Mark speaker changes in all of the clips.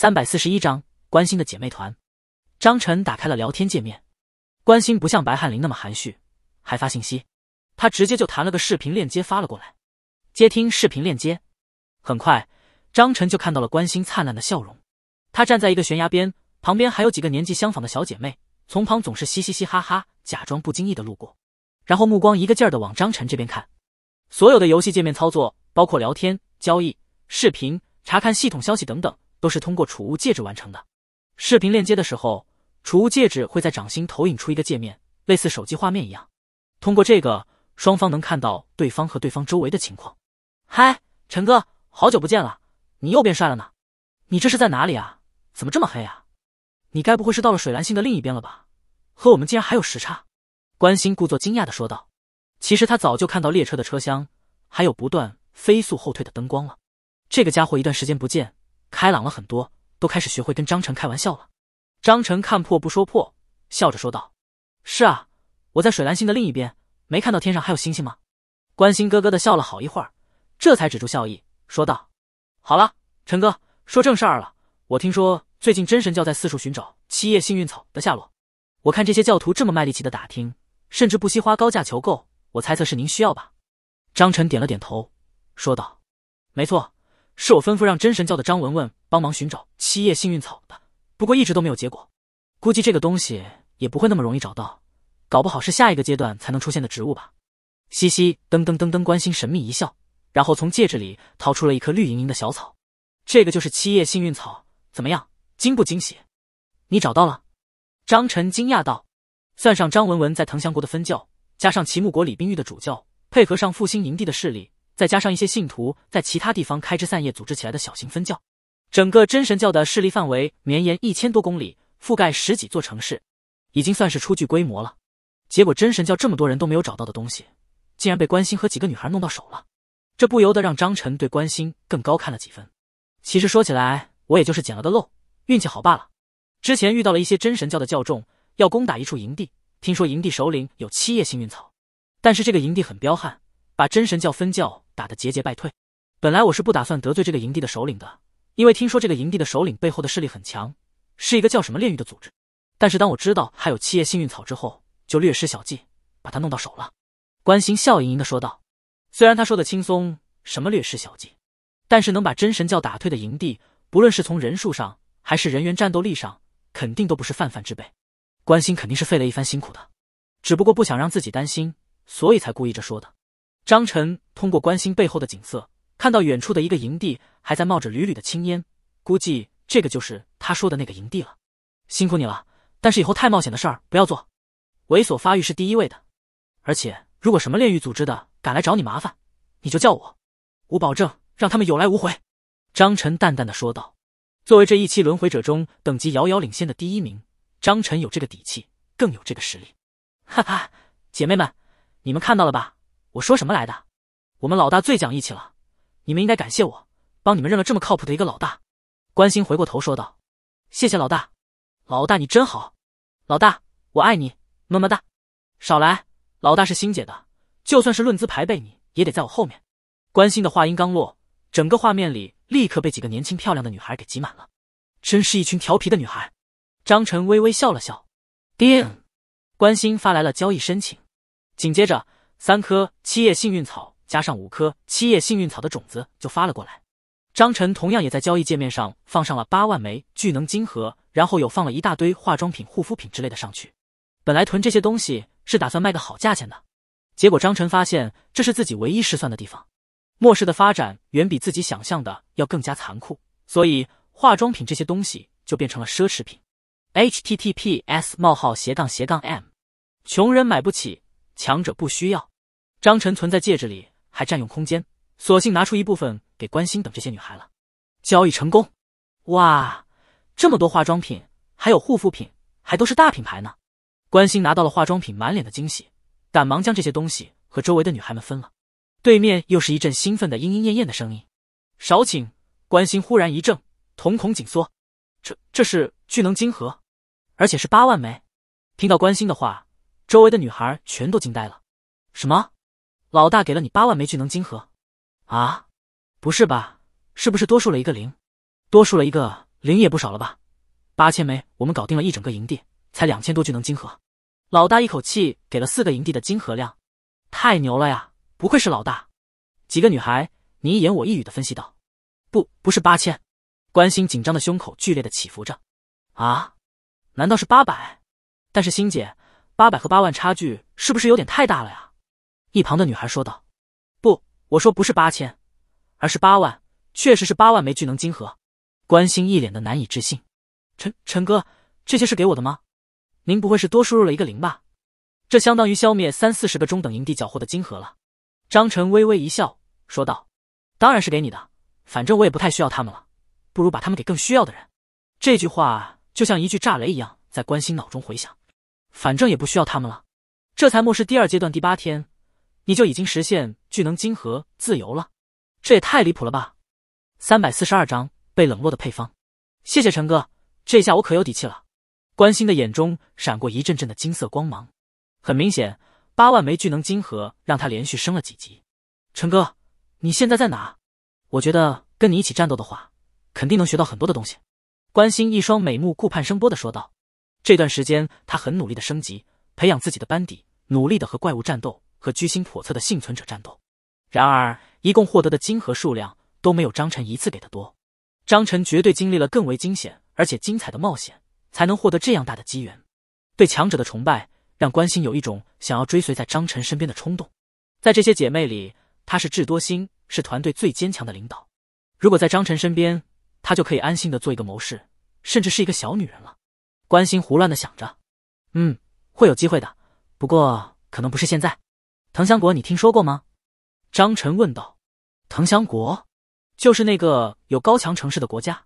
Speaker 1: 三百四十一章关心的姐妹团，张晨打开了聊天界面。关心不像白翰林那么含蓄，还发信息。他直接就弹了个视频链接发了过来。接听视频链接，很快张晨就看到了关心灿烂的笑容。他站在一个悬崖边，旁边还有几个年纪相仿的小姐妹，从旁总是嘻嘻哈哈，假装不经意的路过，然后目光一个劲儿的往张晨这边看。所有的游戏界面操作，包括聊天、交易、视频、查看系统消息等等。都是通过储物戒指完成的。视频链接的时候，储物戒指会在掌心投影出一个界面，类似手机画面一样。通过这个，双方能看到对方和对方周围的情况。嗨，陈哥，好久不见了，你又变帅了呢。你这是在哪里啊？怎么这么黑啊？你该不会是到了水蓝星的另一边了吧？和我们竟然还有时差？关心故作惊讶的说道。其实他早就看到列车的车厢，还有不断飞速后退的灯光了。这个家伙一段时间不见。开朗了很多，都开始学会跟张晨开玩笑了。张晨看破不说破，笑着说道：“是啊，我在水蓝星的另一边，没看到天上还有星星吗？”关心咯咯的笑了好一会儿，这才止住笑意，说道：“好了，陈哥，说正事儿了。我听说最近真神教在四处寻找七叶幸运草的下落，我看这些教徒这么卖力气的打听，甚至不惜花高价求购，我猜测是您需要吧？”张晨点了点头，说道：“没错。”是我吩咐让真神教的张文文帮忙寻找七叶幸运草的，不过一直都没有结果，估计这个东西也不会那么容易找到，搞不好是下一个阶段才能出现的植物吧。嘻嘻，噔噔噔噔，关心神秘一笑，然后从戒指里掏出了一颗绿莹莹的小草，这个就是七叶幸运草，怎么样，惊不惊喜？你找到了？张晨惊讶道，算上张文文在藤香国的分教，加上齐木国李冰玉的主教，配合上复兴营地的势力。再加上一些信徒在其他地方开枝散叶组织起来的小型分教，整个真神教的势力范围绵延一千多公里，覆盖十几座城市，已经算是初具规模了。结果真神教这么多人都没有找到的东西，竟然被关心和几个女孩弄到手了，这不由得让张晨对关心更高看了几分。其实说起来，我也就是捡了个漏，运气好罢了。之前遇到了一些真神教的教众要攻打一处营地，听说营地首领有七叶幸运草，但是这个营地很彪悍，把真神教分教。打得节节败退。本来我是不打算得罪这个营地的首领的，因为听说这个营地的首领背后的势力很强，是一个叫什么炼狱的组织。但是当我知道还有七叶幸运草之后，就略施小计，把它弄到手了。关心笑盈盈的说道：“虽然他说的轻松，什么略施小计，但是能把真神教打退的营地，不论是从人数上还是人员战斗力上，肯定都不是泛泛之辈。关心肯定是费了一番辛苦的，只不过不想让自己担心，所以才故意着说的。”张晨通过关心背后的景色，看到远处的一个营地还在冒着缕缕的青烟，估计这个就是他说的那个营地了。辛苦你了，但是以后太冒险的事儿不要做，猥琐发育是第一位的。而且如果什么炼狱组织的敢来找你麻烦，你就叫我，我保证让他们有来无回。张晨淡淡的说道。作为这一期轮回者中等级遥遥领先的第一名，张晨有这个底气，更有这个实力。哈哈，姐妹们，你们看到了吧？我说什么来的？我们老大最讲义气了，你们应该感谢我，帮你们认了这么靠谱的一个老大。关心回过头说道：“谢谢老大，老大你真好，老大我爱你，么么哒。”少来，老大是星姐的，就算是论资排辈，你也得在我后面。关心的话音刚落，整个画面里立刻被几个年轻漂亮的女孩给挤满了，真是一群调皮的女孩。张晨微微笑了笑。叮，关心发来了交易申请，紧接着。三颗七叶幸运草加上五颗七叶幸运草的种子就发了过来。张晨同样也在交易界面上放上了八万枚聚能晶核，然后又放了一大堆化妆品、护肤品之类的上去。本来囤这些东西是打算卖个好价钱的，结果张晨发现这是自己唯一失算的地方。末世的发展远比自己想象的要更加残酷，所以化妆品这些东西就变成了奢侈品。h t t p s 冒号斜杠斜杠 m，穷人买不起。强者不需要，张晨存在戒指里还占用空间，索性拿出一部分给关心等这些女孩了。交易成功！哇，这么多化妆品，还有护肤品，还都是大品牌呢。关心拿到了化妆品，满脸的惊喜，赶忙将这些东西和周围的女孩们分了。对面又是一阵兴奋的莺莺燕燕的声音。少顷，关心忽然一怔，瞳孔紧缩，这这是聚能晶核，而且是八万枚。听到关心的话。周围的女孩全都惊呆了。什么？老大给了你八万枚聚能晶核？啊，不是吧？是不是多数了一个零？多数了一个零也不少了吧？八千枚，我们搞定了一整个营地，才两千多聚能晶核。老大一口气给了四个营地的晶核量，太牛了呀！不愧是老大。几个女孩你一言我一语的分析道：“不，不是八千。”关心紧张的胸口剧烈的起伏着。啊，难道是八百？但是欣姐。八百和八万差距是不是有点太大了呀？一旁的女孩说道：“不，我说不是八千，而是八万，确实是八万枚聚能晶核。”关心一脸的难以置信：“陈陈哥，这些是给我的吗？您不会是多输入了一个零吧？这相当于消灭三四十个中等营地缴获的晶核了。”张晨微微一笑说道：“当然是给你的，反正我也不太需要他们了，不如把他们给更需要的人。”这句话就像一句炸雷一样在关心脑中回响。反正也不需要他们了。这才末世第二阶段第八天，你就已经实现聚能晶核自由了？这也太离谱了吧！三百四十二章被冷落的配方。谢谢陈哥，这下我可有底气了。关心的眼中闪过一阵阵的金色光芒，很明显，八万枚聚能晶核让他连续升了几级。陈哥，你现在在哪？我觉得跟你一起战斗的话，肯定能学到很多的东西。关心一双美目顾盼声波的说道。这段时间，他很努力的升级，培养自己的班底，努力的和怪物战斗，和居心叵测的幸存者战斗。然而，一共获得的金盒数量都没有张晨一次给的多。张晨绝对经历了更为惊险而且精彩的冒险，才能获得这样大的机缘。对强者的崇拜，让关心有一种想要追随在张晨身边的冲动。在这些姐妹里，她是智多星，是团队最坚强的领导。如果在张晨身边，她就可以安心的做一个谋士，甚至是一个小女人了。关心胡乱的想着，嗯，会有机会的，不过可能不是现在。藤香国，你听说过吗？张晨问道。藤香国，就是那个有高墙城市的国家。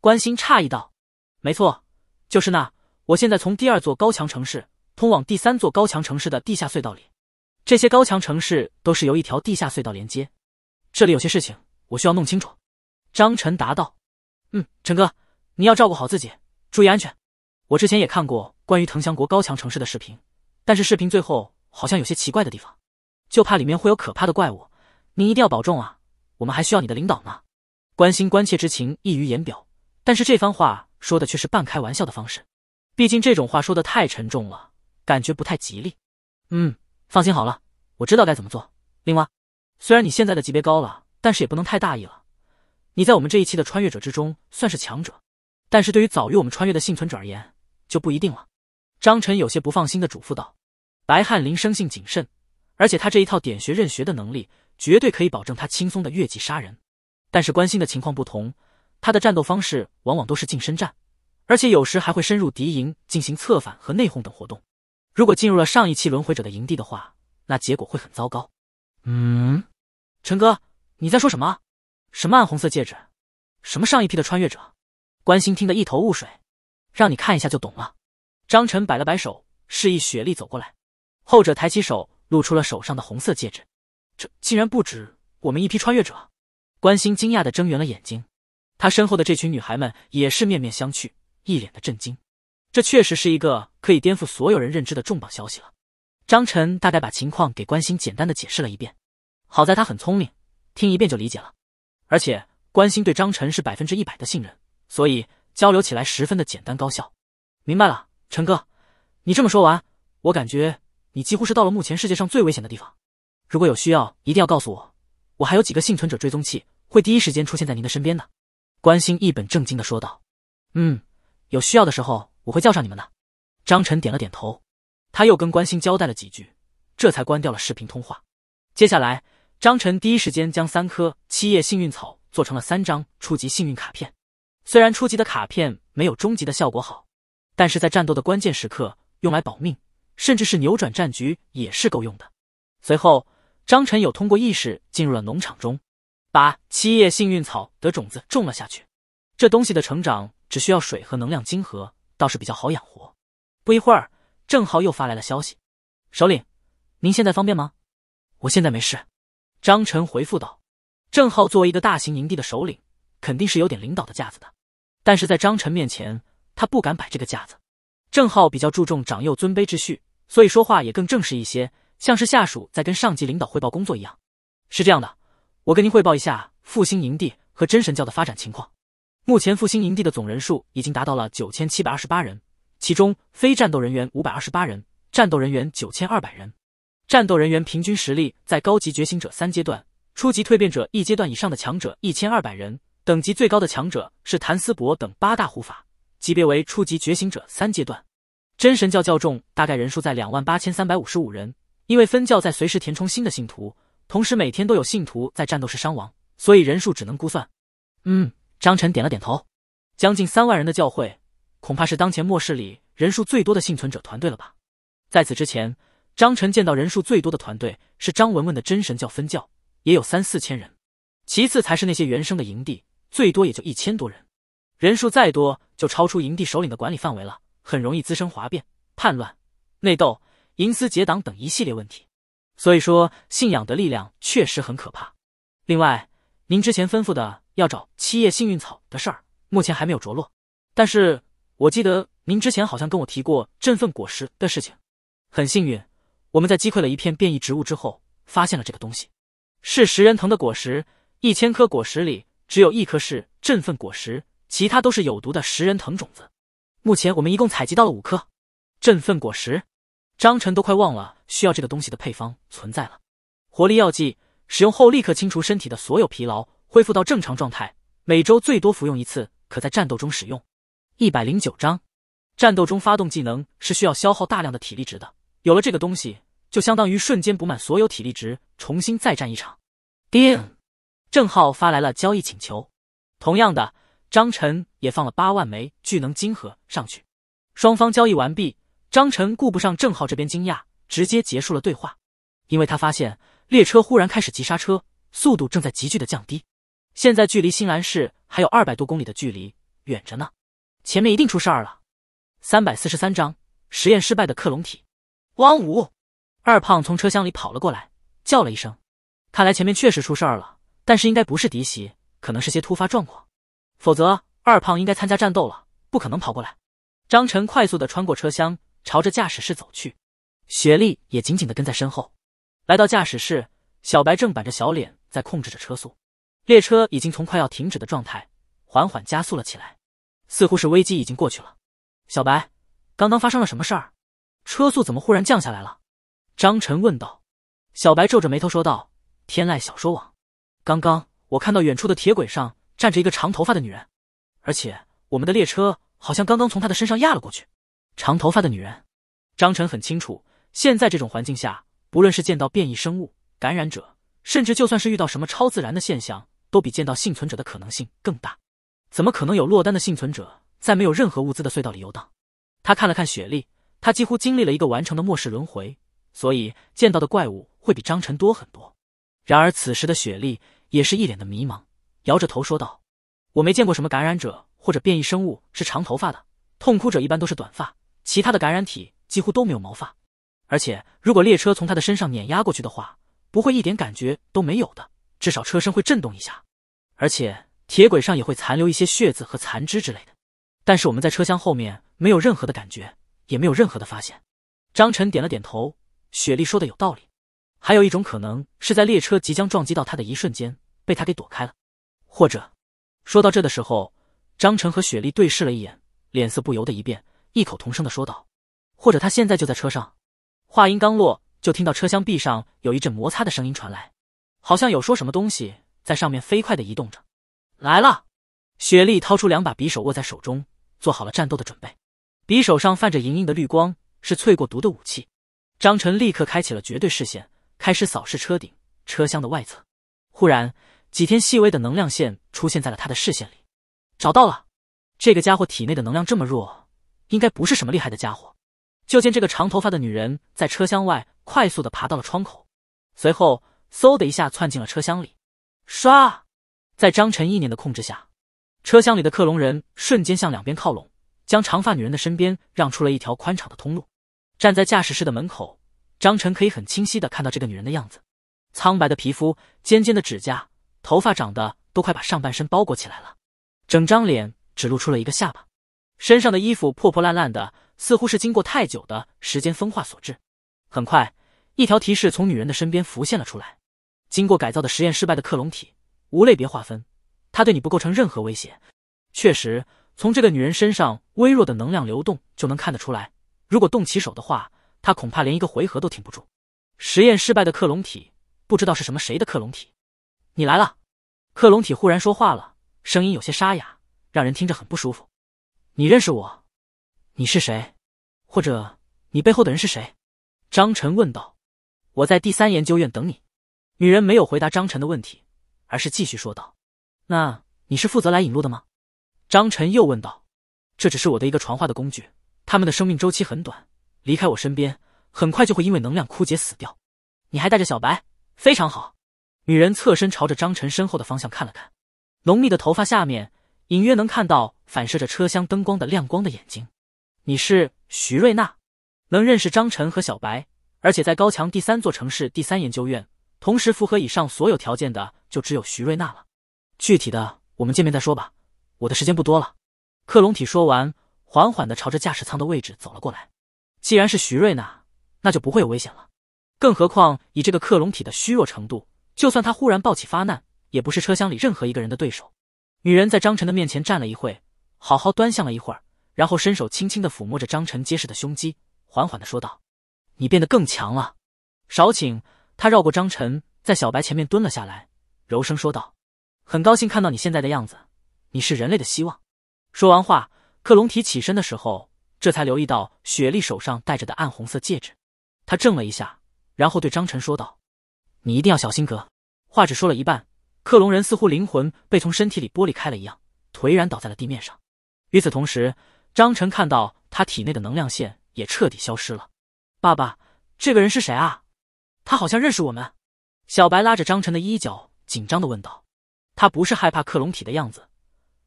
Speaker 1: 关心诧异道：“没错，就是那。我现在从第二座高墙城市通往第三座高墙城市的地下隧道里，这些高墙城市都是由一条地下隧道连接。这里有些事情我需要弄清楚。”张晨答道：“嗯，陈哥，你要照顾好自己，注意安全。”我之前也看过关于藤祥国高强城市的视频，但是视频最后好像有些奇怪的地方，就怕里面会有可怕的怪物。您一定要保重啊！我们还需要你的领导呢。关心关切之情溢于言表，但是这番话说的却是半开玩笑的方式，毕竟这种话说的太沉重了，感觉不太吉利。嗯，放心好了，我知道该怎么做。另外，虽然你现在的级别高了，但是也不能太大意了。你在我们这一期的穿越者之中算是强者，但是对于早于我们穿越的幸存者而言，就不一定了，张晨有些不放心的嘱咐道：“白翰林生性谨慎，而且他这一套点穴认穴的能力，绝对可以保证他轻松的越级杀人。但是关心的情况不同，他的战斗方式往往都是近身战，而且有时还会深入敌营进行策反和内讧等活动。如果进入了上一期轮回者的营地的话，那结果会很糟糕。”嗯，陈哥，你在说什么？什么暗红色戒指？什么上一批的穿越者？关心听得一头雾水。让你看一下就懂了。张晨摆了摆手，示意雪莉走过来。后者抬起手，露出了手上的红色戒指。这竟然不止我们一批穿越者！关心惊讶的睁圆了眼睛。他身后的这群女孩们也是面面相觑，一脸的震惊。这确实是一个可以颠覆所有人认知的重磅消息了。张晨大概把情况给关心简单的解释了一遍。好在他很聪明，听一遍就理解了。而且关心对张晨是百分之一百的信任，所以。交流起来十分的简单高效。明白了，陈哥，你这么说完，我感觉你几乎是到了目前世界上最危险的地方。如果有需要，一定要告诉我，我还有几个幸存者追踪器，会第一时间出现在您的身边的。关心一本正经的说道。嗯，有需要的时候我会叫上你们的。张晨点了点头，他又跟关心交代了几句，这才关掉了视频通话。接下来，张晨第一时间将三颗七叶幸运草做成了三张初级幸运卡片。虽然初级的卡片没有中级的效果好，但是在战斗的关键时刻用来保命，甚至是扭转战局也是够用的。随后，张晨有通过意识进入了农场中，把七叶幸运草的种子种了下去。这东西的成长只需要水和能量晶核，倒是比较好养活。不一会儿，郑浩又发来了消息：“首领，您现在方便吗？”“我现在没事。”张晨回复道。郑浩作为一个大型营地的首领。肯定是有点领导的架子的，但是在张晨面前，他不敢摆这个架子。郑浩比较注重长幼尊卑之序，所以说话也更正式一些，像是下属在跟上级领导汇报工作一样。是这样的，我跟您汇报一下复兴营地和真神教的发展情况。目前复兴营地的总人数已经达到了九千七百二十八人，其中非战斗人员五百二十八人，战斗人员九千二百人。战斗人员平均实力在高级觉醒者三阶段，初级蜕变者一阶段以上的强者一千二百人。等级最高的强者是谭思博等八大护法，级别为初级觉醒者三阶段。真神教教众大概人数在两万八千三百五十五人，因为分教在随时填充新的信徒，同时每天都有信徒在战斗时伤亡，所以人数只能估算。嗯，张晨点了点头。将近三万人的教会，恐怕是当前末世里人数最多的幸存者团队了吧？在此之前，张晨见到人数最多的团队是张文文的真神教分教，也有三四千人，其次才是那些原生的营地。最多也就一千多人，人数再多就超出营地首领的管理范围了，很容易滋生哗变、叛乱、内斗、营私结党等一系列问题。所以说，信仰的力量确实很可怕。另外，您之前吩咐的要找七叶幸运草的事儿，目前还没有着落。但是，我记得您之前好像跟我提过振奋果实的事情。很幸运，我们在击溃了一片变异植物之后，发现了这个东西，是食人藤的果实。一千颗果实里。只有一颗是振奋果实，其他都是有毒的食人藤种子。目前我们一共采集到了五颗振奋果实。张晨都快忘了需要这个东西的配方存在了。活力药剂使用后立刻清除身体的所有疲劳，恢复到正常状态。每周最多服用一次，可在战斗中使用。一百零九章，战斗中发动技能是需要消耗大量的体力值的。有了这个东西，就相当于瞬间补满所有体力值，重新再战一场。叮。郑浩发来了交易请求，同样的，张晨也放了八万枚聚能金盒上去，双方交易完毕，张晨顾不上郑浩这边惊讶，直接结束了对话，因为他发现列车忽然开始急刹车，速度正在急剧的降低，现在距离新兰市还有二百多公里的距离，远着呢，前面一定出事儿了。三百四十三章实验失败的克隆体，汪武，二胖从车厢里跑了过来，叫了一声，看来前面确实出事儿了。但是应该不是敌袭，可能是些突发状况，否则二胖应该参加战斗了，不可能跑过来。张晨快速的穿过车厢，朝着驾驶室走去，雪莉也紧紧的跟在身后。来到驾驶室，小白正板着小脸在控制着车速，列车已经从快要停止的状态缓缓加速了起来，似乎是危机已经过去了。小白，刚刚发生了什么事儿？车速怎么忽然降下来了？张晨问道。小白皱着眉头说道：“天籁小说网。”刚刚我看到远处的铁轨上站着一个长头发的女人，而且我们的列车好像刚刚从她的身上压了过去。长头发的女人，张晨很清楚，现在这种环境下，不论是见到变异生物、感染者，甚至就算是遇到什么超自然的现象，都比见到幸存者的可能性更大。怎么可能有落单的幸存者在没有任何物资的隧道里游荡？他看了看雪莉，她几乎经历了一个完成的末世轮回，所以见到的怪物会比张晨多很多。然而此时的雪莉也是一脸的迷茫，摇着头说道：“我没见过什么感染者或者变异生物是长头发的，痛哭者一般都是短发，其他的感染体几乎都没有毛发。而且如果列车从他的身上碾压过去的话，不会一点感觉都没有的，至少车身会震动一下，而且铁轨上也会残留一些血渍和残肢之类的。但是我们在车厢后面没有任何的感觉，也没有任何的发现。”张晨点了点头，雪莉说的有道理。还有一种可能是在列车即将撞击到他的一瞬间被他给躲开了，或者说到这的时候，张晨和雪莉对视了一眼，脸色不由得一变，异口同声的说道：“或者他现在就在车上。”话音刚落，就听到车厢壁上有一阵摩擦的声音传来，好像有说什么东西在上面飞快的移动着。来了，雪莉掏出两把匕首握在手中，做好了战斗的准备。匕首上泛着莹莹的绿光，是淬过毒的武器。张晨立刻开启了绝对视线。开始扫视车顶、车厢的外侧，忽然，几天细微的能量线出现在了他的视线里。找到了，这个家伙体内的能量这么弱，应该不是什么厉害的家伙。就见这个长头发的女人在车厢外快速的爬到了窗口，随后嗖的一下窜进了车厢里。唰，在张晨意念的控制下，车厢里的克隆人瞬间向两边靠拢，将长发女人的身边让出了一条宽敞的通路。站在驾驶室的门口。张晨可以很清晰的看到这个女人的样子，苍白的皮肤，尖尖的指甲，头发长得都快把上半身包裹起来了，整张脸只露出了一个下巴，身上的衣服破破烂烂的，似乎是经过太久的时间风化所致。很快，一条提示从女人的身边浮现了出来：经过改造的实验失败的克隆体，无类别划分，它对你不构成任何威胁。确实，从这个女人身上微弱的能量流动就能看得出来，如果动起手的话。他恐怕连一个回合都挺不住。实验失败的克隆体不知道是什么谁的克隆体。你来了，克隆体忽然说话了，声音有些沙哑，让人听着很不舒服。你认识我？你是谁？或者你背后的人是谁？张晨问道。我在第三研究院等你。女人没有回答张晨的问题，而是继续说道：“那你是负责来引路的吗？”张晨又问道：“这只是我的一个传话的工具，他们的生命周期很短。”离开我身边，很快就会因为能量枯竭死掉。你还带着小白，非常好。女人侧身朝着张晨身后的方向看了看，浓密的头发下面隐约能看到反射着车厢灯光的亮光的眼睛。你是徐瑞娜，能认识张晨和小白，而且在高墙第三座城市第三研究院，同时符合以上所有条件的，就只有徐瑞娜了。具体的，我们见面再说吧。我的时间不多了。克隆体说完，缓缓的朝着驾驶舱的位置走了过来。既然是徐瑞娜，那就不会有危险了。更何况以这个克隆体的虚弱程度，就算他忽然暴起发难，也不是车厢里任何一个人的对手。女人在张晨的面前站了一会，好好端详了一会儿，然后伸手轻轻地抚摸着张晨结实的胸肌，缓缓地说道：“你变得更强了。”少顷，他绕过张晨，在小白前面蹲了下来，柔声说道：“很高兴看到你现在的样子，你是人类的希望。”说完话，克隆体起身的时候。这才留意到雪莉手上戴着的暗红色戒指，他怔了一下，然后对张晨说道：“你一定要小心。”哥，话只说了一半，克隆人似乎灵魂被从身体里剥离开了一样，颓然倒在了地面上。与此同时，张晨看到他体内的能量线也彻底消失了。爸爸，这个人是谁啊？他好像认识我们。小白拉着张晨的衣角，紧张的问道：“他不是害怕克隆体的样子，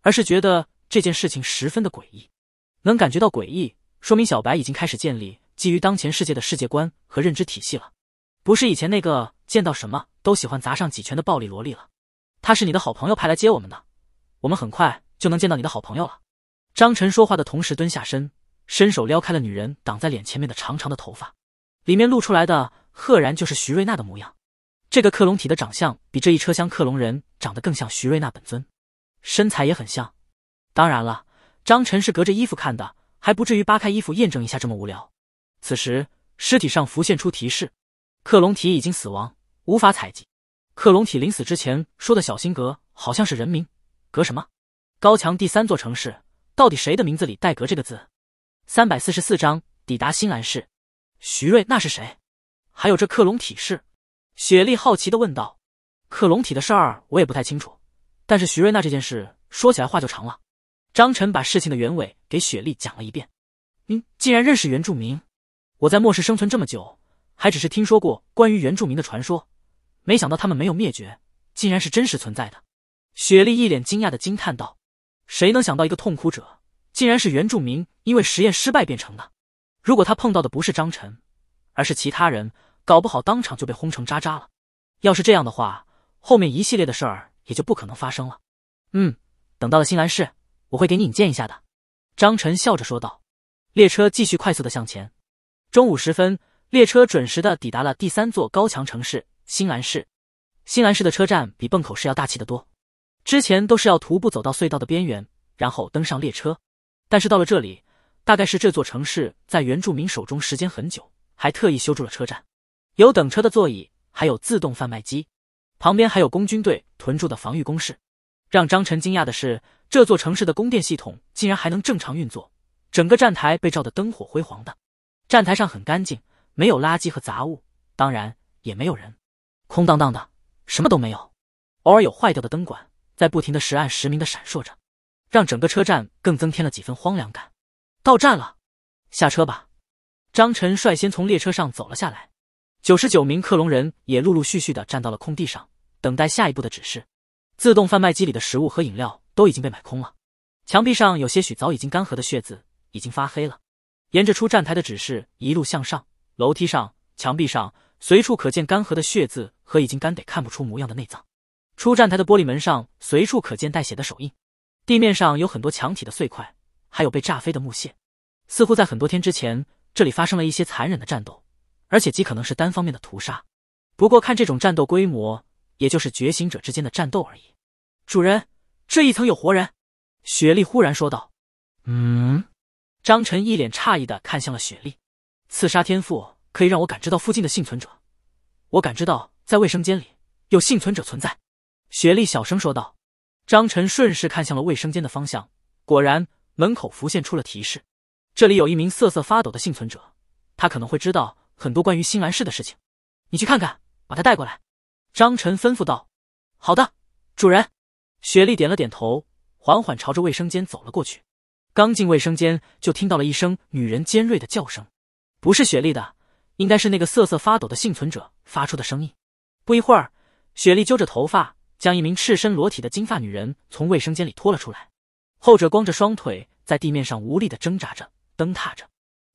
Speaker 1: 而是觉得这件事情十分的诡异。”能感觉到诡异，说明小白已经开始建立基于当前世界的世界观和认知体系了，不是以前那个见到什么都喜欢砸上几拳的暴力萝莉了。他是你的好朋友派来接我们的，我们很快就能见到你的好朋友了。张晨说话的同时蹲下身，伸手撩开了女人挡在脸前面的长长的头发，里面露出来的赫然就是徐瑞娜的模样。这个克隆体的长相比这一车厢克隆人长得更像徐瑞娜本尊，身材也很像。当然了。张晨是隔着衣服看的，还不至于扒开衣服验证一下这么无聊。此时，尸体上浮现出提示：克隆体已经死亡，无法采集。克隆体临死之前说的“小心格”好像是人名，格什么？高墙第三座城市，到底谁的名字里带“格”这个字？三百四十四章抵达新兰市。徐瑞那是谁？还有这克隆体是？雪莉好奇地问道：“克隆体的事儿我也不太清楚，但是徐瑞那这件事说起来话就长了。”张晨把事情的原委给雪莉讲了一遍。您竟然认识原住民？我在末世生存这么久，还只是听说过关于原住民的传说，没想到他们没有灭绝，竟然是真实存在的。雪莉一脸惊讶的惊叹道：“谁能想到一个痛苦者竟然是原住民？因为实验失败变成的？如果他碰到的不是张晨，而是其他人，搞不好当场就被轰成渣渣了。要是这样的话，后面一系列的事儿也就不可能发生了。”嗯，等到了新兰市。我会给你引荐一下的，张晨笑着说道。列车继续快速的向前。中午时分，列车准时的抵达了第三座高墙城市——新兰市。新兰市的车站比泵口市要大气得多。之前都是要徒步走到隧道的边缘，然后登上列车。但是到了这里，大概是这座城市在原住民手中时间很久，还特意修筑了车站，有等车的座椅，还有自动贩卖机，旁边还有工军队屯驻的防御工事。让张晨惊讶的是。这座城市的供电系统竟然还能正常运作，整个站台被照得灯火辉煌的。站台上很干净，没有垃圾和杂物，当然也没有人，空荡荡的，什么都没有。偶尔有坏掉的灯管在不停的时暗时明的闪烁着，让整个车站更增添了几分荒凉感。到站了，下车吧。张晨率先从列车上走了下来，九十九名克隆人也陆陆续续的站到了空地上，等待下一步的指示。自动贩卖机里的食物和饮料。都已经被买空了。墙壁上有些许早已经干涸的血渍，已经发黑了。沿着出站台的指示一路向上，楼梯上、墙壁上随处可见干涸的血渍和已经干得看不出模样的内脏。出站台的玻璃门上随处可见带血的手印，地面上有很多墙体的碎块，还有被炸飞的木屑。似乎在很多天之前，这里发生了一些残忍的战斗，而且极可能是单方面的屠杀。不过看这种战斗规模，也就是觉醒者之间的战斗而已。主人。这一层有活人，雪莉忽然说道。嗯，张晨一脸诧异的看向了雪莉。刺杀天赋可以让我感知到附近的幸存者，我感知到在卫生间里有幸存者存在。雪莉小声说道。张晨顺势看向了卫生间的方向，果然门口浮现出了提示，这里有一名瑟瑟发抖的幸存者，他可能会知道很多关于新兰市的事情。你去看看，把他带过来。张晨吩咐道。好的，主人。雪莉点了点头，缓缓朝着卫生间走了过去。刚进卫生间，就听到了一声女人尖锐的叫声，不是雪莉的，应该是那个瑟瑟发抖的幸存者发出的声音。不一会儿，雪莉揪着头发，将一名赤身裸体的金发女人从卫生间里拖了出来。后者光着双腿，在地面上无力的挣扎着、蹬踏着，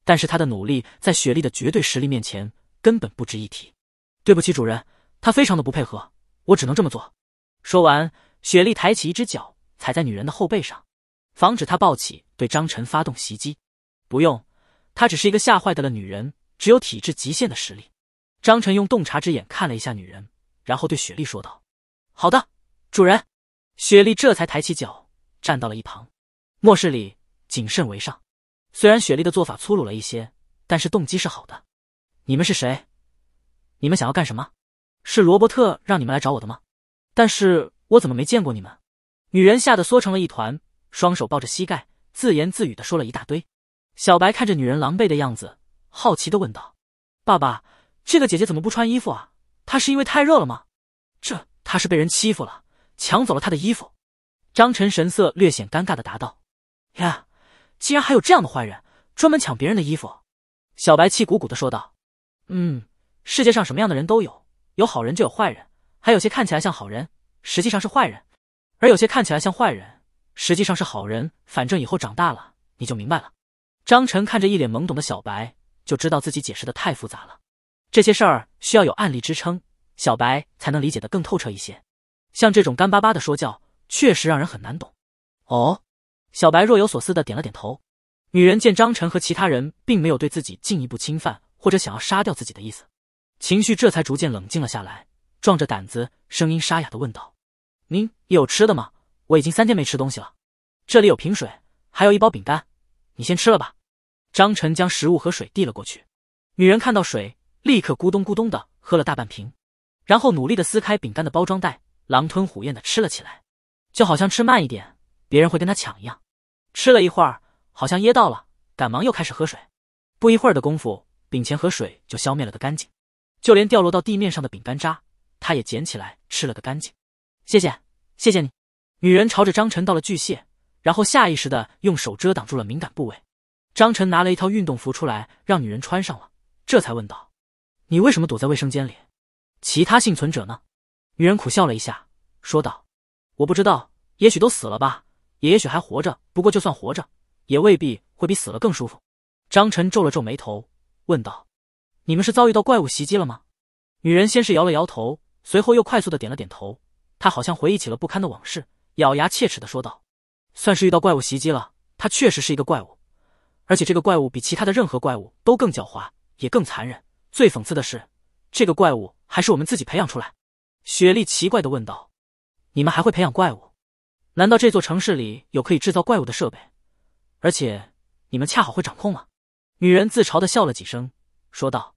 Speaker 1: 但是她的努力在雪莉的绝对实力面前根本不值一提。对不起，主人，她非常的不配合，我只能这么做。说完。雪莉抬起一只脚踩在女人的后背上，防止她抱起对张晨发动袭击。不用，她只是一个吓坏的了女人，只有体质极限的实力。张晨用洞察之眼看了一下女人，然后对雪莉说道：“好的，主人。”雪莉这才抬起脚站到了一旁。末世里谨慎为上，虽然雪莉的做法粗鲁了一些，但是动机是好的。你们是谁？你们想要干什么？是罗伯特让你们来找我的吗？但是。我怎么没见过你们？女人吓得缩成了一团，双手抱着膝盖，自言自语的说了一大堆。小白看着女人狼狈的样子，好奇的问道：“爸爸，这个姐姐怎么不穿衣服啊？她是因为太热了吗？”“这她是被人欺负了，抢走了她的衣服。”张晨神色略显尴尬的答道。“呀，竟然还有这样的坏人，专门抢别人的衣服！”小白气鼓鼓的说道。“嗯，世界上什么样的人都有，有好人就有坏人，还有些看起来像好人。”实际上是坏人，而有些看起来像坏人，实际上是好人。反正以后长大了你就明白了。张晨看着一脸懵懂的小白，就知道自己解释的太复杂了。这些事儿需要有案例支撑，小白才能理解的更透彻一些。像这种干巴巴的说教，确实让人很难懂。哦，小白若有所思的点了点头。女人见张晨和其他人并没有对自己进一步侵犯或者想要杀掉自己的意思，情绪这才逐渐冷静了下来，壮着胆子，声音沙哑的问道。您有吃的吗？我已经三天没吃东西了，这里有瓶水，还有一包饼干，你先吃了吧。张晨将食物和水递了过去，女人看到水，立刻咕咚咕咚的喝了大半瓶，然后努力的撕开饼干的包装袋，狼吞虎咽的吃了起来，就好像吃慢一点，别人会跟他抢一样。吃了一会儿，好像噎到了，赶忙又开始喝水。不一会儿的功夫，饼乾和水就消灭了个干净，就连掉落到地面上的饼干渣，他也捡起来吃了个干净。谢谢，谢谢你。女人朝着张晨道了巨谢，然后下意识的用手遮挡住了敏感部位。张晨拿了一套运动服出来，让女人穿上了，这才问道：“你为什么躲在卫生间里？其他幸存者呢？”女人苦笑了一下，说道：“我不知道，也许都死了吧，也也许还活着。不过就算活着，也未必会比死了更舒服。”张晨皱了皱眉头，问道：“你们是遭遇到怪物袭击了吗？”女人先是摇了摇头，随后又快速的点了点头。他好像回忆起了不堪的往事，咬牙切齿的说道：“算是遇到怪物袭击了。他确实是一个怪物，而且这个怪物比其他的任何怪物都更狡猾，也更残忍。最讽刺的是，这个怪物还是我们自己培养出来。”雪莉奇怪的问道：“你们还会培养怪物？难道这座城市里有可以制造怪物的设备？而且你们恰好会掌控吗？”女人自嘲的笑了几声，说道：“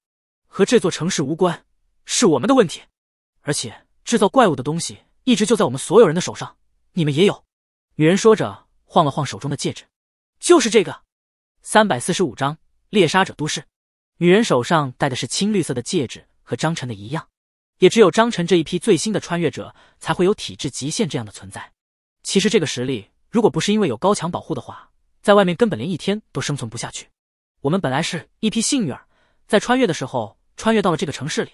Speaker 1: 和这座城市无关，是我们的问题。而且制造怪物的东西。”一直就在我们所有人的手上，你们也有。女人说着，晃了晃手中的戒指，就是这个。三百四十五章猎杀者都市。女人手上戴的是青绿色的戒指，和张晨的一样。也只有张晨这一批最新的穿越者才会有体质极限这样的存在。其实这个实力，如果不是因为有高墙保护的话，在外面根本连一天都生存不下去。我们本来是一批幸运儿，在穿越的时候穿越到了这个城市里。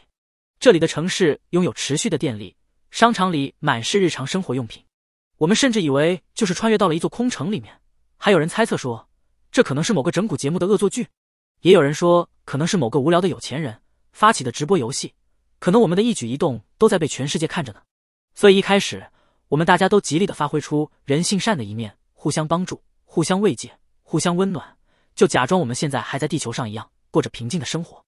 Speaker 1: 这里的城市拥有持续的电力。商场里满是日常生活用品，我们甚至以为就是穿越到了一座空城里面。还有人猜测说，这可能是某个整蛊节目的恶作剧，也有人说可能是某个无聊的有钱人发起的直播游戏。可能我们的一举一动都在被全世界看着呢。所以一开始，我们大家都极力的发挥出人性善的一面，互相帮助，互相慰藉，互相温暖，就假装我们现在还在地球上一样过着平静的生活。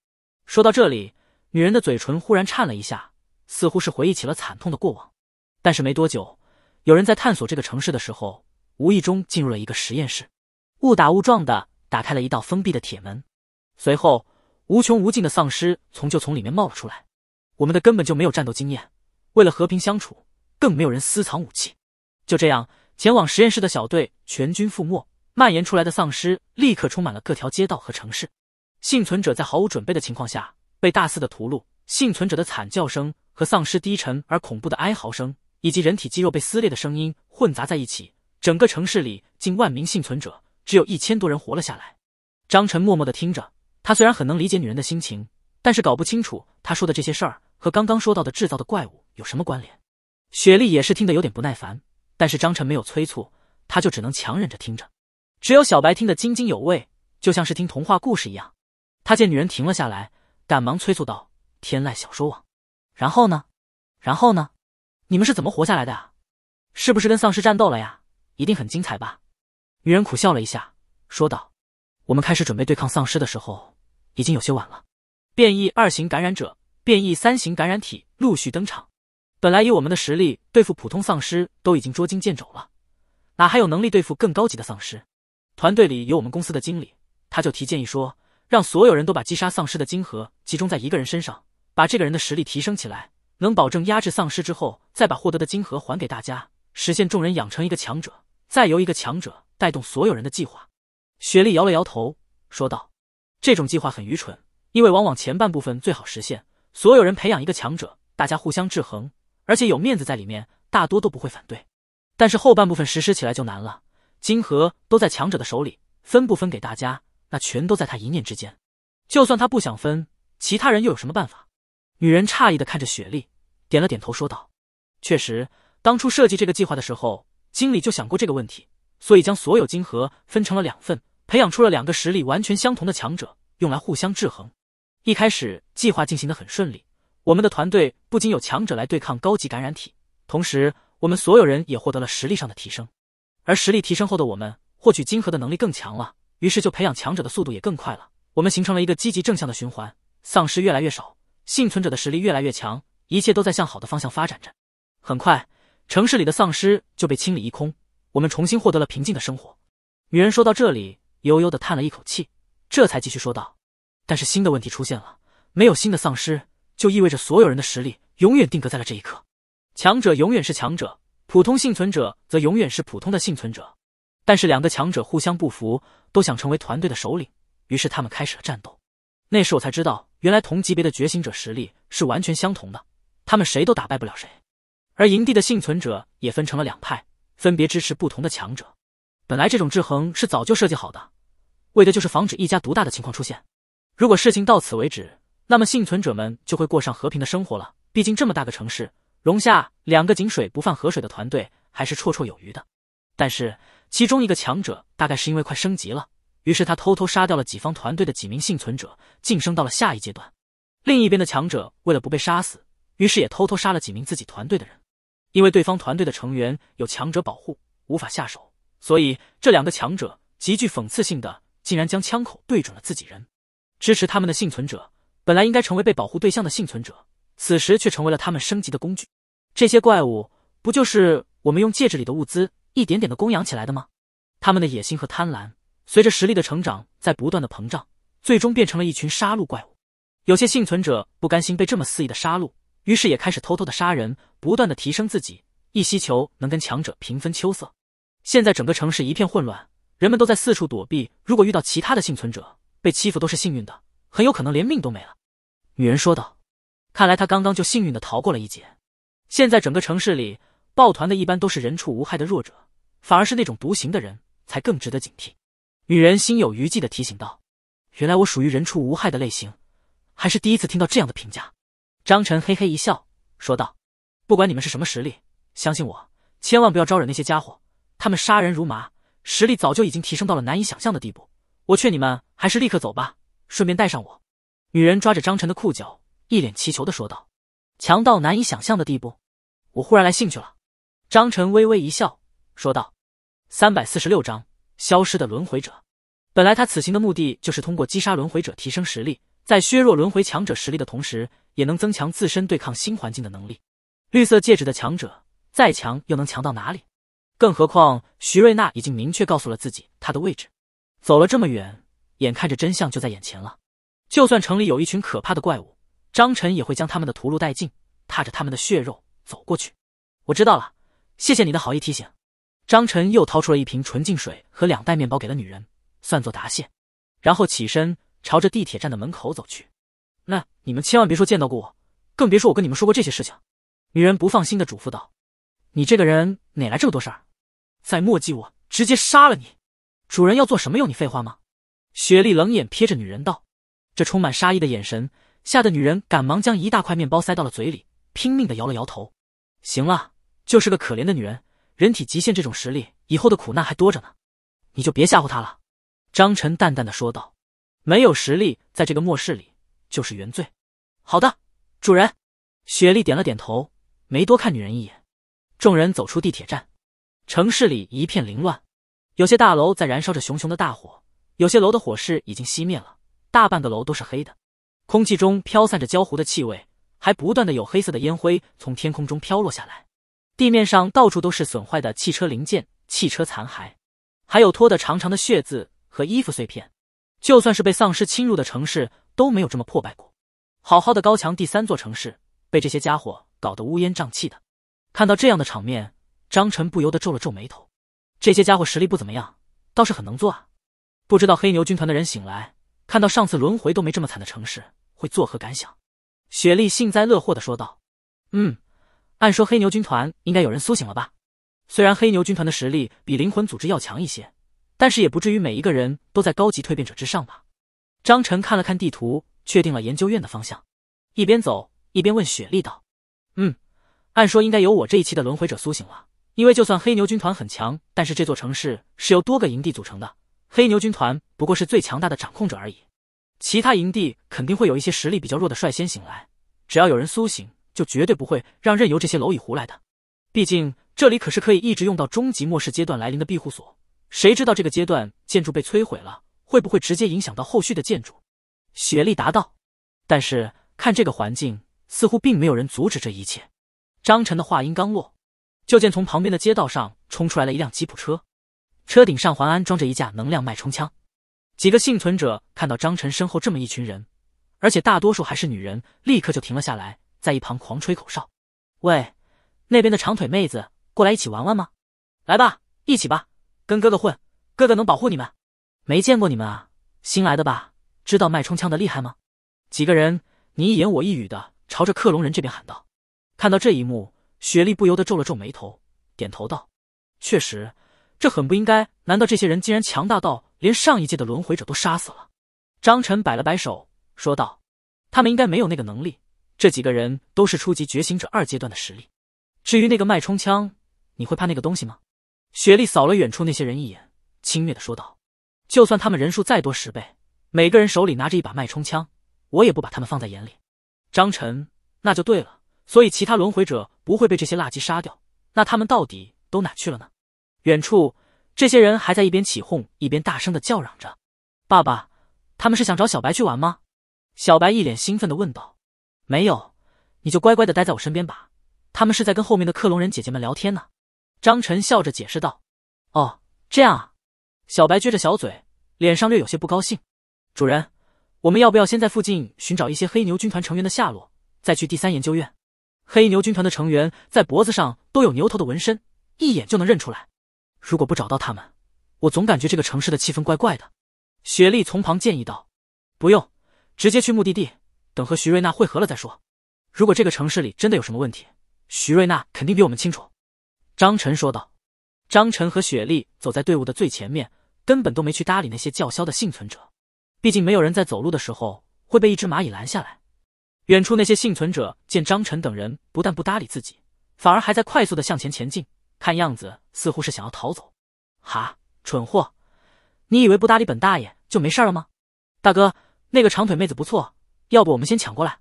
Speaker 1: 说到这里，女人的嘴唇忽然颤了一下。似乎是回忆起了惨痛的过往，但是没多久，有人在探索这个城市的时候，无意中进入了一个实验室，误打误撞的打开了一道封闭的铁门，随后无穷无尽的丧尸从就从里面冒了出来。我们的根本就没有战斗经验，为了和平相处，更没有人私藏武器。就这样，前往实验室的小队全军覆没，蔓延出来的丧尸立刻充满了各条街道和城市，幸存者在毫无准备的情况下被大肆的屠戮。幸存者的惨叫声和丧尸低沉而恐怖的哀嚎声，以及人体肌肉被撕裂的声音混杂在一起。整个城市里近万名幸存者，只有一千多人活了下来。张晨默默的听着，他虽然很能理解女人的心情，但是搞不清楚她说的这些事儿和刚刚说到的制造的怪物有什么关联。雪莉也是听得有点不耐烦，但是张晨没有催促，他就只能强忍着听着。只有小白听得津津有味，就像是听童话故事一样。他见女人停了下来，赶忙催促道。天籁小说网，然后呢？然后呢？你们是怎么活下来的啊？是不是跟丧尸战斗了呀？一定很精彩吧？女人苦笑了一下，说道：“我们开始准备对抗丧尸的时候，已经有些晚了。变异二型感染者、变异三型感染体陆续登场。本来以我们的实力对付普通丧尸都已经捉襟见肘了，哪还有能力对付更高级的丧尸？团队里有我们公司的经理，他就提建议说，让所有人都把击杀丧尸的金核集中在一个人身上。”把这个人的实力提升起来，能保证压制丧尸之后，再把获得的金核还给大家，实现众人养成一个强者，再由一个强者带动所有人的计划。雪莉摇了摇头，说道：“这种计划很愚蠢，因为往往前半部分最好实现，所有人培养一个强者，大家互相制衡，而且有面子在里面，大多都不会反对。但是后半部分实施起来就难了，金核都在强者的手里，分不分给大家，那全都在他一念之间。就算他不想分，其他人又有什么办法？”女人诧异的看着雪莉，点了点头，说道：“确实，当初设计这个计划的时候，经理就想过这个问题，所以将所有金核分成了两份，培养出了两个实力完全相同的强者，用来互相制衡。一开始计划进行的很顺利，我们的团队不仅有强者来对抗高级感染体，同时我们所有人也获得了实力上的提升。而实力提升后的我们，获取金核的能力更强了，于是就培养强者的速度也更快了。我们形成了一个积极正向的循环，丧尸越来越少。”幸存者的实力越来越强，一切都在向好的方向发展着。很快，城市里的丧尸就被清理一空，我们重新获得了平静的生活。女人说到这里，悠悠地叹了一口气，这才继续说道：“但是新的问题出现了，没有新的丧尸，就意味着所有人的实力永远定格在了这一刻。强者永远是强者，普通幸存者则永远是普通的幸存者。但是两个强者互相不服，都想成为团队的首领，于是他们开始了战斗。那时我才知道。”原来同级别的觉醒者实力是完全相同的，他们谁都打败不了谁。而营地的幸存者也分成了两派，分别支持不同的强者。本来这种制衡是早就设计好的，为的就是防止一家独大的情况出现。如果事情到此为止，那么幸存者们就会过上和平的生活了。毕竟这么大个城市，容下两个井水不犯河水的团队还是绰绰有余的。但是其中一个强者，大概是因为快升级了。于是他偷偷杀掉了己方团队的几名幸存者，晋升到了下一阶段。另一边的强者为了不被杀死，于是也偷偷杀了几名自己团队的人。因为对方团队的成员有强者保护，无法下手，所以这两个强者极具讽刺性的，竟然将枪口对准了自己人。支持他们的幸存者，本来应该成为被保护对象的幸存者，此时却成为了他们升级的工具。这些怪物不就是我们用戒指里的物资一点点的供养起来的吗？他们的野心和贪婪。随着实力的成长，在不断的膨胀，最终变成了一群杀戮怪物。有些幸存者不甘心被这么肆意的杀戮，于是也开始偷偷的杀人，不断的提升自己，一希求能跟强者平分秋色。现在整个城市一片混乱，人们都在四处躲避。如果遇到其他的幸存者，被欺负都是幸运的，很有可能连命都没了。女人说道：“看来她刚刚就幸运的逃过了一劫。现在整个城市里抱团的一般都是人畜无害的弱者，反而是那种独行的人才更值得警惕。”女人心有余悸的提醒道：“原来我属于人畜无害的类型，还是第一次听到这样的评价。”张晨嘿嘿一笑说道：“不管你们是什么实力，相信我，千万不要招惹那些家伙，他们杀人如麻，实力早就已经提升到了难以想象的地步。我劝你们还是立刻走吧，顺便带上我。”女人抓着张晨的裤脚，一脸祈求的说道：“强到难以想象的地步，我忽然来兴趣了。”张晨微微一笑说道：“三百四十六章。”消失的轮回者，本来他此行的目的就是通过击杀轮回者提升实力，在削弱轮回强者实力的同时，也能增强自身对抗新环境的能力。绿色戒指的强者再强又能强到哪里？更何况徐瑞娜已经明确告诉了自己他的位置。走了这么远，眼看着真相就在眼前了。就算城里有一群可怕的怪物，张晨也会将他们的屠戮殆尽，踏着他们的血肉走过去。我知道了，谢谢你的好意提醒。张晨又掏出了一瓶纯净水和两袋面包给了女人，算作答谢，然后起身朝着地铁站的门口走去。那你们千万别说见到过我，更别说我跟你们说过这些事情。女人不放心的嘱咐道：“你这个人哪来这么多事儿？再墨迹我，直接杀了你！主人要做什么用你废话吗？”雪莉冷眼瞥着女人道，这充满杀意的眼神吓得女人赶忙将一大块面包塞到了嘴里，拼命的摇了摇头。行了，就是个可怜的女人。人体极限这种实力，以后的苦难还多着呢，你就别吓唬他了。”张晨淡淡的说道，“没有实力，在这个末世里就是原罪。”“好的，主人。”雪莉点了点头，没多看女人一眼。众人走出地铁站，城市里一片凌乱，有些大楼在燃烧着熊熊的大火，有些楼的火势已经熄灭了，大半个楼都是黑的，空气中飘散着焦糊的气味，还不断的有黑色的烟灰从天空中飘落下来。地面上到处都是损坏的汽车零件、汽车残骸，还有拖得长长的血渍和衣服碎片。就算是被丧尸侵入的城市都没有这么破败过。好好的高墙，第三座城市被这些家伙搞得乌烟瘴气的。看到这样的场面，张晨不由得皱了皱眉头。这些家伙实力不怎么样，倒是很能做啊。不知道黑牛军团的人醒来，看到上次轮回都没这么惨的城市，会作何感想？雪莉幸灾乐祸地说道：“嗯。”按说黑牛军团应该有人苏醒了吧？虽然黑牛军团的实力比灵魂组织要强一些，但是也不至于每一个人都在高级蜕变者之上吧？张晨看了看地图，确定了研究院的方向，一边走一边问雪莉道：“嗯，按说应该有我这一期的轮回者苏醒了，因为就算黑牛军团很强，但是这座城市是由多个营地组成的，黑牛军团不过是最强大的掌控者而已，其他营地肯定会有一些实力比较弱的率先醒来，只要有人苏醒。”就绝对不会让任由这些蝼蚁胡来的，毕竟这里可是可以一直用到终极末世阶段来临的庇护所。谁知道这个阶段建筑被摧毁了，会不会直接影响到后续的建筑？雪莉答道。但是看这个环境，似乎并没有人阻止这一切。张晨的话音刚落，就见从旁边的街道上冲出来了一辆吉普车，车顶上还安装着一架能量脉冲枪。几个幸存者看到张晨身后这么一群人，而且大多数还是女人，立刻就停了下来。在一旁狂吹口哨，喂，那边的长腿妹子，过来一起玩玩吗？来吧，一起吧，跟哥哥混，哥哥能保护你们。没见过你们啊，新来的吧？知道脉冲枪的厉害吗？几个人你一言我一语的朝着克隆人这边喊道。看到这一幕，雪莉不由得皱了皱眉头，点头道：“确实，这很不应该。难道这些人竟然强大到连上一届的轮回者都杀死了？”张晨摆了摆手，说道：“他们应该没有那个能力。”这几个人都是初级觉醒者二阶段的实力，至于那个脉冲枪，你会怕那个东西吗？雪莉扫了远处那些人一眼，轻蔑的说道：“就算他们人数再多十倍，每个人手里拿着一把脉冲枪，我也不把他们放在眼里。”张晨，那就对了，所以其他轮回者不会被这些垃圾杀掉，那他们到底都哪去了呢？远处这些人还在一边起哄，一边大声的叫嚷着：“爸爸，他们是想找小白去玩吗？”小白一脸兴奋的问道。没有，你就乖乖的待在我身边吧。他们是在跟后面的克隆人姐姐们聊天呢。张晨笑着解释道：“哦，这样啊。”小白撅着小嘴，脸上略有些不高兴。主人，我们要不要先在附近寻找一些黑牛军团成员的下落，再去第三研究院？黑牛军团的成员在脖子上都有牛头的纹身，一眼就能认出来。如果不找到他们，我总感觉这个城市的气氛怪怪的。雪莉从旁建议道：“不用，直接去目的地。”等和徐瑞娜会合了再说。如果这个城市里真的有什么问题，徐瑞娜肯定比我们清楚。”张晨说道。张晨和雪莉走在队伍的最前面，根本都没去搭理那些叫嚣的幸存者。毕竟没有人在走路的时候会被一只蚂蚁拦下来。远处那些幸存者见张晨等人不但不搭理自己，反而还在快速的向前前进，看样子似乎是想要逃走。哈，蠢货，你以为不搭理本大爷就没事了吗？大哥，那个长腿妹子不错。要不我们先抢过来？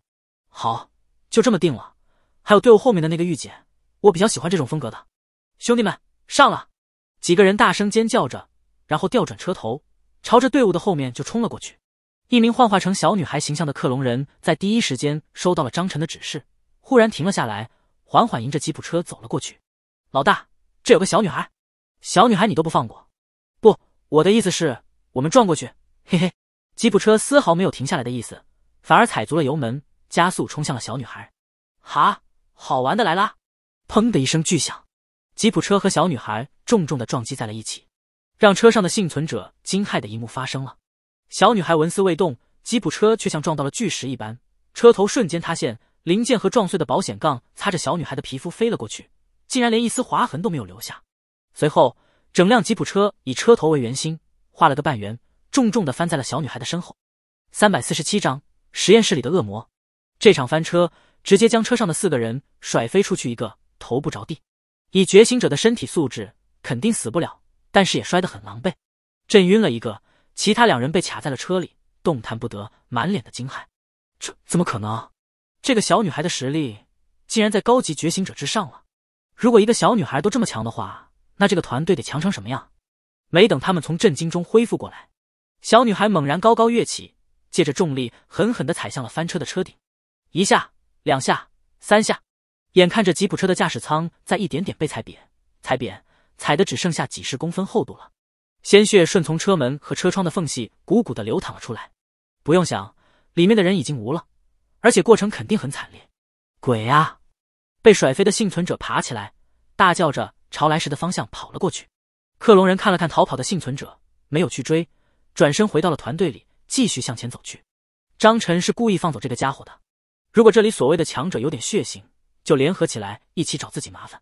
Speaker 1: 好，就这么定了。还有队伍后面的那个御姐，我比较喜欢这种风格的。兄弟们，上了！几个人大声尖叫着，然后调转车头，朝着队伍的后面就冲了过去。一名幻化成小女孩形象的克隆人在第一时间收到了张晨的指示，忽然停了下来，缓缓迎着吉普车走了过去。老大，这有个小女孩，小女孩你都不放过？不，我的意思是，我们撞过去。嘿嘿，吉普车丝毫没有停下来的意思。反而踩足了油门，加速冲向了小女孩。哈，好玩的来啦！砰的一声巨响，吉普车和小女孩重重的撞击在了一起，让车上的幸存者惊骇的一幕发生了。小女孩纹丝未动，吉普车却像撞到了巨石一般，车头瞬间塌陷，零件和撞碎的保险杠擦着小女孩的皮肤飞了过去，竟然连一丝划痕都没有留下。随后，整辆吉普车以车头为圆心画了个半圆，重重的翻在了小女孩的身后。三百四十七章。实验室里的恶魔，这场翻车直接将车上的四个人甩飞出去，一个头部着地。以觉醒者的身体素质，肯定死不了，但是也摔得很狼狈，震晕了一个，其他两人被卡在了车里，动弹不得，满脸的惊骇。这怎么可能？这个小女孩的实力竟然在高级觉醒者之上了。如果一个小女孩都这么强的话，那这个团队得强成什么样？没等他们从震惊中恢复过来，小女孩猛然高高跃起。借着重力，狠狠的踩向了翻车的车顶，一下、两下、三下，眼看着吉普车的驾驶舱在一点点被踩扁、踩扁、踩的只剩下几十公分厚度了，鲜血顺从车门和车窗的缝隙汩汩的流淌了出来。不用想，里面的人已经无了，而且过程肯定很惨烈。鬼呀！被甩飞的幸存者爬起来，大叫着朝来时的方向跑了过去。克隆人看了看逃跑的幸存者，没有去追，转身回到了团队里。继续向前走去，张晨是故意放走这个家伙的。如果这里所谓的强者有点血性，就联合起来一起找自己麻烦，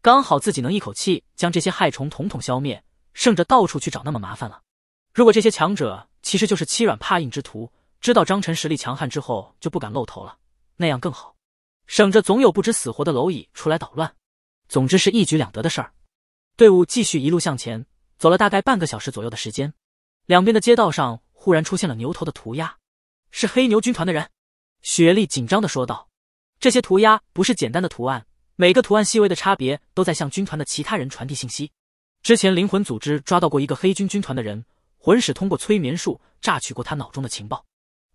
Speaker 1: 刚好自己能一口气将这些害虫统统消灭，剩着到处去找那么麻烦了。如果这些强者其实就是欺软怕硬之徒，知道张晨实力强悍之后就不敢露头了，那样更好，省着总有不知死活的蝼蚁出来捣乱。总之是一举两得的事儿。队伍继续一路向前，走了大概半个小时左右的时间，两边的街道上。忽然出现了牛头的涂鸦，是黑牛军团的人。雪莉紧张的说道：“这些涂鸦不是简单的图案，每个图案细微的差别都在向军团的其他人传递信息。之前灵魂组织抓到过一个黑军军团的人，魂使通过催眠术榨取过他脑中的情报，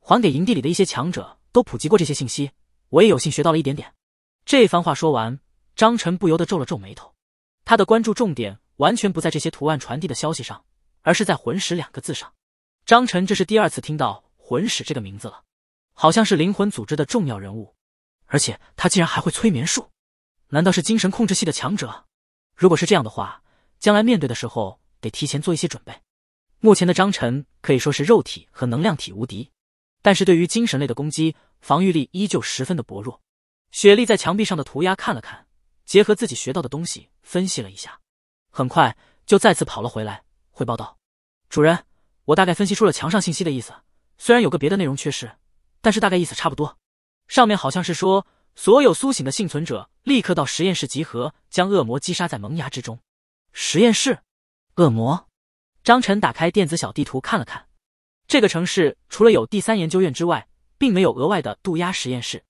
Speaker 1: 还给营地里的一些强者都普及过这些信息。我也有幸学到了一点点。”这番话说完，张晨不由得皱了皱眉头。他的关注重点完全不在这些图案传递的消息上，而是在“魂使”两个字上。张晨这是第二次听到魂使这个名字了，好像是灵魂组织的重要人物，而且他竟然还会催眠术，难道是精神控制系的强者？如果是这样的话，将来面对的时候得提前做一些准备。目前的张晨可以说是肉体和能量体无敌，但是对于精神类的攻击，防御力依旧十分的薄弱。雪莉在墙壁上的涂鸦看了看，结合自己学到的东西分析了一下，很快就再次跑了回来，汇报道：“主人。”我大概分析出了墙上信息的意思，虽然有个别的内容缺失，但是大概意思差不多。上面好像是说，所有苏醒的幸存者立刻到实验室集合，将恶魔击杀在萌芽之中。实验室，恶魔，张晨打开电子小地图看了看，这个城市除了有第三研究院之外，并没有额外的渡鸦实验室。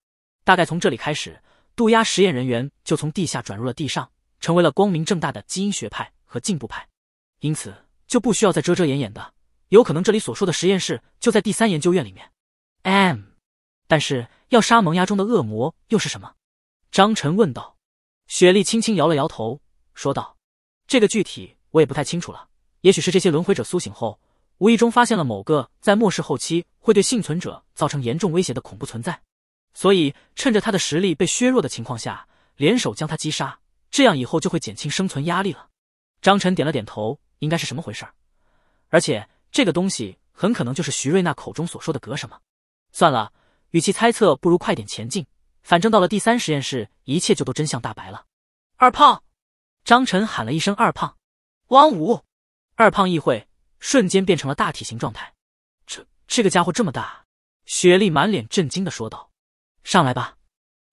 Speaker 1: 大概从这里开始，渡鸦实验人员就从地下转入了地上，成为了光明正大的基因学派和进步派，因此就不需要再遮遮掩掩的。有可能这里所说的实验室就在第三研究院里面，M，但是要杀萌芽中的恶魔又是什么？张晨问道。雪莉轻轻摇了摇头，说道：“这个具体我也不太清楚了，也许是这些轮回者苏醒后，无意中发现了某个在末世后期会对幸存者造成严重威胁的恐怖存在，所以趁着他的实力被削弱的情况下，联手将他击杀，这样以后就会减轻生存压力了。”张晨点了点头，应该是什么回事？而且。这个东西很可能就是徐瑞娜口中所说的“隔什么”。算了，与其猜测，不如快点前进。反正到了第三实验室，一切就都真相大白了。二胖，张晨喊了一声：“二胖，汪五。”二胖一会，瞬间变成了大体型状态。这这个家伙这么大，雪莉满脸震惊的说道：“上来吧。”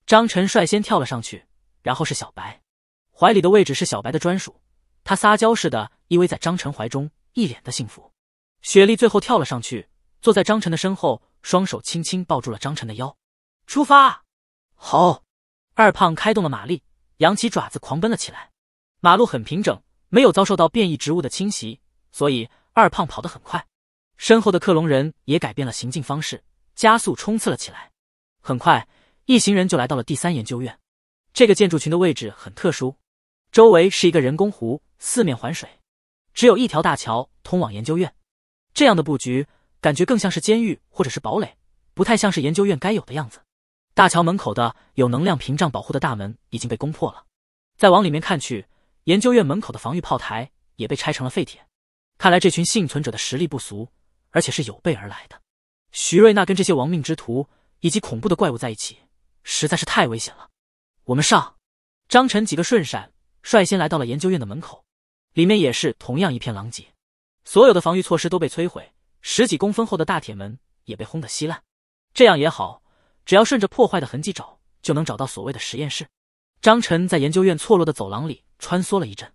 Speaker 1: 张晨率先跳了上去，然后是小白。怀里的位置是小白的专属，他撒娇似的依偎在张晨怀中，一脸的幸福。雪莉最后跳了上去，坐在张晨的身后，双手轻轻抱住了张晨的腰。出发！好，二胖开动了马力，扬起爪子狂奔了起来。马路很平整，没有遭受到变异植物的侵袭，所以二胖跑得很快。身后的克隆人也改变了行进方式，加速冲刺了起来。很快，一行人就来到了第三研究院。这个建筑群的位置很特殊，周围是一个人工湖，四面环水，只有一条大桥通往研究院。这样的布局感觉更像是监狱或者是堡垒，不太像是研究院该有的样子。大桥门口的有能量屏障保护的大门已经被攻破了，再往里面看去，研究院门口的防御炮台也被拆成了废铁。看来这群幸存者的实力不俗，而且是有备而来的。徐瑞娜跟这些亡命之徒以及恐怖的怪物在一起实在是太危险了。我们上！张晨几个顺闪率先来到了研究院的门口，里面也是同样一片狼藉。所有的防御措施都被摧毁，十几公分厚的大铁门也被轰得稀烂。这样也好，只要顺着破坏的痕迹找，就能找到所谓的实验室。张晨在研究院错落的走廊里穿梭了一阵，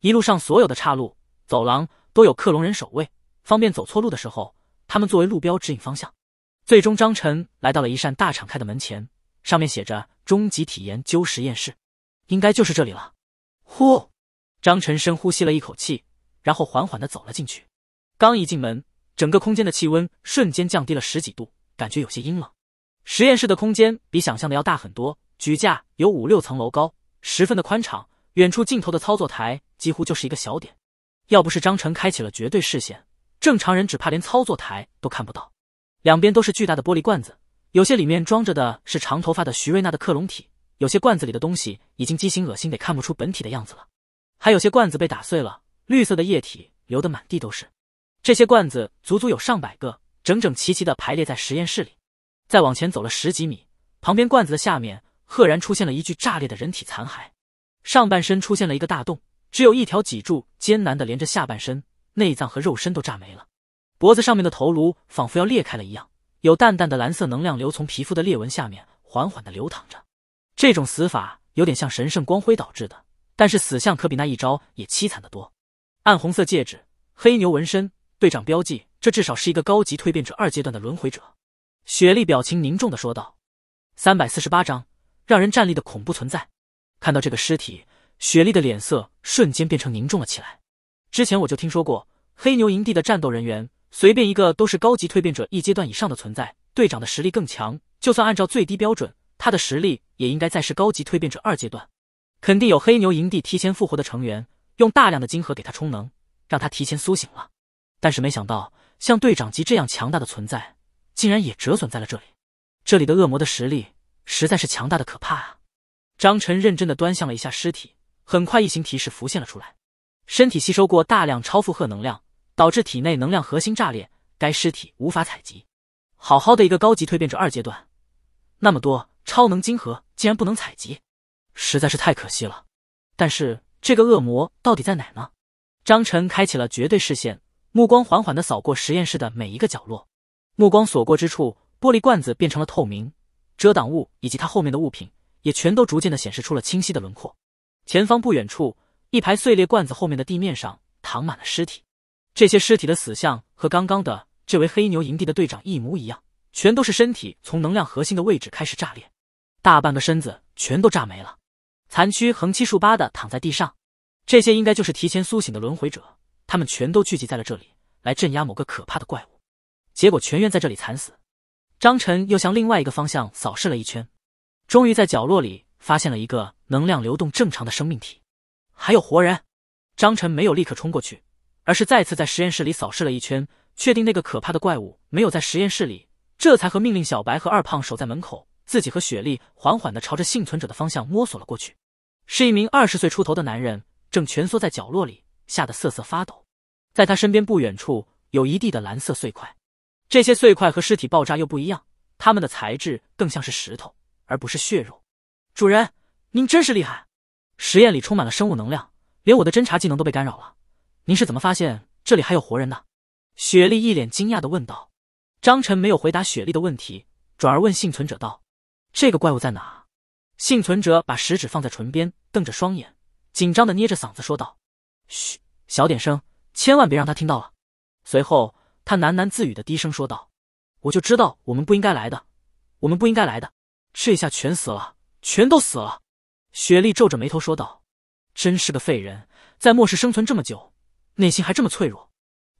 Speaker 1: 一路上所有的岔路、走廊都有克隆人守卫，方便走错路的时候，他们作为路标指引方向。最终，张晨来到了一扇大敞开的门前，上面写着“终极体研究实验室”，应该就是这里了。呼，张晨深呼吸了一口气。然后缓缓的走了进去，刚一进门，整个空间的气温瞬间降低了十几度，感觉有些阴冷。实验室的空间比想象的要大很多，举架有五六层楼高，十分的宽敞。远处尽头的操作台几乎就是一个小点，要不是张成开启了绝对视线，正常人只怕连操作台都看不到。两边都是巨大的玻璃罐子，有些里面装着的是长头发的徐瑞娜的克隆体，有些罐子里的东西已经畸形恶心得看不出本体的样子了，还有些罐子被打碎了。绿色的液体流得满地都是，这些罐子足足有上百个，整整齐齐的排列在实验室里。再往前走了十几米，旁边罐子的下面赫然出现了一具炸裂的人体残骸，上半身出现了一个大洞，只有一条脊柱艰难的连着下半身，内脏和肉身都炸没了，脖子上面的头颅仿佛要裂开了一样，有淡淡的蓝色能量流从皮肤的裂纹下面缓缓的流淌着。这种死法有点像神圣光辉导致的，但是死相可比那一招也凄惨得多。暗红色戒指，黑牛纹身，队长标记，这至少是一个高级蜕变者二阶段的轮回者。雪莉表情凝重的说道。三百四十八章，让人战栗的恐怖存在。看到这个尸体，雪莉的脸色瞬间变成凝重了起来。之前我就听说过黑牛营地的战斗人员，随便一个都是高级蜕变者一阶段以上的存在。队长的实力更强，就算按照最低标准，他的实力也应该再是高级蜕变者二阶段。肯定有黑牛营地提前复活的成员。用大量的晶核给他充能，让他提前苏醒了。但是没想到，像队长级这样强大的存在，竟然也折损在了这里。这里的恶魔的实力实在是强大的可怕啊！张晨认真的端详了一下尸体，很快一行提示浮现了出来：身体吸收过大量超负荷能量，导致体内能量核心炸裂，该尸体无法采集。好好的一个高级蜕变者二阶段，那么多超能晶核竟然不能采集，实在是太可惜了。但是。这个恶魔到底在哪呢？张晨开启了绝对视线，目光缓缓的扫过实验室的每一个角落，目光所过之处，玻璃罐子变成了透明，遮挡物以及它后面的物品也全都逐渐的显示出了清晰的轮廓。前方不远处，一排碎裂罐子后面的地面上躺满了尸体，这些尸体的死相和刚刚的这位黑牛营地的队长一模一样，全都是身体从能量核心的位置开始炸裂，大半个身子全都炸没了，残躯横七竖八的躺在地上。这些应该就是提前苏醒的轮回者，他们全都聚集在了这里，来镇压某个可怕的怪物，结果全员在这里惨死。张晨又向另外一个方向扫视了一圈，终于在角落里发现了一个能量流动正常的生命体，还有活人。张晨没有立刻冲过去，而是再次在实验室里扫视了一圈，确定那个可怕的怪物没有在实验室里，这才和命令小白和二胖守在门口，自己和雪莉缓缓的朝着幸存者的方向摸索了过去。是一名二十岁出头的男人。正蜷缩在角落里，吓得瑟瑟发抖。在他身边不远处，有一地的蓝色碎块。这些碎块和尸体爆炸又不一样，它们的材质更像是石头，而不是血肉。主人，您真是厉害！实验里充满了生物能量，连我的侦查技能都被干扰了。您是怎么发现这里还有活人呢？雪莉一脸惊讶的问道。张晨没有回答雪莉的问题，转而问幸存者道：“这个怪物在哪？”幸存者把食指放在唇边，瞪着双眼。紧张的捏着嗓子说道：“嘘，小点声，千万别让他听到了。”随后，他喃喃自语的低声说道：“我就知道我们不应该来的，我们不应该来的，这下全死了，全都死了。”雪莉皱着眉头说道：“真是个废人，在末世生存这么久，内心还这么脆弱，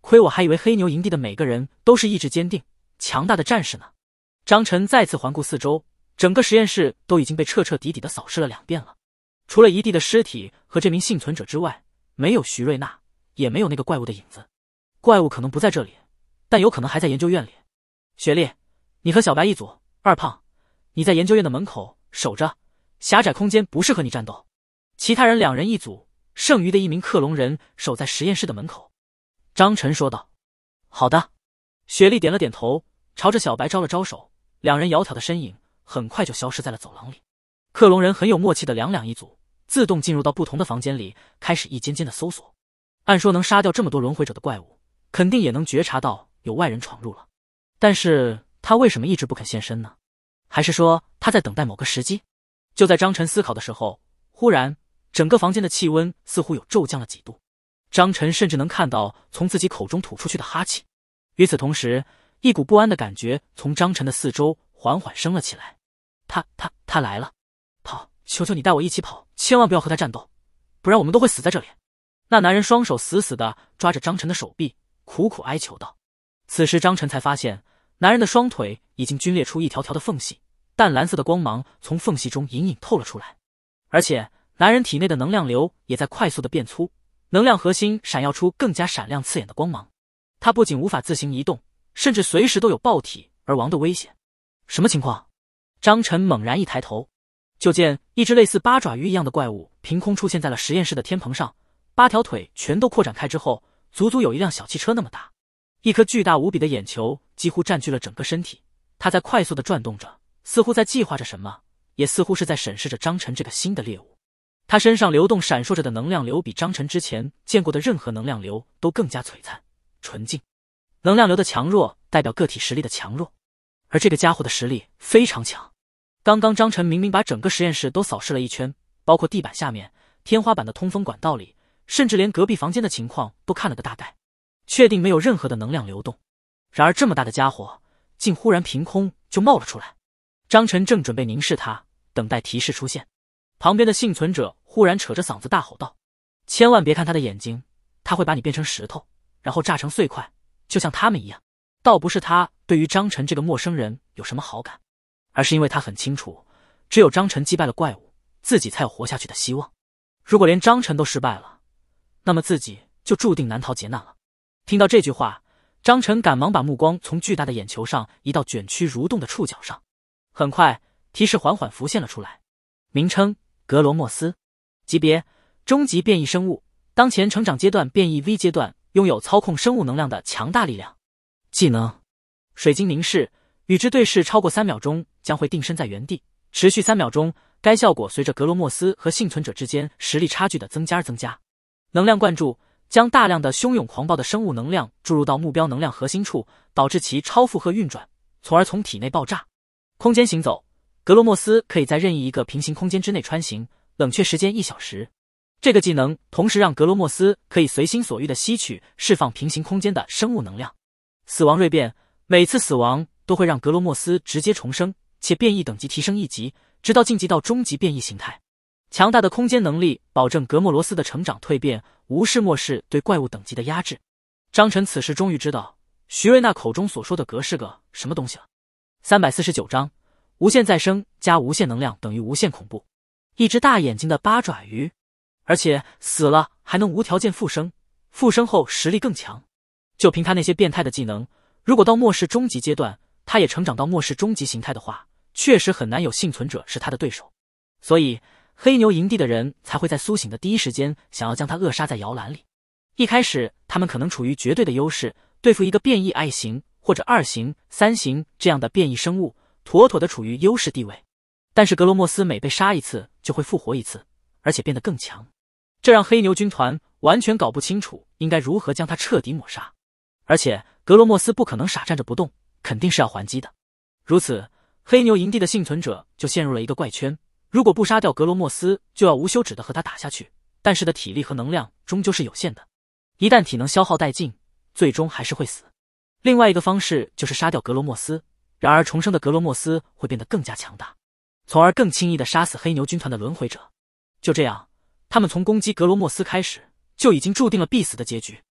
Speaker 1: 亏我还以为黑牛营地的每个人都是意志坚定、强大的战士呢。”张晨再次环顾四周，整个实验室都已经被彻彻底底的扫视了两遍了。除了一地的尸体和这名幸存者之外，没有徐瑞娜，也没有那个怪物的影子。怪物可能不在这里，但有可能还在研究院里。雪莉，你和小白一组；二胖，你在研究院的门口守着。狭窄空间不适合你战斗。其他人两人一组，剩余的一名克隆人守在实验室的门口。张晨说道：“好的。”雪莉点了点头，朝着小白招了招手，两人窈窕的身影很快就消失在了走廊里。克隆人很有默契的两两一组，自动进入到不同的房间里，开始一间间的搜索。按说能杀掉这么多轮回者的怪物，肯定也能觉察到有外人闯入了，但是他为什么一直不肯现身呢？还是说他在等待某个时机？就在张晨思考的时候，忽然整个房间的气温似乎有骤降了几度，张晨甚至能看到从自己口中吐出去的哈气。与此同时，一股不安的感觉从张晨的四周缓缓升了起来。他、他、他来了！求求你带我一起跑，千万不要和他战斗，不然我们都会死在这里。那男人双手死死的抓着张晨的手臂，苦苦哀求道。此时张晨才发现，男人的双腿已经龟裂出一条条的缝隙，淡蓝色的光芒从缝隙中隐隐透了出来，而且男人体内的能量流也在快速的变粗，能量核心闪耀出更加闪亮刺眼的光芒。他不仅无法自行移动，甚至随时都有爆体而亡的危险。什么情况？张晨猛然一抬头。就见一只类似八爪鱼一样的怪物凭空出现在了实验室的天棚上，八条腿全都扩展开之后，足足有一辆小汽车那么大。一颗巨大无比的眼球几乎占据了整个身体，它在快速的转动着，似乎在计划着什么，也似乎是在审视着张晨这个新的猎物。他身上流动闪烁着的能量流比张晨之前见过的任何能量流都更加璀璨纯净。能量流的强弱代表个体实力的强弱，而这个家伙的实力非常强。刚刚张晨明明把整个实验室都扫视了一圈，包括地板下面、天花板的通风管道里，甚至连隔壁房间的情况都看了个大概，确定没有任何的能量流动。然而这么大的家伙竟忽然凭空就冒了出来。张晨正准备凝视他，等待提示出现，旁边的幸存者忽然扯着嗓子大吼道：“千万别看他的眼睛，他会把你变成石头，然后炸成碎块，就像他们一样。”倒不是他对于张晨这个陌生人有什么好感。而是因为他很清楚，只有张晨击败了怪物，自己才有活下去的希望。如果连张晨都失败了，那么自己就注定难逃劫难了。听到这句话，张晨赶忙把目光从巨大的眼球上移到卷曲蠕动的触角上。很快，提示缓缓浮现了出来：名称格罗莫斯，级别终极变异生物，当前成长阶段变异 V 阶段，拥有操控生物能量的强大力量。技能：水晶凝视，与之对视超过三秒钟。将会定身在原地，持续三秒钟。该效果随着格罗莫斯和幸存者之间实力差距的增加而增加。能量灌注将大量的汹涌狂暴的生物能量注入到目标能量核心处，导致其超负荷运转，从而从体内爆炸。空间行走，格罗莫斯可以在任意一个平行空间之内穿行。冷却时间一小时。这个技能同时让格罗莫斯可以随心所欲的吸取、释放平行空间的生物能量。死亡锐变，每次死亡都会让格罗莫斯直接重生。且变异等级提升一级，直到晋级到终极变异形态。强大的空间能力保证格莫罗斯的成长蜕变，无视末世对怪物等级的压制。张晨此时终于知道徐瑞娜口中所说的“格”是个什么东西了。三百四十九章：无限再生加无限能量等于无限恐怖。一只大眼睛的八爪鱼，而且死了还能无条件复生，复生后实力更强。就凭他那些变态的技能，如果到末世终极阶段。他也成长到末世终极形态的话，确实很难有幸存者是他的对手，所以黑牛营地的人才会在苏醒的第一时间想要将他扼杀在摇篮里。一开始他们可能处于绝对的优势，对付一个变异 I 型或者二型、三型这样的变异生物，妥妥的处于优势地位。但是格罗莫斯每被杀一次就会复活一次，而且变得更强，这让黑牛军团完全搞不清楚应该如何将他彻底抹杀。而且格罗莫斯不可能傻站着不动。肯定是要还击的，如此，黑牛营地的幸存者就陷入了一个怪圈：如果不杀掉格罗莫斯，就要无休止的和他打下去；但是的体力和能量终究是有限的，一旦体能消耗殆尽，最终还是会死。另外一个方式就是杀掉格罗莫斯，然而重生的格罗莫斯会变得更加强大，从而更轻易的杀死黑牛军团的轮回者。就这样，他们从攻击格罗莫斯开始，就已经注定了必死的结局。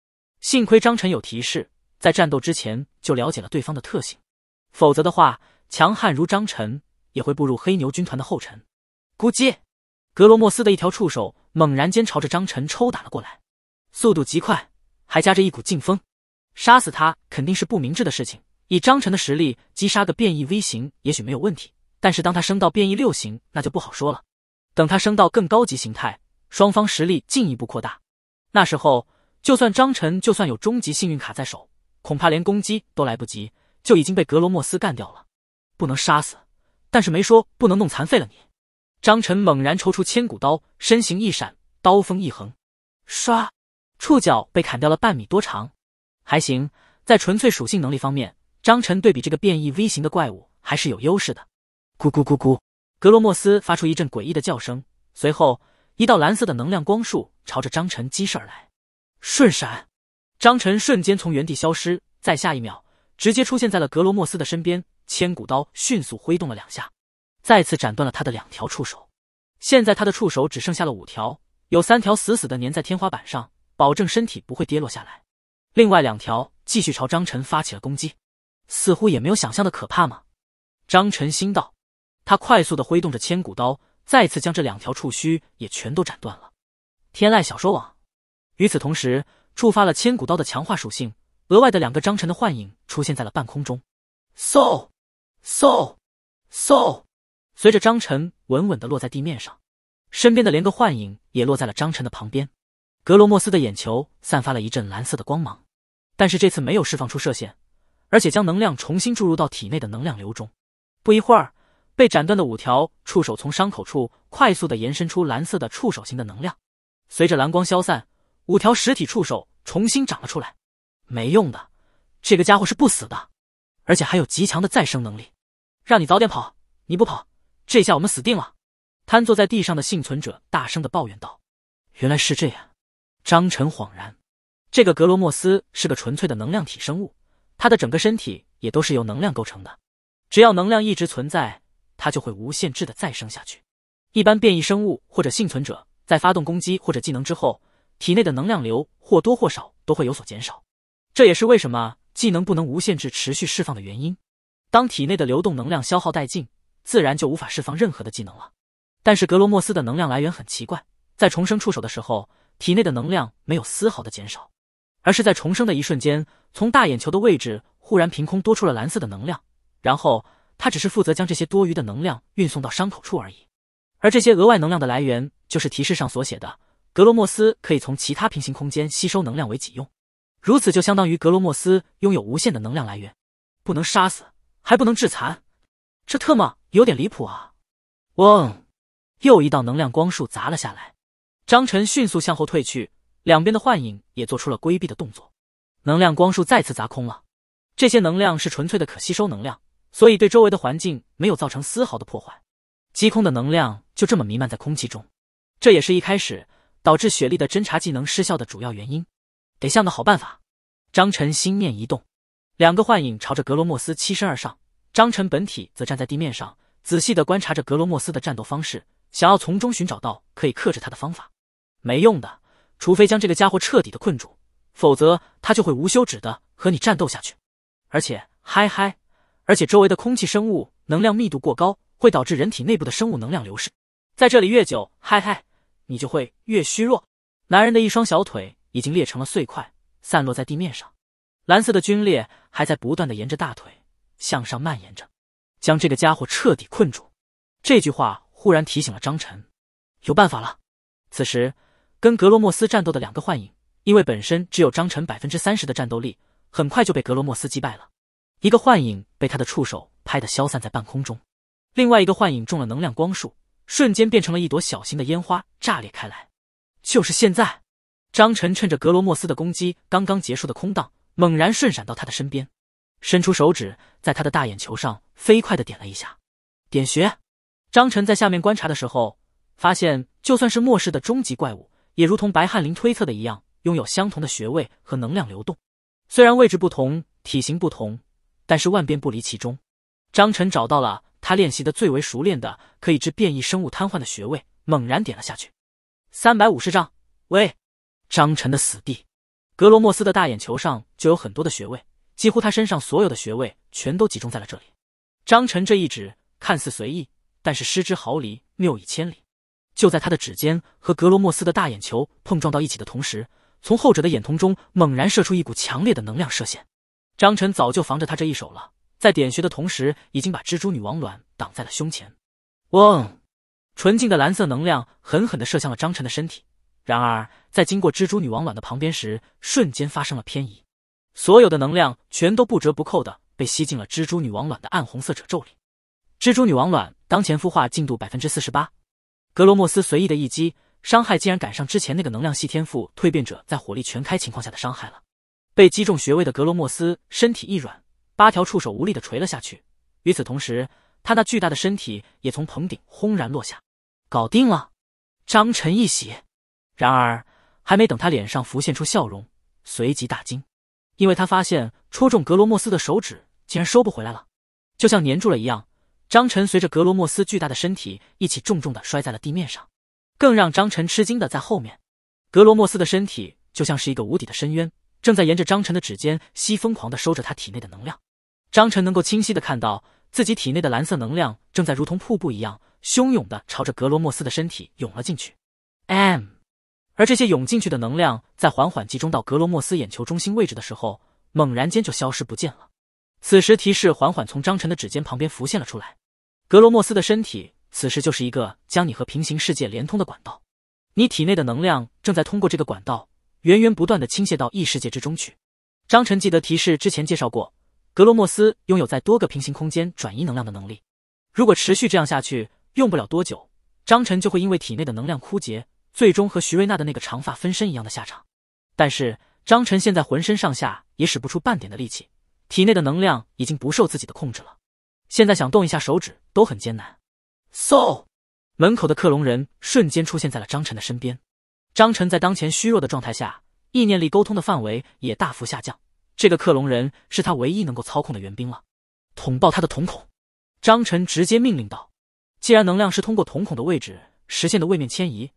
Speaker 1: 幸亏张晨有提示。在战斗之前就了解了对方的特性，否则的话，强悍如张晨也会步入黑牛军团的后尘。估计格罗莫斯的一条触手猛然间朝着张晨抽打了过来，速度极快，还夹着一股劲风。杀死他肯定是不明智的事情。以张晨的实力，击杀个变异 V 型也许没有问题，但是当他升到变异六型，那就不好说了。等他升到更高级形态，双方实力进一步扩大，那时候，就算张晨，就算有终极幸运卡在手。恐怕连攻击都来不及，就已经被格罗莫斯干掉了。不能杀死，但是没说不能弄残废了你。张晨猛然抽出千古刀，身形一闪，刀锋一横，唰，触角被砍掉了半米多长。还行，在纯粹属性能力方面，张晨对比这个变异 V 型的怪物还是有优势的。咕咕咕咕，格罗莫斯发出一阵诡异的叫声，随后一道蓝色的能量光束朝着张晨激射而来，瞬闪。张晨瞬间从原地消失，在下一秒直接出现在了格罗莫斯的身边。千古刀迅速挥动了两下，再次斩断了他的两条触手。现在他的触手只剩下了五条，有三条死死的粘在天花板上，保证身体不会跌落下来；另外两条继续朝张晨发起了攻击，似乎也没有想象的可怕吗？张晨心道，他快速的挥动着千古刀，再次将这两条触须也全都斩断了。天籁小说网，与此同时。触发了千古刀的强化属性，额外的两个张晨的幻影出现在了半空中。嗖，嗖，嗖，随着张晨稳稳的落在地面上，身边的连个幻影也落在了张晨的旁边。格罗莫斯的眼球散发了一阵蓝色的光芒，但是这次没有释放出射线，而且将能量重新注入到体内的能量流中。不一会儿，被斩断的五条触手从伤口处快速的延伸出蓝色的触手型的能量，随着蓝光消散。五条实体触手重新长了出来，没用的，这个家伙是不死的，而且还有极强的再生能力。让你早点跑，你不跑，这下我们死定了。瘫坐在地上的幸存者大声的抱怨道：“原来是这样。”张晨恍然，这个格罗莫斯是个纯粹的能量体生物，他的整个身体也都是由能量构成的，只要能量一直存在，它就会无限制的再生下去。一般变异生物或者幸存者在发动攻击或者技能之后。体内的能量流或多或少都会有所减少，这也是为什么技能不能无限制持续释放的原因。当体内的流动能量消耗殆尽，自然就无法释放任何的技能了。但是格罗莫斯的能量来源很奇怪，在重生触手的时候，体内的能量没有丝毫的减少，而是在重生的一瞬间，从大眼球的位置忽然凭空多出了蓝色的能量，然后他只是负责将这些多余的能量运送到伤口处而已。而这些额外能量的来源，就是提示上所写的。格罗莫斯可以从其他平行空间吸收能量为己用，如此就相当于格罗莫斯拥有无限的能量来源。不能杀死，还不能致残，这特么有点离谱啊！嗡，又一道能量光束砸了下来，张晨迅速向后退去，两边的幻影也做出了规避的动作。能量光束再次砸空了，这些能量是纯粹的可吸收能量，所以对周围的环境没有造成丝毫的破坏。击空的能量就这么弥漫在空气中，这也是一开始。导致雪莉的侦查技能失效的主要原因，得想个好办法。张晨心念一动，两个幻影朝着格罗莫斯栖身而上，张晨本体则站在地面上，仔细的观察着格罗莫斯的战斗方式，想要从中寻找到可以克制他的方法。没用的，除非将这个家伙彻底的困住，否则他就会无休止的和你战斗下去。而且，嗨嗨，而且周围的空气生物能量密度过高，会导致人体内部的生物能量流失，在这里越久，嗨嗨。你就会越虚弱。男人的一双小腿已经裂成了碎块，散落在地面上。蓝色的皲裂还在不断的沿着大腿向上蔓延着，将这个家伙彻底困住。这句话忽然提醒了张晨，有办法了。此时，跟格罗莫斯战斗的两个幻影，因为本身只有张晨百分之三十的战斗力，很快就被格罗莫斯击败了。一个幻影被他的触手拍得消散在半空中，另外一个幻影中了能量光束。瞬间变成了一朵小型的烟花，炸裂开来。就是现在！张晨趁着格罗莫斯的攻击刚刚结束的空档，猛然瞬闪到他的身边，伸出手指在他的大眼球上飞快的点了一下。点穴。张晨在下面观察的时候，发现就算是末世的终极怪物，也如同白翰林推测的一样，拥有相同的穴位和能量流动。虽然位置不同，体型不同，但是万变不离其中。张晨找到了。他练习的最为熟练的可以治变异生物瘫痪的穴位，猛然点了下去。三百五十丈，喂，张晨的死地，格罗莫斯的大眼球上就有很多的穴位，几乎他身上所有的穴位全都集中在了这里。张晨这一指看似随意，但是失之毫厘，谬以千里。就在他的指尖和格罗莫斯的大眼球碰撞到一起的同时，从后者的眼瞳中猛然射出一股强烈的能量射线。张晨早就防着他这一手了。在点穴的同时，已经把蜘蛛女王卵挡在了胸前。嗡，纯净的蓝色能量狠狠地射向了张晨的身体。然而，在经过蜘蛛女王卵的旁边时，瞬间发生了偏移，所有的能量全都不折不扣的被吸进了蜘蛛女王卵的暗红色褶皱里。蜘蛛女王卵当前孵化进度百分之四十八。格罗莫斯随意的一击，伤害竟然赶上之前那个能量系天赋蜕变者在火力全开情况下的伤害了。被击中穴位的格罗莫斯身体一软。八条触手无力的垂了下去，与此同时，他那巨大的身体也从棚顶轰然落下。搞定了，张晨一喜。然而，还没等他脸上浮现出笑容，随即大惊，因为他发现戳中格罗莫斯的手指竟然收不回来了，就像粘住了一样。张晨随着格罗莫斯巨大的身体一起重重的摔在了地面上。更让张晨吃惊的在后面，格罗莫斯的身体就像是一个无底的深渊。正在沿着张晨的指尖吸，疯狂的收着他体内的能量。张晨能够清晰的看到自己体内的蓝色能量正在如同瀑布一样汹涌的朝着格罗莫斯的身体涌了进去。M，而这些涌进去的能量在缓缓集中到格罗莫斯眼球中心位置的时候，猛然间就消失不见了。此时提示缓缓从张晨的指尖旁边浮现了出来。格罗莫斯的身体此时就是一个将你和平行世界连通的管道，你体内的能量正在通过这个管道。源源不断的倾泻到异世界之中去。张晨记得提示之前介绍过，格罗莫斯拥有在多个平行空间转移能量的能力。如果持续这样下去，用不了多久，张晨就会因为体内的能量枯竭，最终和徐瑞娜的那个长发分身一样的下场。但是张晨现在浑身上下也使不出半点的力气，体内的能量已经不受自己的控制了。现在想动一下手指都很艰难。嗖，门口的克隆人瞬间出现在了张晨的身边。张晨在当前虚弱的状态下，意念力沟通的范围也大幅下降。这个克隆人是他唯一能够操控的援兵了。捅爆他的瞳孔！张晨直接命令道：“既然能量是通过瞳孔的位置实现的位面迁移，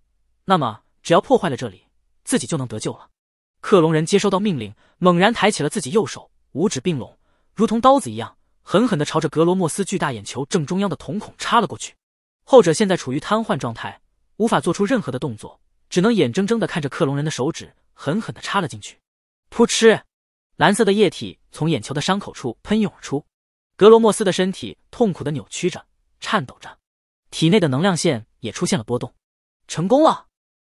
Speaker 1: 那么只要破坏了这里，自己就能得救了。”克隆人接收到命令，猛然抬起了自己右手，五指并拢，如同刀子一样，狠狠的朝着格罗莫斯巨大眼球正中央的瞳孔插了过去。后者现在处于瘫痪状态，无法做出任何的动作。只能眼睁睁地看着克隆人的手指狠狠地插了进去，噗嗤，蓝色的液体从眼球的伤口处喷涌而出，格罗莫斯的身体痛苦地扭曲着，颤抖着，体内的能量线也出现了波动。成功了！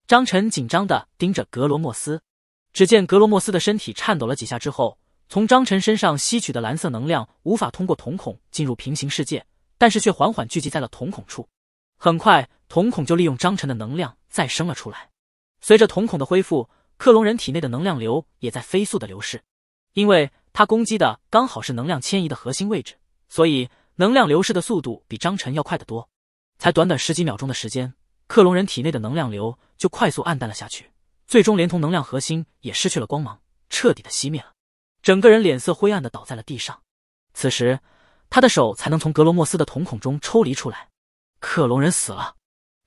Speaker 1: 张晨紧张地盯着格罗莫斯，只见格罗莫斯的身体颤抖了几下之后，从张晨身上吸取的蓝色能量无法通过瞳孔进入平行世界，但是却缓缓聚集在了瞳孔处。很快，瞳孔就利用张晨的能量。再生了出来。随着瞳孔的恢复，克隆人体内的能量流也在飞速的流逝。因为他攻击的刚好是能量迁移的核心位置，所以能量流逝的速度比张晨要快得多。才短短十几秒钟的时间，克隆人体内的能量流就快速暗淡了下去，最终连同能量核心也失去了光芒，彻底的熄灭了。整个人脸色灰暗的倒在了地上。此时，他的手才能从格罗莫斯的瞳孔中抽离出来。克隆人死了。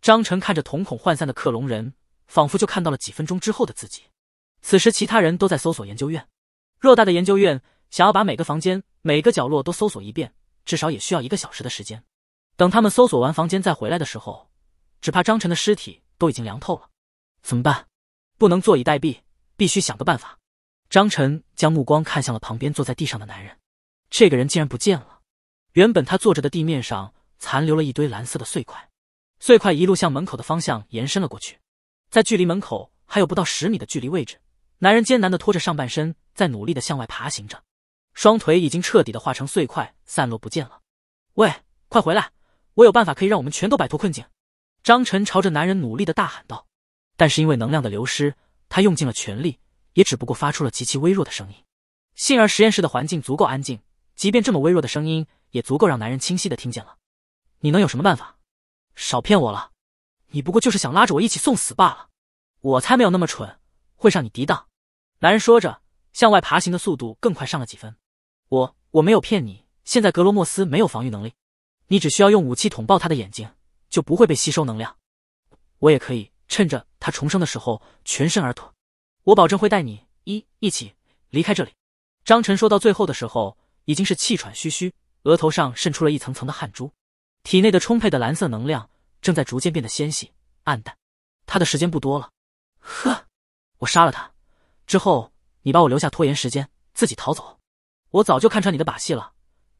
Speaker 1: 张晨看着瞳孔涣散的克隆人，仿佛就看到了几分钟之后的自己。此时，其他人都在搜索研究院，偌大的研究院，想要把每个房间、每个角落都搜索一遍，至少也需要一个小时的时间。等他们搜索完房间再回来的时候，只怕张晨的尸体都已经凉透了。怎么办？不能坐以待毙，必须想个办法。张晨将目光看向了旁边坐在地上的男人，这个人竟然不见了。原本他坐着的地面上残留了一堆蓝色的碎块。碎块一路向门口的方向延伸了过去，在距离门口还有不到十米的距离位置，男人艰难的拖着上半身，在努力的向外爬行着，双腿已经彻底的化成碎块，散落不见了。喂，快回来！我有办法可以让我们全都摆脱困境。张晨朝着男人努力的大喊道，但是因为能量的流失，他用尽了全力，也只不过发出了极其微弱的声音。幸而实验室的环境足够安静，即便这么微弱的声音，也足够让男人清晰的听见了。你能有什么办法？少骗我了，你不过就是想拉着我一起送死罢了。我才没有那么蠢，会上你当。男人说着，向外爬行的速度更快上了几分。我我没有骗你，现在格罗莫斯没有防御能力，你只需要用武器捅爆他的眼睛，就不会被吸收能量。我也可以趁着他重生的时候全身而退，我保证会带你一一起离开这里。张晨说到最后的时候，已经是气喘吁吁，额头上渗出了一层层的汗珠。体内的充沛的蓝色能量正在逐渐变得纤细暗淡，他的时间不多了。呵，我杀了他之后，你把我留下拖延时间，自己逃走。我早就看穿你的把戏了，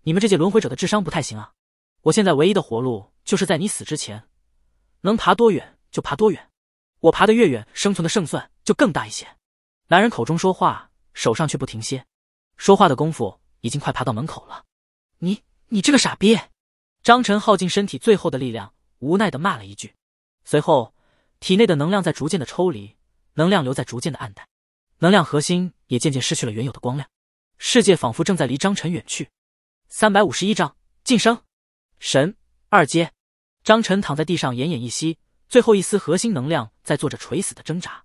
Speaker 1: 你们这届轮回者的智商不太行啊。我现在唯一的活路就是在你死之前，能爬多远就爬多远，我爬得越远，生存的胜算就更大一些。男人口中说话，手上却不停歇，说话的功夫已经快爬到门口了。你，你这个傻逼！张晨耗尽身体最后的力量，无奈的骂了一句。随后，体内的能量在逐渐的抽离，能量流在逐渐的暗淡，能量核心也渐渐失去了原有的光亮。世界仿佛正在离张晨远去。三百五十一章晋升神二阶。张晨躺在地上奄奄一息，最后一丝核心能量在做着垂死的挣扎。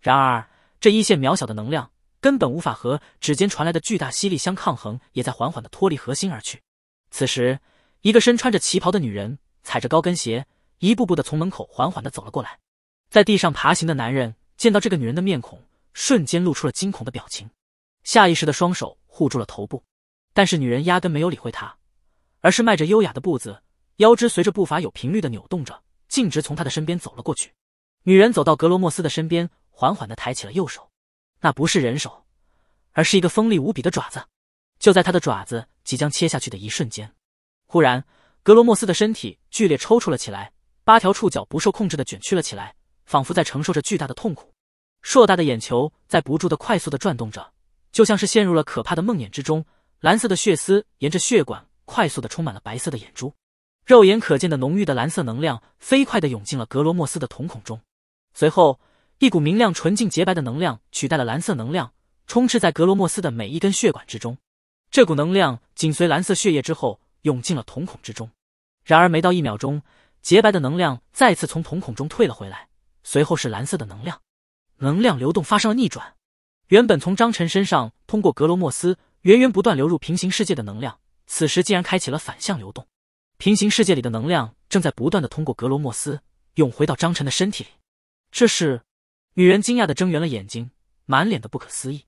Speaker 1: 然而，这一线渺小的能量根本无法和指尖传来的巨大吸力相抗衡，也在缓缓的脱离核心而去。此时。一个身穿着旗袍的女人踩着高跟鞋，一步步的从门口缓缓的走了过来。在地上爬行的男人见到这个女人的面孔，瞬间露出了惊恐的表情，下意识的双手护住了头部。但是女人压根没有理会他，而是迈着优雅的步子，腰肢随着步伐有频率的扭动着，径直从他的身边走了过去。女人走到格罗莫斯的身边，缓缓的抬起了右手，那不是人手，而是一个锋利无比的爪子。就在她的爪子即将切下去的一瞬间。突然，格罗莫斯的身体剧烈抽搐了起来，八条触角不受控制的卷曲了起来，仿佛在承受着巨大的痛苦。硕大的眼球在不住的快速的转动着，就像是陷入了可怕的梦魇之中。蓝色的血丝沿着血管快速的充满了白色的眼珠，肉眼可见的浓郁的蓝色能量飞快的涌进了格罗莫斯的瞳孔中。随后，一股明亮、纯净、洁白的能量取代了蓝色能量，充斥在格罗莫斯的每一根血管之中。这股能量紧随蓝色血液之后。涌进了瞳孔之中，然而没到一秒钟，洁白的能量再次从瞳孔中退了回来，随后是蓝色的能量，能量流动发生了逆转。原本从张晨身上通过格罗莫斯源源不断流入平行世界的能量，此时竟然开启了反向流动。平行世界里的能量正在不断的通过格罗莫斯涌回到张晨的身体里。这是，女人惊讶的睁圆了眼睛，满脸的不可思议。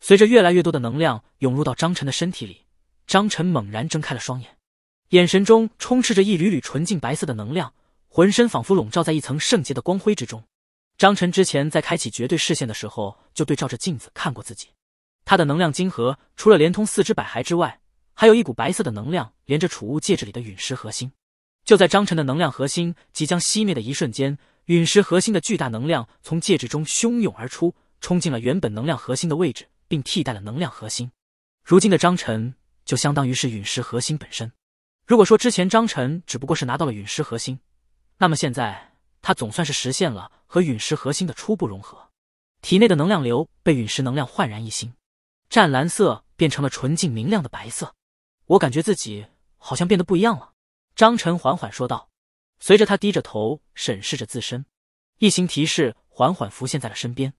Speaker 1: 随着越来越多的能量涌入到张晨的身体里，张晨猛然睁开了双眼。眼神中充斥着一缕缕纯净白色的能量，浑身仿佛笼罩在一层圣洁的光辉之中。张晨之前在开启绝对视线的时候，就对照着镜子看过自己。他的能量晶核除了连通四肢百骸之外，还有一股白色的能量连着储物戒指里的陨石核心。就在张晨的能量核心即将熄灭的一瞬间，陨石核心的巨大能量从戒指中汹涌而出，冲进了原本能量核心的位置，并替代了能量核心。如今的张晨就相当于是陨石核心本身。如果说之前张晨只不过是拿到了陨石核心，那么现在他总算是实现了和陨石核心的初步融合，体内的能量流被陨石能量焕然一新，湛蓝色变成了纯净明亮的白色。我感觉自己好像变得不一样了。”张晨缓缓说道，随着他低着头审视着自身，一行提示缓缓浮现在了身边：“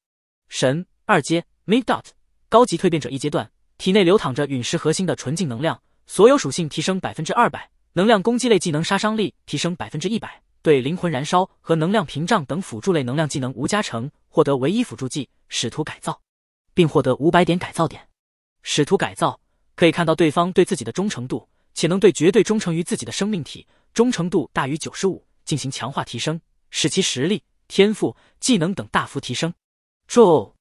Speaker 1: 神二阶 Mid Dot 高级蜕变者一阶段，体内流淌着陨石核心的纯净能量。”所有属性提升百分之二百，能量攻击类技能杀伤力提升百分之一百，对灵魂燃烧和能量屏障等辅助类能量技能无加成。获得唯一辅助技使徒改造，并获得五百点改造点。使徒改造可以看到对方对自己的忠诚度，且能对绝对忠诚于自己的生命体忠诚度大于九十五进行强化提升，使其实力、天赋、技能等大幅提升。注：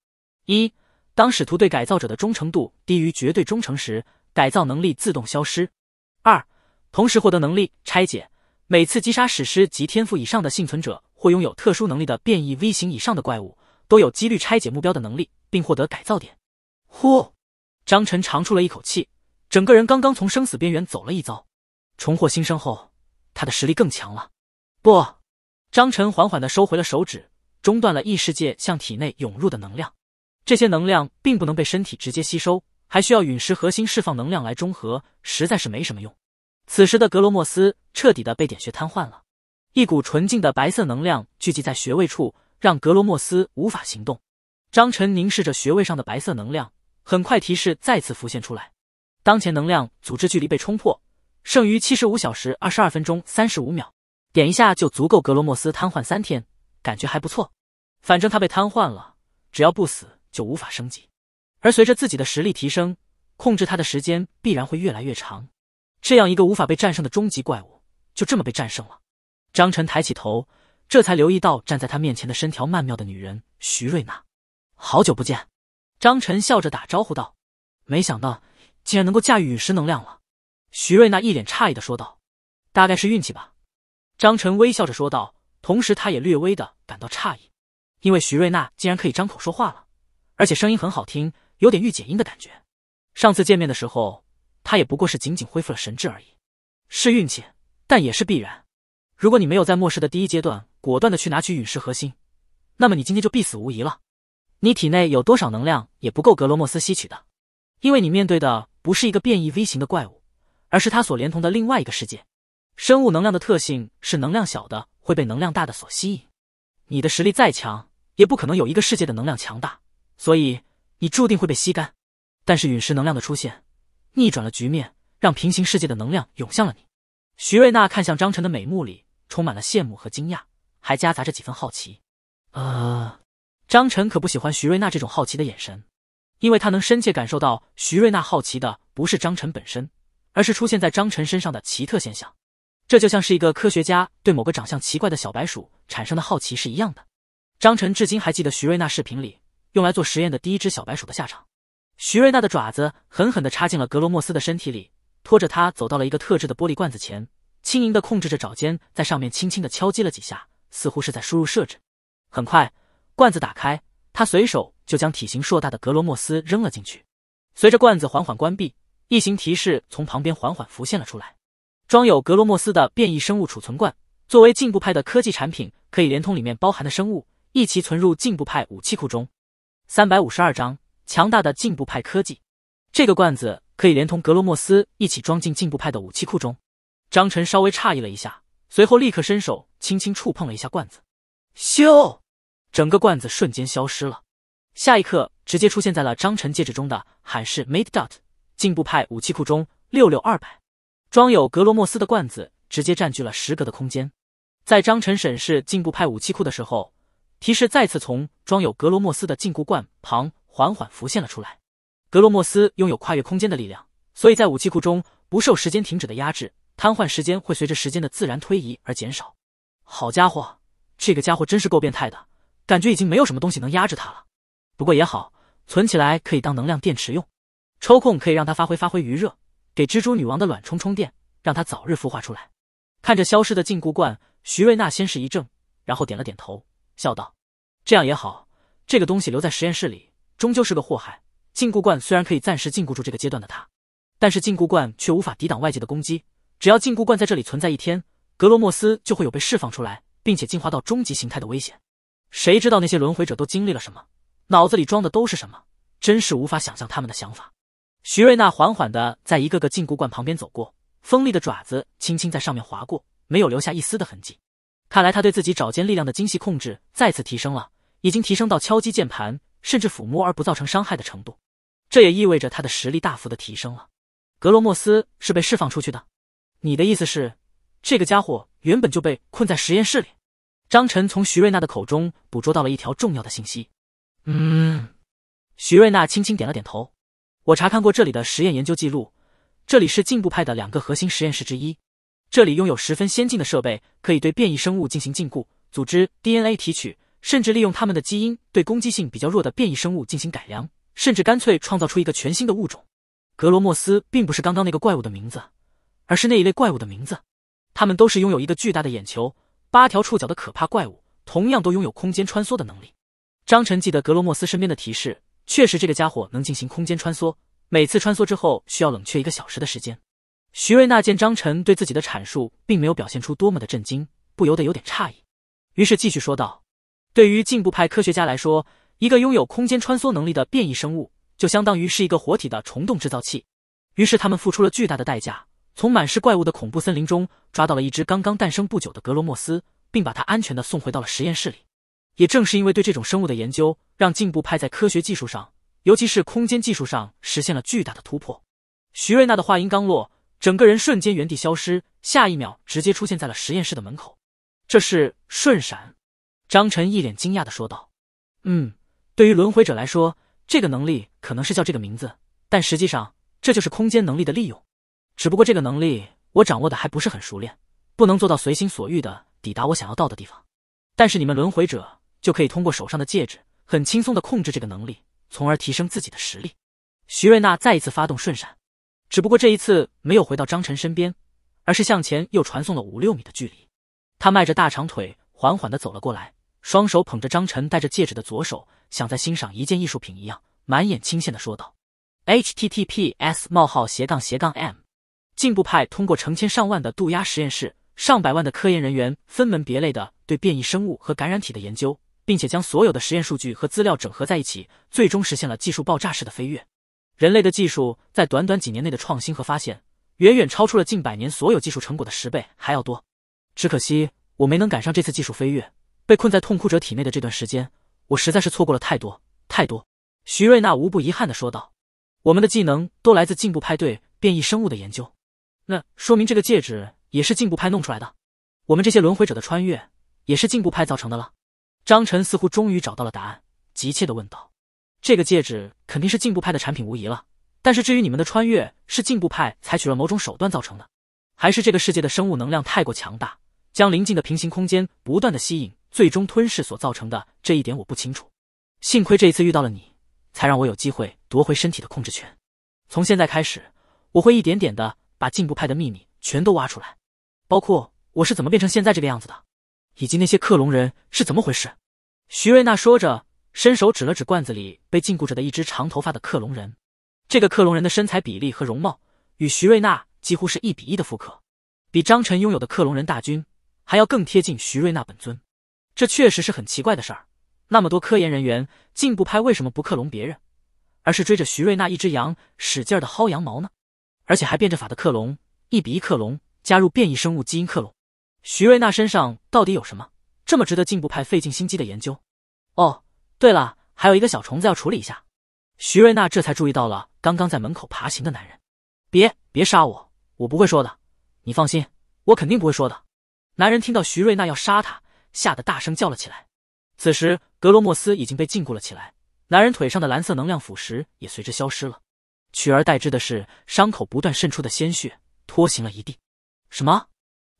Speaker 1: 一，当使徒对改造者的忠诚度低于绝对忠诚时。改造能力自动消失。二，同时获得能力拆解。每次击杀史诗级天赋以上的幸存者或拥有特殊能力的变异 V 型以上的怪物，都有几率拆解目标的能力，并获得改造点。呼，张晨长出了一口气，整个人刚刚从生死边缘走了一遭，重获新生后，他的实力更强了。不，张晨缓缓的收回了手指，中断了异世界向体内涌入的能量。这些能量并不能被身体直接吸收。还需要陨石核心释放能量来中和，实在是没什么用。此时的格罗莫斯彻底的被点穴瘫痪了，一股纯净的白色能量聚集在穴位处，让格罗莫斯无法行动。张晨凝视着穴位上的白色能量，很快提示再次浮现出来。当前能量组织距离被冲破，剩余七十五小时二十二分钟三十五秒，点一下就足够格罗莫斯瘫痪三天，感觉还不错。反正他被瘫痪了，只要不死就无法升级。而随着自己的实力提升，控制他的时间必然会越来越长。这样一个无法被战胜的终极怪物，就这么被战胜了。张晨抬起头，这才留意到站在他面前的身条曼妙的女人徐瑞娜。好久不见，张晨笑着打招呼道：“没想到竟然能够驾驭陨石能量了。”徐瑞娜一脸诧异的说道：“大概是运气吧。”张晨微笑着说道，同时他也略微的感到诧异，因为徐瑞娜竟然可以张口说话了，而且声音很好听。有点御姐音的感觉。上次见面的时候，他也不过是仅仅恢复了神智而已，是运气，但也是必然。如果你没有在末世的第一阶段果断的去拿取陨石核心，那么你今天就必死无疑了。你体内有多少能量也不够格罗莫斯吸取的，因为你面对的不是一个变异 V 型的怪物，而是他所连同的另外一个世界。生物能量的特性是能量小的会被能量大的所吸引，你的实力再强也不可能有一个世界的能量强大，所以。你注定会被吸干，但是陨石能量的出现逆转了局面，让平行世界的能量涌向了你。徐瑞娜看向张晨的美目里充满了羡慕和惊讶，还夹杂着几分好奇。啊！张晨可不喜欢徐瑞娜这种好奇的眼神，因为他能深切感受到徐瑞娜好奇的不是张晨本身，而是出现在张晨身上的奇特现象。这就像是一个科学家对某个长相奇怪的小白鼠产生的好奇是一样的。张晨至今还记得徐瑞娜视频里。用来做实验的第一只小白鼠的下场。徐瑞娜的爪子狠狠地插进了格罗莫斯的身体里，拖着它走到了一个特制的玻璃罐子前，轻盈地控制着爪尖在上面轻轻地敲击了几下，似乎是在输入设置。很快，罐子打开，他随手就将体型硕大的格罗莫斯扔了进去。随着罐子缓缓关闭，异形提示从旁边缓缓浮现了出来：装有格罗莫斯的变异生物储存罐，作为进步派的科技产品，可以连同里面包含的生物，一起存入进步派武器库中。三百五十二章强大的进步派科技，这个罐子可以连同格罗莫斯一起装进进步派的武器库中。张晨稍微诧异了一下，随后立刻伸手轻轻触碰了一下罐子，咻，整个罐子瞬间消失了。下一刻，直接出现在了张晨戒指中的海氏 made dot 进步派武器库中六六二百，装有格罗莫斯的罐子直接占据了十格的空间。在张晨审视进步派武器库的时候。提示再次从装有格罗莫斯的禁锢罐旁缓缓浮现了出来。格罗莫斯拥有跨越空间的力量，所以在武器库中不受时间停止的压制，瘫痪时间会随着时间的自然推移而减少。好家伙，这个家伙真是够变态的，感觉已经没有什么东西能压制他了。不过也好，存起来可以当能量电池用，抽空可以让它发挥发挥余热，给蜘蛛女王的卵充充电，让它早日孵化出来。看着消失的禁锢罐，徐瑞娜先是一怔，然后点了点头。笑道：“这样也好，这个东西留在实验室里，终究是个祸害。禁锢罐虽然可以暂时禁锢住这个阶段的他，但是禁锢罐却无法抵挡外界的攻击。只要禁锢罐在这里存在一天，格罗莫斯就会有被释放出来，并且进化到终极形态的危险。谁知道那些轮回者都经历了什么，脑子里装的都是什么？真是无法想象他们的想法。”徐瑞娜缓缓的在一个个禁锢罐旁边走过，锋利的爪子轻轻在上面划过，没有留下一丝的痕迹。看来他对自己爪尖力量的精细控制再次提升了，已经提升到敲击键盘甚至抚摸而不造成伤害的程度。这也意味着他的实力大幅的提升了。格罗莫斯是被释放出去的？你的意思是，这个家伙原本就被困在实验室里？张晨从徐瑞娜的口中捕捉到了一条重要的信息。
Speaker 2: 嗯，
Speaker 1: 徐瑞娜轻轻点了点头。我查看过这里的实验研究记录，这里是进步派的两个核心实验室之一。这里拥有十分先进的设备，可以对变异生物进行禁锢、组织 DNA 提取，甚至利用他们的基因对攻击性比较弱的变异生物进行改良，甚至干脆创造出一个全新的物种。格罗莫斯并不是刚刚那个怪物的名字，而是那一类怪物的名字。他们都是拥有一个巨大的眼球、八条触角的可怕怪物，同样都拥有空间穿梭的能力。张晨记得格罗莫斯身边的提示，确实这个家伙能进行空间穿梭，每次穿梭之后需要冷却一个小时的时间。徐瑞娜见张晨对自己的阐述并没有表现出多么的震惊，不由得有点诧异，于是继续说道：“对于进步派科学家来说，一个拥有空间穿梭能力的变异生物，就相当于是一个活体的虫洞制造器。于是他们付出了巨大的代价，从满是怪物的恐怖森林中抓到了一只刚刚诞生不久的格罗莫斯，并把它安全的送回到了实验室里。也正是因为对这种生物的研究，让进步派在科学技术上，尤其是空间技术上实现了巨大的突破。”徐瑞娜的话音刚落。整个人瞬间原地消失，下一秒直接出现在了实验室的门口。这是瞬闪。张晨一脸惊讶的说道：“嗯，对于轮回者来说，这个能力可能是叫这个名字，但实际上这就是空间能力的利用。只不过这个能力我掌握的还不是很熟练，不能做到随心所欲的抵达我想要到的地方。但是你们轮回者就可以通过手上的戒指，很轻松的控制这个能力，从而提升自己的实力。”徐瑞娜再一次发动瞬闪。只不过这一次没有回到张晨身边，而是向前又传送了五六米的距离。他迈着大长腿，缓缓的走了过来，双手捧着张晨戴着戒指的左手，像在欣赏一件艺术品一样，满眼清羡的说道：“h t t p s 冒号斜杠斜杠 m 进步派通过成千上万的渡鸦实验室，上百万的科研人员分门别类的对变异生物和感染体的研究，并且将所有的实验数据和资料整合在一起，最终实现了技术爆炸式的飞跃。”人类的技术在短短几年内的创新和发现，远远超出了近百年所有技术成果的十倍还要多。只可惜我没能赶上这次技术飞跃，被困在痛哭者体内的这段时间，我实在是错过了太多太多。徐瑞娜无不遗憾的说道：“我们的技能都来自进步派对变异生物的研究，那说明这个戒指也是进步派弄出来的。我们这些轮回者的穿越，也是进步派造成的了。”张晨似乎终于找到了答案，急切的问道。这个戒指肯定是进步派的产品无疑了，但是至于你们的穿越是进步派采取了某种手段造成的，还是这个世界的生物能量太过强大，将临近的平行空间不断的吸引，最终吞噬所造成的，这一点我不清楚。幸亏这一次遇到了你，才让我有机会夺回身体的控制权。从现在开始，我会一点点的把进步派的秘密全都挖出来，包括我是怎么变成现在这个样子的，以及那些克隆人是怎么回事。徐瑞娜说着。伸手指了指罐子里被禁锢着的一只长头发的克隆人，这个克隆人的身材比例和容貌与徐瑞娜几乎是一比一的复刻，比张晨拥有的克隆人大军还要更贴近徐瑞娜本尊。这确实是很奇怪的事儿。那么多科研人员进步派为什么不克隆别人，而是追着徐瑞娜一只羊使劲的薅羊毛呢？而且还变着法的克隆一比一克隆，加入变异生物基因克隆。徐瑞娜身上到底有什么这么值得进步派费尽心机的研究？哦。对了，还有一个小虫子要处理一下。徐瑞娜这才注意到了刚刚在门口爬行的男人。别别杀我，我不会说的，你放心，我肯定不会说的。男人听到徐瑞娜要杀他，吓得大声叫了起来。此时，格罗莫斯已经被禁锢了起来，男人腿上的蓝色能量腐蚀也随之消失了，取而代之的是伤口不断渗出的鲜血，拖行了一地。什么？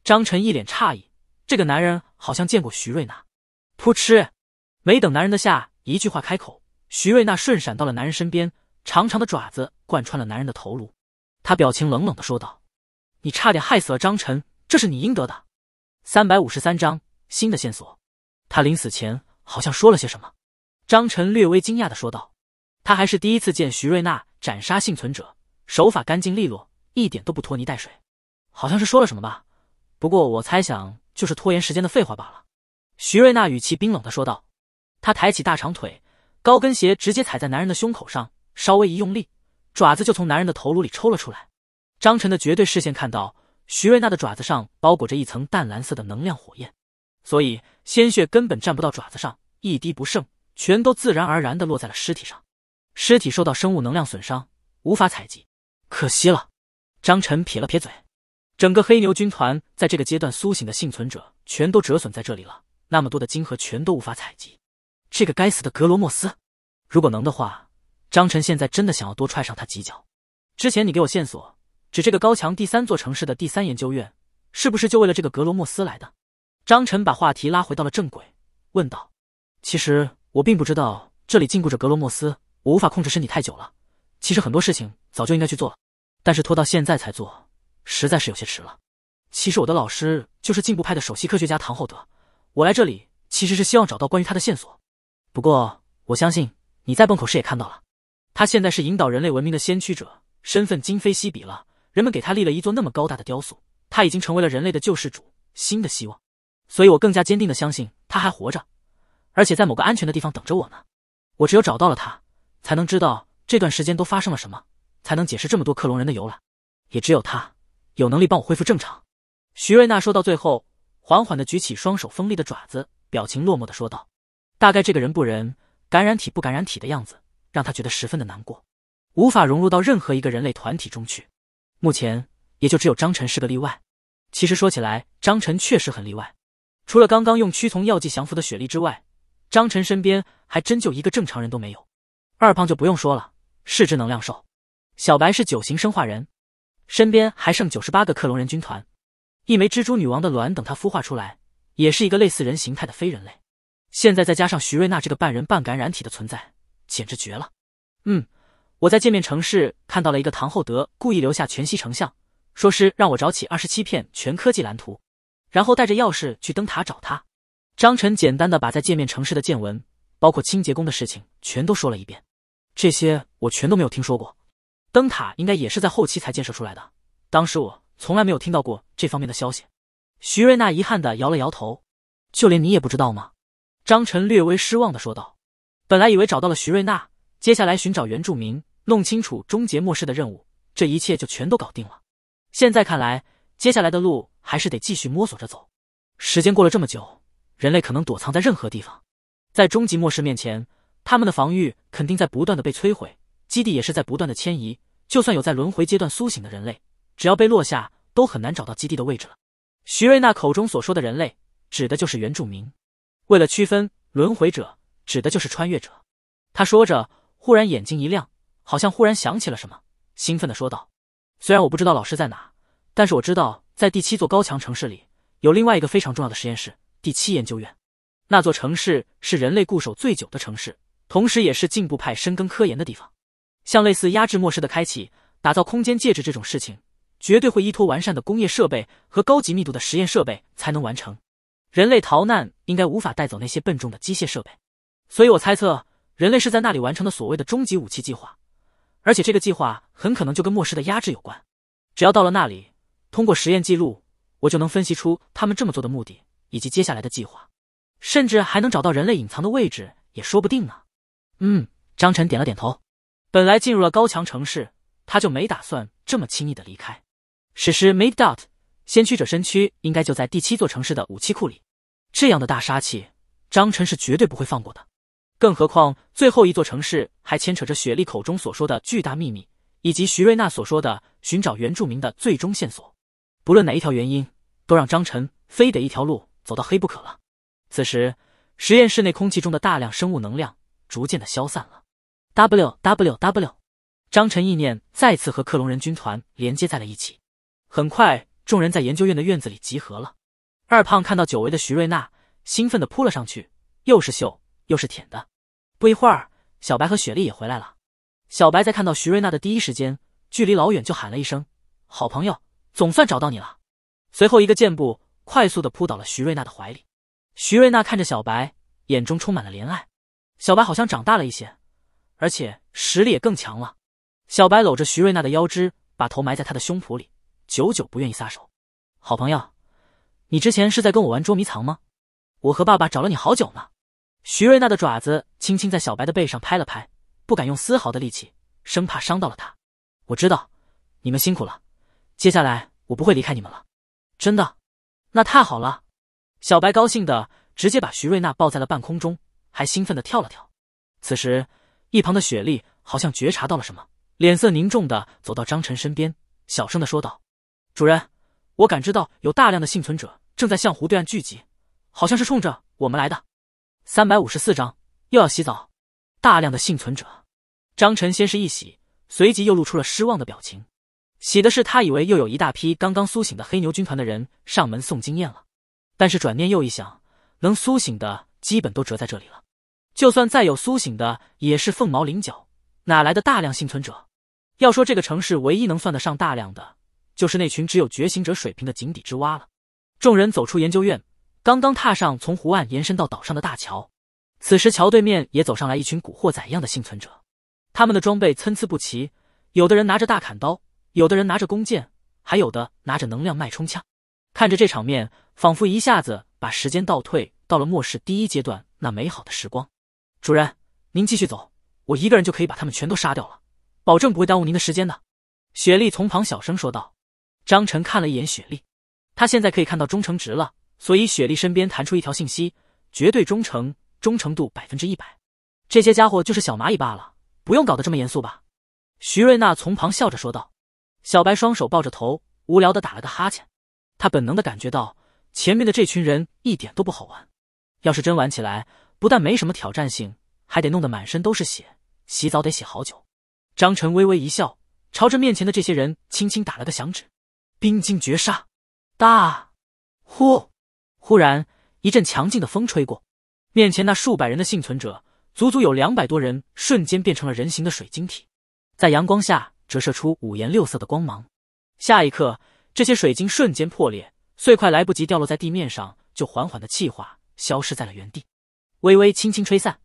Speaker 1: 张晨一脸诧异，这个男人好像见过徐瑞娜。噗嗤！没等男人的下。一句话开口，徐瑞娜瞬闪到了男人身边，长长的爪子贯穿了男人的头颅。他表情冷冷的说道：“你差点害死了张晨，这是你应得的。”三百五十三章新的线索。他临死前好像说了些什么？张晨略微惊讶的说道：“他还是第一次见徐瑞娜斩杀幸存者，手法干净利落，一点都不拖泥带水。好像是说了什么吧？不过我猜想就是拖延时间的废话罢了。”徐瑞娜语气冰冷的说道。他抬起大长腿，高跟鞋直接踩在男人的胸口上，稍微一用力，爪子就从男人的头颅里抽了出来。张晨的绝对视线看到，徐瑞娜的爪子上包裹着一层淡蓝色的能量火焰，所以鲜血根本沾不到爪子上，一滴不剩，全都自然而然的落在了尸体上。尸体受到生物能量损伤，无法采集，可惜了。张晨撇了撇嘴，整个黑牛军团在这个阶段苏醒的幸存者全都折损在这里了，那么多的晶核全都无法采集。这个该死的格罗莫斯！如果能的话，张晨现在真的想要多踹上他几脚。之前你给我线索，指这个高墙第三座城市的第三研究院，是不是就为了这个格罗莫斯来的？张晨把话题拉回到了正轨，问道：“其实我并不知道这里禁锢着格罗莫斯，我无法控制身体太久了。其实很多事情早就应该去做了，但是拖到现在才做，实在是有些迟了。其实我的老师就是进步派的首席科学家唐厚德，我来这里其实是希望找到关于他的线索。”不过，我相信你在蹦口市也看到了，他现在是引导人类文明的先驱者，身份今非昔比了。人们给他立了一座那么高大的雕塑，他已经成为了人类的救世主，新的希望。所以，我更加坚定的相信他还活着，而且在某个安全的地方等着我呢。我只有找到了他，才能知道这段时间都发生了什么，才能解释这么多克隆人的由来。也只有他，有能力帮我恢复正常。徐瑞娜说到最后，缓缓的举起双手锋利的爪子，表情落寞的说道。大概这个人不人，感染体不感染体的样子，让他觉得十分的难过，无法融入到任何一个人类团体中去。目前也就只有张晨是个例外。其实说起来，张晨确实很例外。除了刚刚用驱虫药剂降服的雪莉之外，张晨身边还真就一个正常人都没有。二胖就不用说了，是只能量兽。小白是九型生化人，身边还剩九十八个克隆人军团，一枚蜘蛛女王的卵，等它孵化出来，也是一个类似人形态的非人类。现在再加上徐瑞娜这个半人半感染体的存在，简直绝了。嗯，我在界面城市看到了一个唐厚德故意留下全息成像，说是让我找起二十七片全科技蓝图，然后带着钥匙去灯塔找他。张晨简单的把在界面城市的见闻，包括清洁工的事情，全都说了一遍。这些我全都没有听说过。灯塔应该也是在后期才建设出来的，当时我从来没有听到过这方面的消息。徐瑞娜遗憾的摇了摇头，就连你也不知道吗？张晨略微失望的说道：“本来以为找到了徐瑞娜，接下来寻找原住民，弄清楚终结末世的任务，这一切就全都搞定了。现在看来，接下来的路还是得继续摸索着走。时间过了这么久，人类可能躲藏在任何地方。在终极末世面前，他们的防御肯定在不断的被摧毁，基地也是在不断的迁移。就算有在轮回阶段苏醒的人类，只要被落下，都很难找到基地的位置了。”徐瑞娜口中所说的人类，指的就是原住民。为了区分轮回者，指的就是穿越者。他说着，忽然眼睛一亮，好像忽然想起了什么，兴奋的说道：“虽然我不知道老师在哪，但是我知道在第七座高墙城市里有另外一个非常重要的实验室——第七研究院。那座城市是人类固守最久的城市，同时也是进步派深耕科研的地方。像类似压制末世的开启、打造空间戒指这种事情，绝对会依托完善的工业设备和高级密度的实验设备才能完成。”人类逃难应该无法带走那些笨重的机械设备，所以我猜测人类是在那里完成的所谓的终极武器计划，而且这个计划很可能就跟末世的压制有关。只要到了那里，通过实验记录，我就能分析出他们这么做的目的以及接下来的计划，甚至还能找到人类隐藏的位置也说不定呢。嗯，张晨点了点头。本来进入了高墙城市，他就没打算这么轻易的离开。史诗 made out 先驱者身躯应该就在第七座城市的武器库里。这样的大杀器，张晨是绝对不会放过的。更何况最后一座城市还牵扯着雪莉口中所说的巨大秘密，以及徐瑞娜所说的寻找原住民的最终线索。不论哪一条原因，都让张晨非得一条路走到黑不可了。此时，实验室内空气中的大量生物能量逐渐的消散了。w w w 张晨意念再次和克隆人军团连接在了一起。很快，众人在研究院的院子里集合了。二胖看到久违的徐瑞娜，兴奋地扑了上去，又是嗅又是舔的。不一会儿，小白和雪莉也回来了。小白在看到徐瑞娜的第一时间，距离老远就喊了一声：“好朋友，总算找到你了。”随后一个箭步，快速地扑倒了徐瑞娜的怀里。徐瑞娜看着小白，眼中充满了怜爱。小白好像长大了一些，而且实力也更强了。小白搂着徐瑞娜的腰肢，把头埋在她的胸脯里，久久不愿意撒手。好朋友。你之前是在跟我玩捉迷藏吗？我和爸爸找了你好久呢。徐瑞娜的爪子轻轻在小白的背上拍了拍，不敢用丝毫的力气，生怕伤到了他。我知道，你们辛苦了。接下来我不会离开你们了，真的。那太好了！小白高兴的直接把徐瑞娜抱在了半空中，还兴奋的跳了跳。此时，一旁的雪莉好像觉察到了什么，脸色凝重的走到张晨身边，小声的说道：“主人。”我感知到有大量的幸存者正在向湖对岸聚集，好像是冲着我们来的。三百五十四章又要洗澡。大量的幸存者，张晨先是一喜，随即又露出了失望的表情。喜的是他以为又有一大批刚刚苏醒的黑牛军团的人上门送经验了，但是转念又一想，能苏醒的基本都折在这里了，就算再有苏醒的也是凤毛麟角，哪来的大量幸存者？要说这个城市唯一能算得上大量的。就是那群只有觉醒者水平的井底之蛙了。众人走出研究院，刚刚踏上从湖岸延伸到岛上的大桥，此时桥对面也走上来一群古惑仔一样的幸存者，他们的装备参差不齐，有的人拿着大砍刀，有的人拿着弓箭，还有的拿着能量脉冲枪。看着这场面，仿佛一下子把时间倒退到了末世第一阶段那美好的时光。主任，您继续走，我一个人就可以把他们全都杀掉了，保证不会耽误您的时间的。雪莉从旁小声说道。张晨看了一眼雪莉，他现在可以看到忠诚值了，所以雪莉身边弹出一条信息：绝对忠诚，忠诚度百分之一百。这些家伙就是小蚂蚁罢了，不用搞得这么严肃吧？徐瑞娜从旁笑着说道。小白双手抱着头，无聊的打了个哈欠。他本能的感觉到前面的这群人一点都不好玩，要是真玩起来，不但没什么挑战性，还得弄得满身都是血，洗澡得洗好久。张晨微微一笑，朝着面前的这些人轻轻打了个响指。冰晶绝杀，大呼！忽然一阵强劲的风吹过，面前那数百人的幸存者，足足有两百多人，瞬间变成了人形的水晶体，在阳光下折射出五颜六色的光芒。下一刻，这些水晶瞬间破裂，碎块来不及掉落在地面上，就缓缓的气化，消失在了原地，微微轻轻吹散。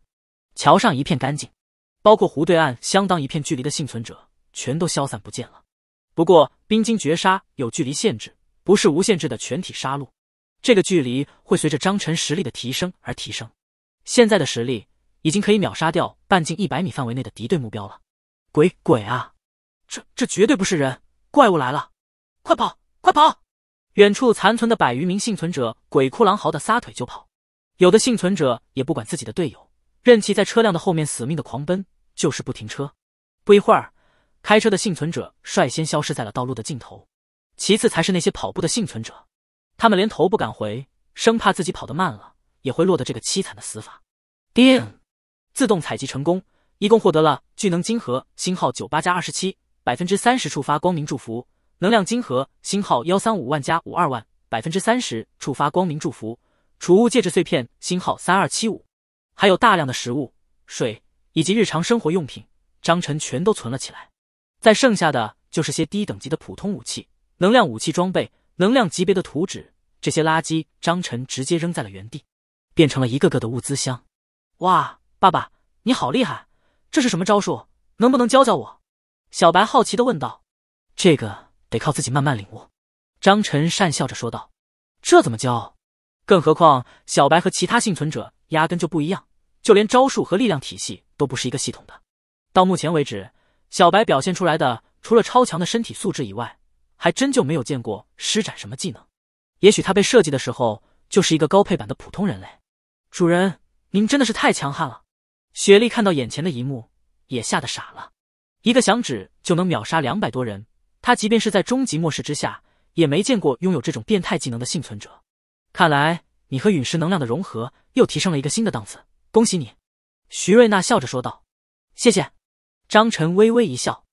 Speaker 1: 桥上一片干净，包括湖对岸相当一片距离的幸存者，全都消散不见了。不过，冰晶绝杀有距离限制，不是无限制的全体杀戮。这个距离会随着张晨实力的提升而提升。现在的实力已经可以秒杀掉半径一百米范围内的敌对目标了。鬼鬼啊！这这绝对不是人，怪物来了！快跑！快跑！远处残存的百余名幸存者鬼哭狼嚎的撒腿就跑，有的幸存者也不管自己的队友，任其在车辆的后面死命的狂奔，就是不停车。不一会儿。开车的幸存者率先消失在了道路的尽头，其次才是那些跑步的幸存者，他们连头不敢回，生怕自己跑得慢了也会落得这个凄惨的死法。叮，自动采集成功，一共获得了巨能晶核星号九八加二十七，百分之三十触发光明祝福，能量晶核星号幺三五万加五二万，百分之三十触发光明祝福，储物戒指碎片星号三二七五，还有大量的食物、水以及日常生活用品，张晨全都存了起来。再剩下的就是些低等级的普通武器、能量武器装备、能量级别的图纸，这些垃圾，张晨直接扔在了原地，变成了一个个的物资箱。哇，爸爸你好厉害，这是什么招数？能不能教教我？小白好奇的问道。这个得靠自己慢慢领悟。张晨讪笑着说道。这怎么教？更何况小白和其他幸存者压根就不一样，就连招数和力量体系都不是一个系统的。到目前为止。小白表现出来的，除了超强的身体素质以外，还真就没有见过施展什么技能。也许他被设计的时候就是一个高配版的普通人类。主人，您真的是太强悍了！雪莉看到眼前的一幕，也吓得傻了。一个响指就能秒杀两百多人，他即便是在终极末世之下，也没见过拥有这种变态技能的幸存者。看来你和陨石能量的融合又提升了一个新的档次，恭喜你！徐瑞娜笑着说道：“谢谢。”张晨微微一笑，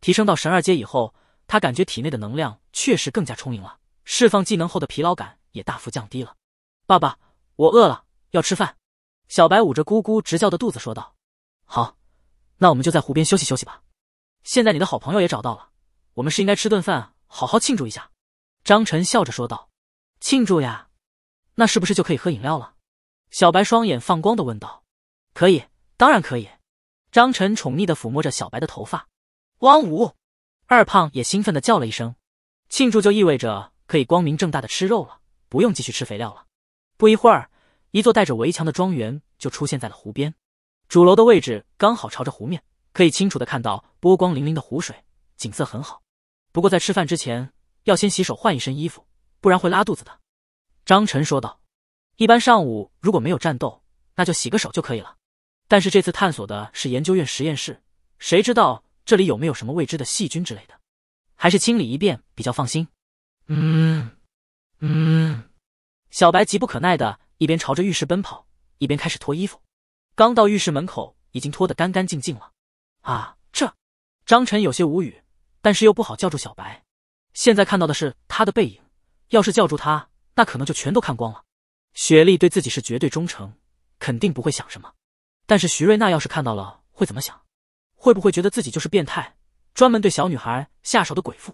Speaker 1: 提升到神二阶以后，他感觉体内的能量确实更加充盈了，释放技能后的疲劳感也大幅降低了。爸爸，我饿了，要吃饭。小白捂着咕咕直叫的肚子说道。好，那我们就在湖边休息休息吧。现在你的好朋友也找到了，我们是应该吃顿饭，好好庆祝一下。张晨笑着说道。庆祝呀？那是不是就可以喝饮料了？小白双眼放光的问道。可以，当然可以。张晨宠溺的抚摸着小白的头发，汪五，二胖也兴奋的叫了一声，庆祝就意味着可以光明正大的吃肉了，不用继续吃肥料了。不一会儿，一座带着围墙的庄园就出现在了湖边，主楼的位置刚好朝着湖面，可以清楚的看到波光粼粼的湖水，景色很好。不过在吃饭之前要先洗手换一身衣服，不然会拉肚子的。张晨说道，一般上午如果没有战斗，那就洗个手就可以了。但是这次探索的是研究院实验室，谁知道这里有没有什么未知的细菌之类的？还是清理一遍比较放心。嗯嗯，小白急不可耐的一边朝着浴室奔跑，一边开始脱衣服。刚到浴室门口，已经脱得干干净净了。啊，这张晨有些无语，但是又不好叫住小白。现在看到的是他的背影，要是叫住他，那可能就全都看光了。雪莉对自己是绝对忠诚，肯定不会想什么。但是徐瑞娜要是看到了，会怎么想？会不会觉得自己就是变态，专门对小女孩下手的鬼妇？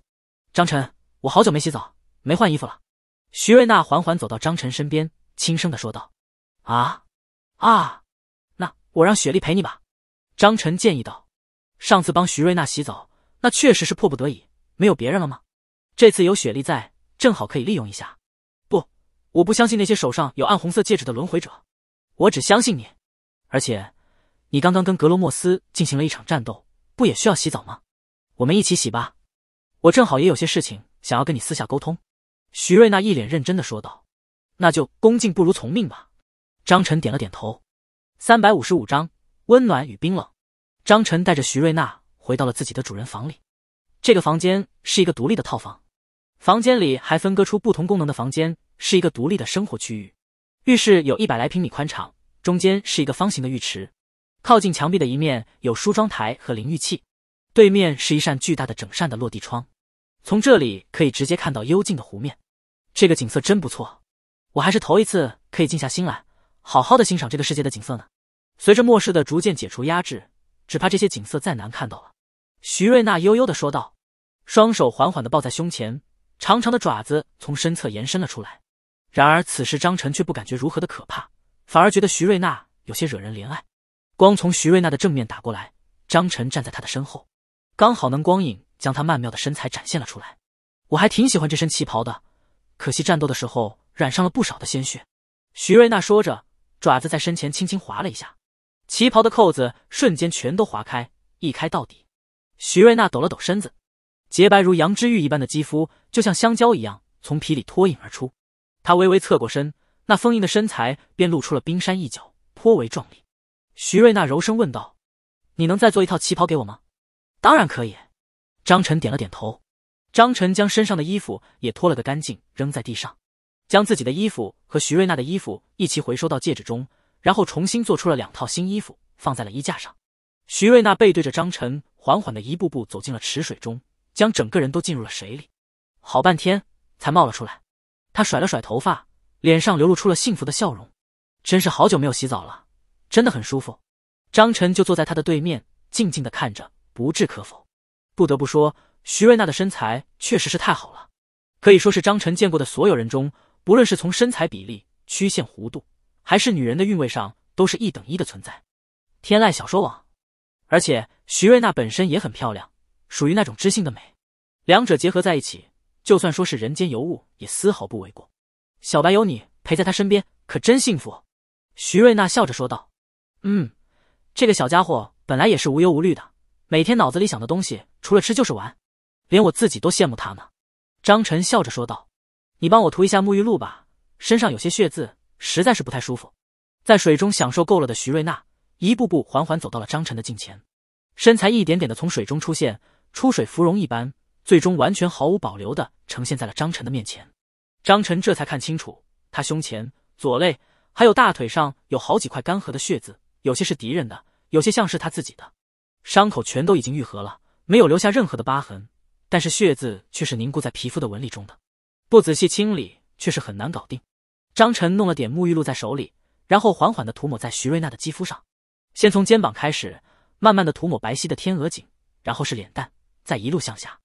Speaker 1: 张晨，我好久没洗澡，没换衣服了。徐瑞娜缓缓走到张晨身边，轻声的说道：“啊啊，那我让雪莉陪你吧。”张晨建议道：“上次帮徐瑞娜洗澡，那确实是迫不得已，没有别人了吗？这次有雪莉在，正好可以利用一下。不，我不相信那些手上有暗红色戒指的轮回者，我只相信你。”而且，你刚刚跟格罗莫斯进行了一场战斗，不也需要洗澡吗？我们一起洗吧，我正好也有些事情想要跟你私下沟通。”徐瑞娜一脸认真的说道。“那就恭敬不如从命吧。”张晨点了点头。三百五十五章温暖与冰冷。张晨带着徐瑞娜回到了自己的主人房里，这个房间是一个独立的套房，房间里还分割出不同功能的房间，是一个独立的生活区域。浴室有一百来平米，宽敞。中间是一个方形的浴池，靠近墙壁的一面有梳妆台和淋浴器，对面是一扇巨大的整扇的落地窗，从这里可以直接看到幽静的湖面，这个景色真不错，我还是头一次可以静下心来，好好的欣赏这个世界的景色呢。随着末世的逐渐解除压制，只怕这些景色再难看到了。徐瑞娜悠悠的说道，双手缓缓的抱在胸前，长长的爪子从身侧延伸了出来。然而此时张晨却不感觉如何的可怕。反而觉得徐瑞娜有些惹人怜爱。光从徐瑞娜的正面打过来，张晨站在她的身后，刚好能光影将她曼妙的身材展现了出来。我还挺喜欢这身旗袍的，可惜战斗的时候染上了不少的鲜血。徐瑞娜说着，爪子在身前轻轻划了一下，旗袍的扣子瞬间全都划开，一开到底。徐瑞娜抖了抖身子，洁白如羊脂玉一般的肌肤就像香蕉一样从皮里脱颖而出。她微微侧过身。那丰盈的身材便露出了冰山一角，颇为壮丽。徐瑞娜柔声问道：“你能再做一套旗袍给我吗？”“当然可以。”张晨点了点头。张晨将身上的衣服也脱了个干净，扔在地上，将自己的衣服和徐瑞娜的衣服一起回收到戒指中，然后重新做出了两套新衣服，放在了衣架上。徐瑞娜背对着张晨，缓缓的一步步走进了池水中，将整个人都浸入了水里，好半天才冒了出来。她甩了甩头发。脸上流露出了幸福的笑容，真是好久没有洗澡了，真的很舒服。张晨就坐在他的对面，静静的看着，不置可否。不得不说，徐瑞娜的身材确实是太好了，可以说是张晨见过的所有人中，不论是从身材比例、曲线弧度，还是女人的韵味上，都是一等一的存在。天籁小说网，而且徐瑞娜本身也很漂亮，属于那种知性的美，两者结合在一起，就算说是人间尤物，也丝毫不为过。小白有你陪在他身边，可真幸福。”徐瑞娜笑着说道。“嗯，这个小家伙本来也是无忧无虑的，每天脑子里想的东西除了吃就是玩，连我自己都羡慕他呢。”张晨笑着说道。“你帮我涂一下沐浴露吧，身上有些血渍，实在是不太舒服。”在水中享受够了的徐瑞娜，一步步缓缓走到了张晨的近前，身材一点点的从水中出现，出水芙蓉一般，最终完全毫无保留的呈现在了张晨的面前。张晨这才看清楚，他胸前、左肋还有大腿上有好几块干涸的血渍，有些是敌人的，有些像是他自己的。伤口全都已经愈合了，没有留下任何的疤痕，但是血渍却是凝固在皮肤的纹理中的，不仔细清理却是很难搞定。张晨弄了点沐浴露在手里，然后缓缓的涂抹在徐瑞娜的肌肤上，先从肩膀开始，慢慢的涂抹白皙的天鹅颈，然后是脸蛋，再一路向下，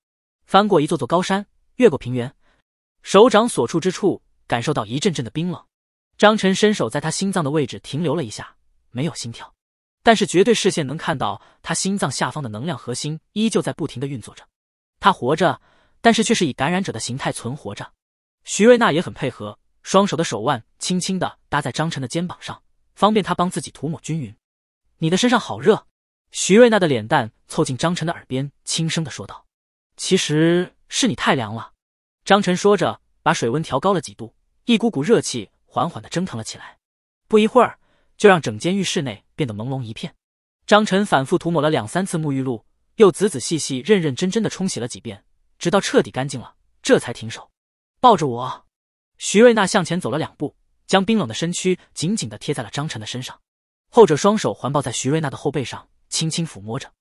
Speaker 1: 翻过一座座高山，越过平原。手掌所触之处，感受到一阵阵的冰冷。张晨伸手在他心脏的位置停留了一下，没有心跳，但是绝对视线能看到他心脏下方的能量核心依旧在不停的运作着。他活着，但是却是以感染者的形态存活着。徐瑞娜也很配合，双手的手腕轻轻的搭在张晨的肩膀上，方便他帮自己涂抹均匀。你的身上好热。徐瑞娜的脸蛋凑近张晨的耳边，轻声的说道：“其实是你太凉了。”张晨说着，把水温调高了几度，一股股热气缓缓的蒸腾了起来，不一会儿就让整间浴室内变得朦胧一片。张晨反复涂抹了两三次沐浴露，又仔仔细细、认认真真的冲洗了几遍，直到彻底干净了，这才停手。抱着我，徐瑞娜向前走了两步，将冰冷的身躯紧紧的贴在了张晨的身上，后者双手环抱在徐瑞娜的后背上，轻轻抚摸着，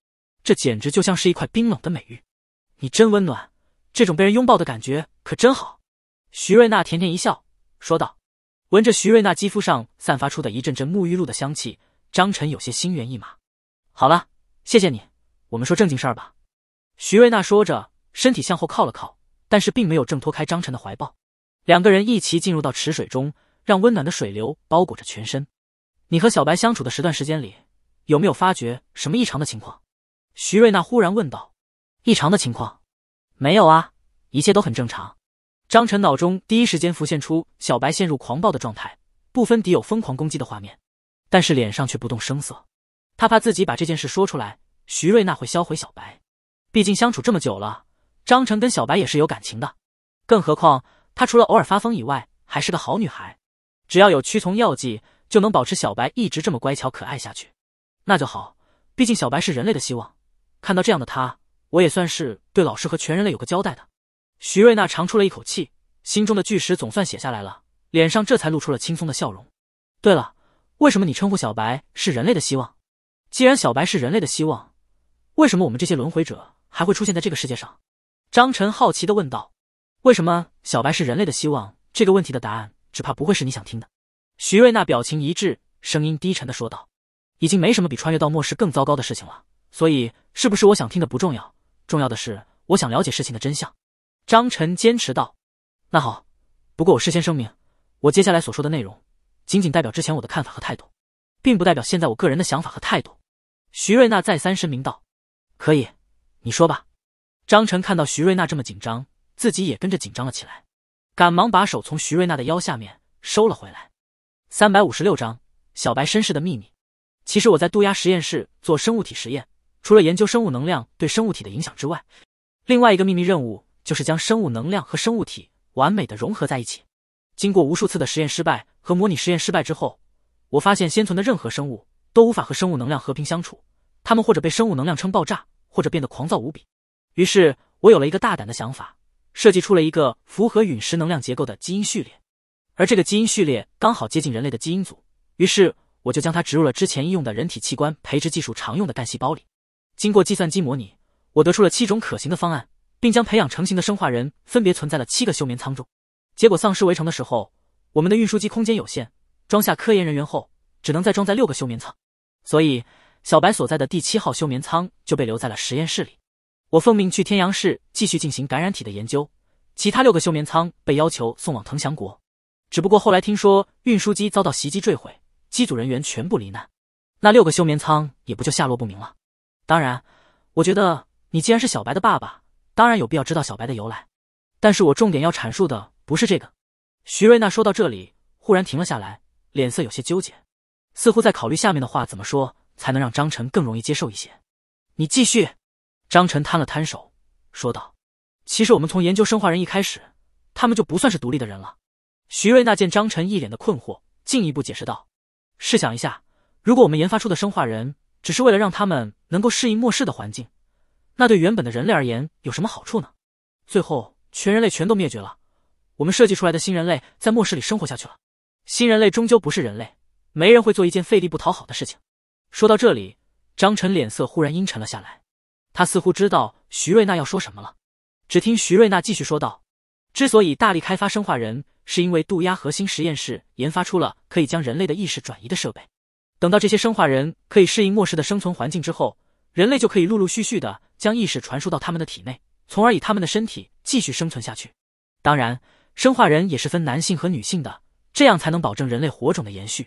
Speaker 1: 这简直就像是一块冰冷的美玉。你真温暖。这种被人拥抱的感觉可真好，徐瑞娜甜甜一笑说道。闻着徐瑞娜肌肤上散发出的一阵阵沐浴露的香气，张晨有些心猿意马。好了，谢谢你，我们说正经事儿吧。徐瑞娜说着，身体向后靠了靠，但是并没有挣脱开张晨的怀抱。两个人一齐进入到池水中，让温暖的水流包裹着全身。你和小白相处的时段时间里，有没有发觉什么异常的情况？徐瑞娜忽然问道。异常的情况。没有啊，一切都很正常。张晨脑中第一时间浮现出小白陷入狂暴的状态，不分敌友疯狂攻击的画面，但是脸上却不动声色。他怕自己把这件事说出来，徐瑞娜会销毁小白。毕竟相处这么久了，张晨跟小白也是有感情的。更何况她除了偶尔发疯以外，还是个好女孩。只要有驱虫药剂，就能保持小白一直这么乖巧可爱下去，那就好。毕竟小白是人类的希望，看到这样的她。我也算是对老师和全人类有个交代的。徐瑞娜长出了一口气，心中的巨石总算写下来了，脸上这才露出了轻松的笑容。对了，为什么你称呼小白是人类的希望？既然小白是人类的希望，为什么我们这些轮回者还会出现在这个世界上？张晨好奇的问道：“为什么小白是人类的希望？”这个问题的答案，只怕不会是你想听的。”徐瑞娜表情一致，声音低沉的说道：“已经没什么比穿越到末世更糟糕的事情了，所以是不是我想听的不重要。”重要的是，我想了解事情的真相。”张晨坚持道。“那好，不过我事先声明，我接下来所说的内容，仅仅代表之前我的看法和态度，并不代表现在我个人的想法和态度。”徐瑞娜再三声明道。“可以，你说吧。”张晨看到徐瑞娜这么紧张，自己也跟着紧张了起来，赶忙把手从徐瑞娜的腰下面收了回来。三百五十六章小白身世的秘密。其实我在渡鸦实验室做生物体实验。除了研究生物能量对生物体的影响之外，另外一个秘密任务就是将生物能量和生物体完美的融合在一起。经过无数次的实验失败和模拟实验失败之后，我发现现存的任何生物都无法和生物能量和平相处，他们或者被生物能量撑爆炸，或者变得狂躁无比。于是，我有了一个大胆的想法，设计出了一个符合陨石能量结构的基因序列，而这个基因序列刚好接近人类的基因组，于是我就将它植入了之前应用的人体器官培植技术常用的干细胞里。经过计算机模拟，我得出了七种可行的方案，并将培养成型的生化人分别存在了七个休眠舱中。结果丧尸围城的时候，我们的运输机空间有限，装下科研人员后，只能再装载六个休眠舱。所以小白所在的第七号休眠舱就被留在了实验室里。我奉命去天阳市继续进行感染体的研究，其他六个休眠舱被要求送往腾翔国。只不过后来听说运输机遭到袭击坠毁，机组人员全部罹难，那六个休眠舱也不就下落不明了。当然，我觉得你既然是小白的爸爸，当然有必要知道小白的由来。但是我重点要阐述的不是这个。徐瑞娜说到这里，忽然停了下来，脸色有些纠结，似乎在考虑下面的话怎么说才能让张晨更容易接受一些。你继续。张晨摊了摊手，说道：“其实我们从研究生化人一开始，他们就不算是独立的人了。”徐瑞娜见张晨一脸的困惑，进一步解释道：“试想一下，如果我们研发出的生化人……”只是为了让他们能够适应末世的环境，那对原本的人类而言有什么好处呢？最后全人类全都灭绝了，我们设计出来的新人类在末世里生活下去了。新人类终究不是人类，没人会做一件费力不讨好的事情。说到这里，张晨脸色忽然阴沉了下来，他似乎知道徐瑞娜要说什么了。只听徐瑞娜继续说道：“之所以大力开发生化人，是因为渡鸦核心实验室研发出了可以将人类的意识转移的设备。”等到这些生化人可以适应末世的生存环境之后，人类就可以陆陆续续的将意识传输到他们的体内，从而以他们的身体继续生存下去。当然，生化人也是分男性和女性的，这样才能保证人类火种的延续。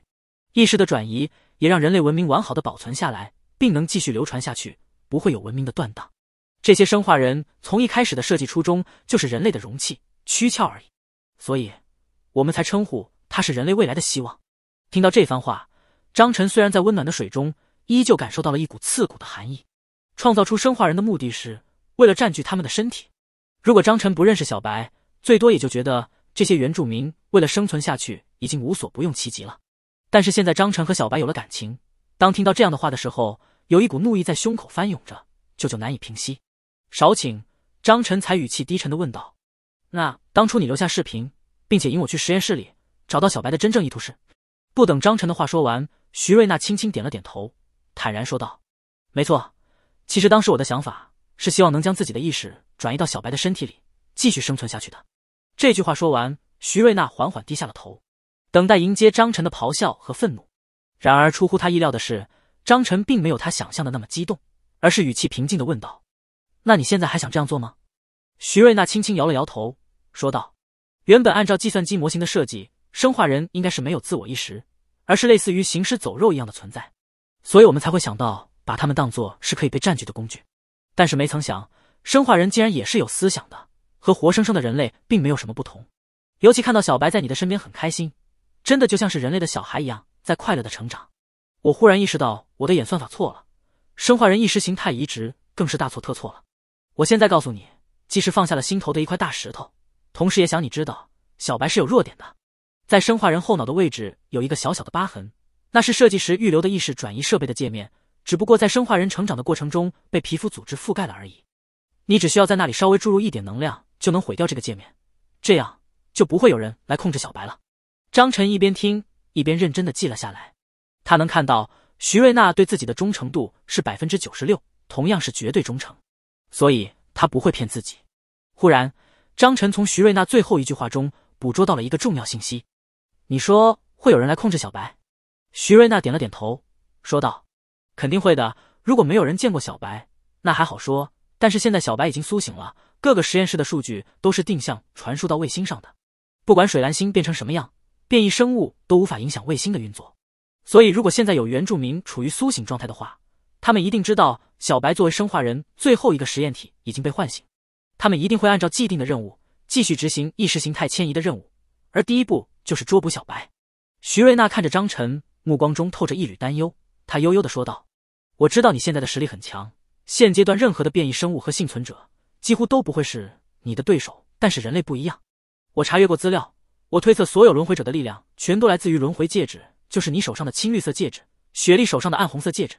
Speaker 1: 意识的转移也让人类文明完好的保存下来，并能继续流传下去，不会有文明的断档。这些生化人从一开始的设计初衷就是人类的容器、躯壳而已，所以，我们才称呼它是人类未来的希望。听到这番话。张晨虽然在温暖的水中，依旧感受到了一股刺骨的寒意。创造出生化人的目的是为了占据他们的身体。如果张晨不认识小白，最多也就觉得这些原住民为了生存下去，已经无所不用其极了。但是现在张晨和小白有了感情，当听到这样的话的时候，有一股怒意在胸口翻涌着，久久难以平息。少请，张晨才语气低沉的问道：“那当初你留下视频，并且引我去实验室里找到小白的真正意图是？”不等张晨的话说完。徐瑞娜轻轻点了点头，坦然说道：“没错，其实当时我的想法是希望能将自己的意识转移到小白的身体里，继续生存下去的。”这句话说完，徐瑞娜缓缓低下了头，等待迎接张晨的咆哮和愤怒。然而，出乎他意料的是，张晨并没有他想象的那么激动，而是语气平静的问道：“那你现在还想这样做吗？”徐瑞娜轻轻摇了摇头，说道：“原本按照计算机模型的设计，生化人应该是没有自我意识。”而是类似于行尸走肉一样的存在，所以我们才会想到把他们当作是可以被占据的工具。但是没曾想，生化人竟然也是有思想的，和活生生的人类并没有什么不同。尤其看到小白在你的身边很开心，真的就像是人类的小孩一样，在快乐的成长。我忽然意识到我的演算法错了，生化人意识形态移植更是大错特错了。我现在告诉你，既是放下了心头的一块大石头，同时也想你知道，小白是有弱点的。在生化人后脑的位置有一个小小的疤痕，那是设计时预留的意识转移设备的界面，只不过在生化人成长的过程中被皮肤组织覆盖了而已。你只需要在那里稍微注入一点能量，就能毁掉这个界面，这样就不会有人来控制小白了。张晨一边听一边认真的记了下来。他能看到徐瑞娜对自己的忠诚度是百分之九十六，同样是绝对忠诚，所以他不会骗自己。忽然，张晨从徐瑞娜最后一句话中捕捉到了一个重要信息。你说会有人来控制小白？徐瑞娜点了点头，说道：“肯定会的。如果没有人见过小白，那还好说。但是现在小白已经苏醒了，各个实验室的数据都是定向传输到卫星上的。不管水蓝星变成什么样，变异生物都无法影响卫星的运作。所以，如果现在有原住民处于苏醒状态的话，他们一定知道小白作为生化人最后一个实验体已经被唤醒。他们一定会按照既定的任务继续执行意识形态迁移的任务，而第一步。”就是捉捕小白。徐瑞娜看着张晨，目光中透着一缕担忧。她悠悠的说道：“我知道你现在的实力很强，现阶段任何的变异生物和幸存者几乎都不会是你的对手。但是人类不一样。我查阅过资料，我推测所有轮回者的力量全都来自于轮回戒指，就是你手上的青绿色戒指，雪莉手上的暗红色戒指。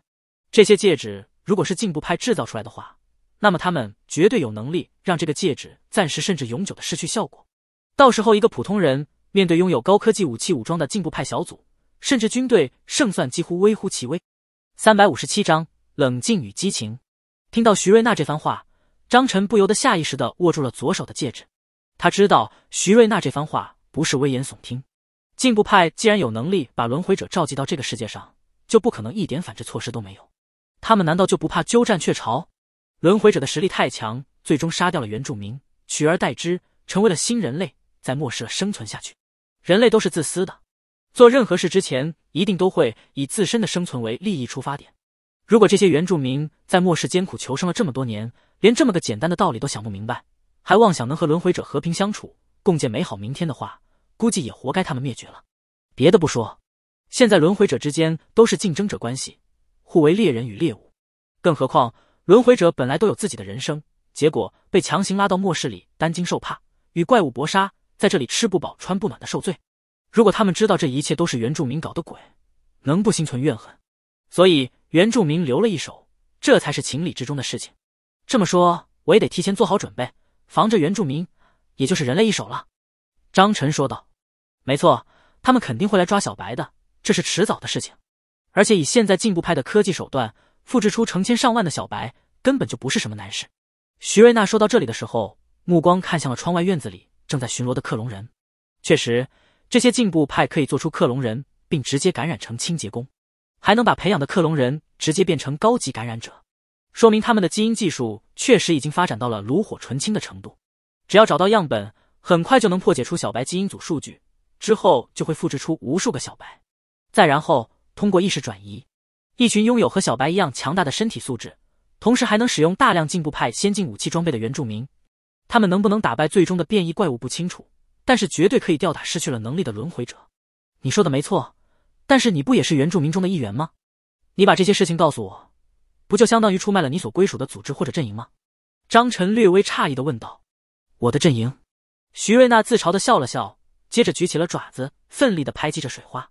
Speaker 1: 这些戒指如果是进步派制造出来的话，那么他们绝对有能力让这个戒指暂时甚至永久的失去效果。到时候一个普通人。”面对拥有高科技武器武装的进步派小组，甚至军队，胜算几乎微乎其微。三百五十七章冷静与激情。听到徐瑞娜这番话，张晨不由得下意识的握住了左手的戒指。他知道徐瑞娜这番话不是危言耸听。进步派既然有能力把轮回者召集到这个世界上，就不可能一点反制措施都没有。他们难道就不怕鸠占鹊巢？轮回者的实力太强，最终杀掉了原住民，取而代之，成为了新人类，在视了生存下去。人类都是自私的，做任何事之前一定都会以自身的生存为利益出发点。如果这些原住民在末世艰苦求生了这么多年，连这么个简单的道理都想不明白，还妄想能和轮回者和平相处，共建美好明天的话，估计也活该他们灭绝了。别的不说，现在轮回者之间都是竞争者关系，互为猎人与猎物。更何况轮回者本来都有自己的人生，结果被强行拉到末世里担惊受怕，与怪物搏杀。在这里吃不饱穿不暖的受罪，如果他们知道这一切都是原住民搞的鬼，能不心存怨恨？所以原住民留了一手，这才是情理之中的事情。这么说，我也得提前做好准备，防着原住民，也就是人类一手了。”张晨说道。“没错，他们肯定会来抓小白的，这是迟早的事情。而且以现在进步派的科技手段，复制出成千上万的小白，根本就不是什么难事。”徐瑞娜说到这里的时候，目光看向了窗外院子里。正在巡逻的克隆人，确实，这些进步派可以做出克隆人，并直接感染成清洁工，还能把培养的克隆人直接变成高级感染者，说明他们的基因技术确实已经发展到了炉火纯青的程度。只要找到样本，很快就能破解出小白基因组数据，之后就会复制出无数个小白，再然后通过意识转移，一群拥有和小白一样强大的身体素质，同时还能使用大量进步派先进武器装备的原住民。他们能不能打败最终的变异怪物不清楚，但是绝对可以吊打失去了能力的轮回者。你说的没错，但是你不也是原住民中的一员吗？你把这些事情告诉我，不就相当于出卖了你所归属的组织或者阵营吗？张晨略微诧异的问道。我的阵营？徐瑞娜自嘲的笑了笑，接着举起了爪子，奋力的拍击着水花，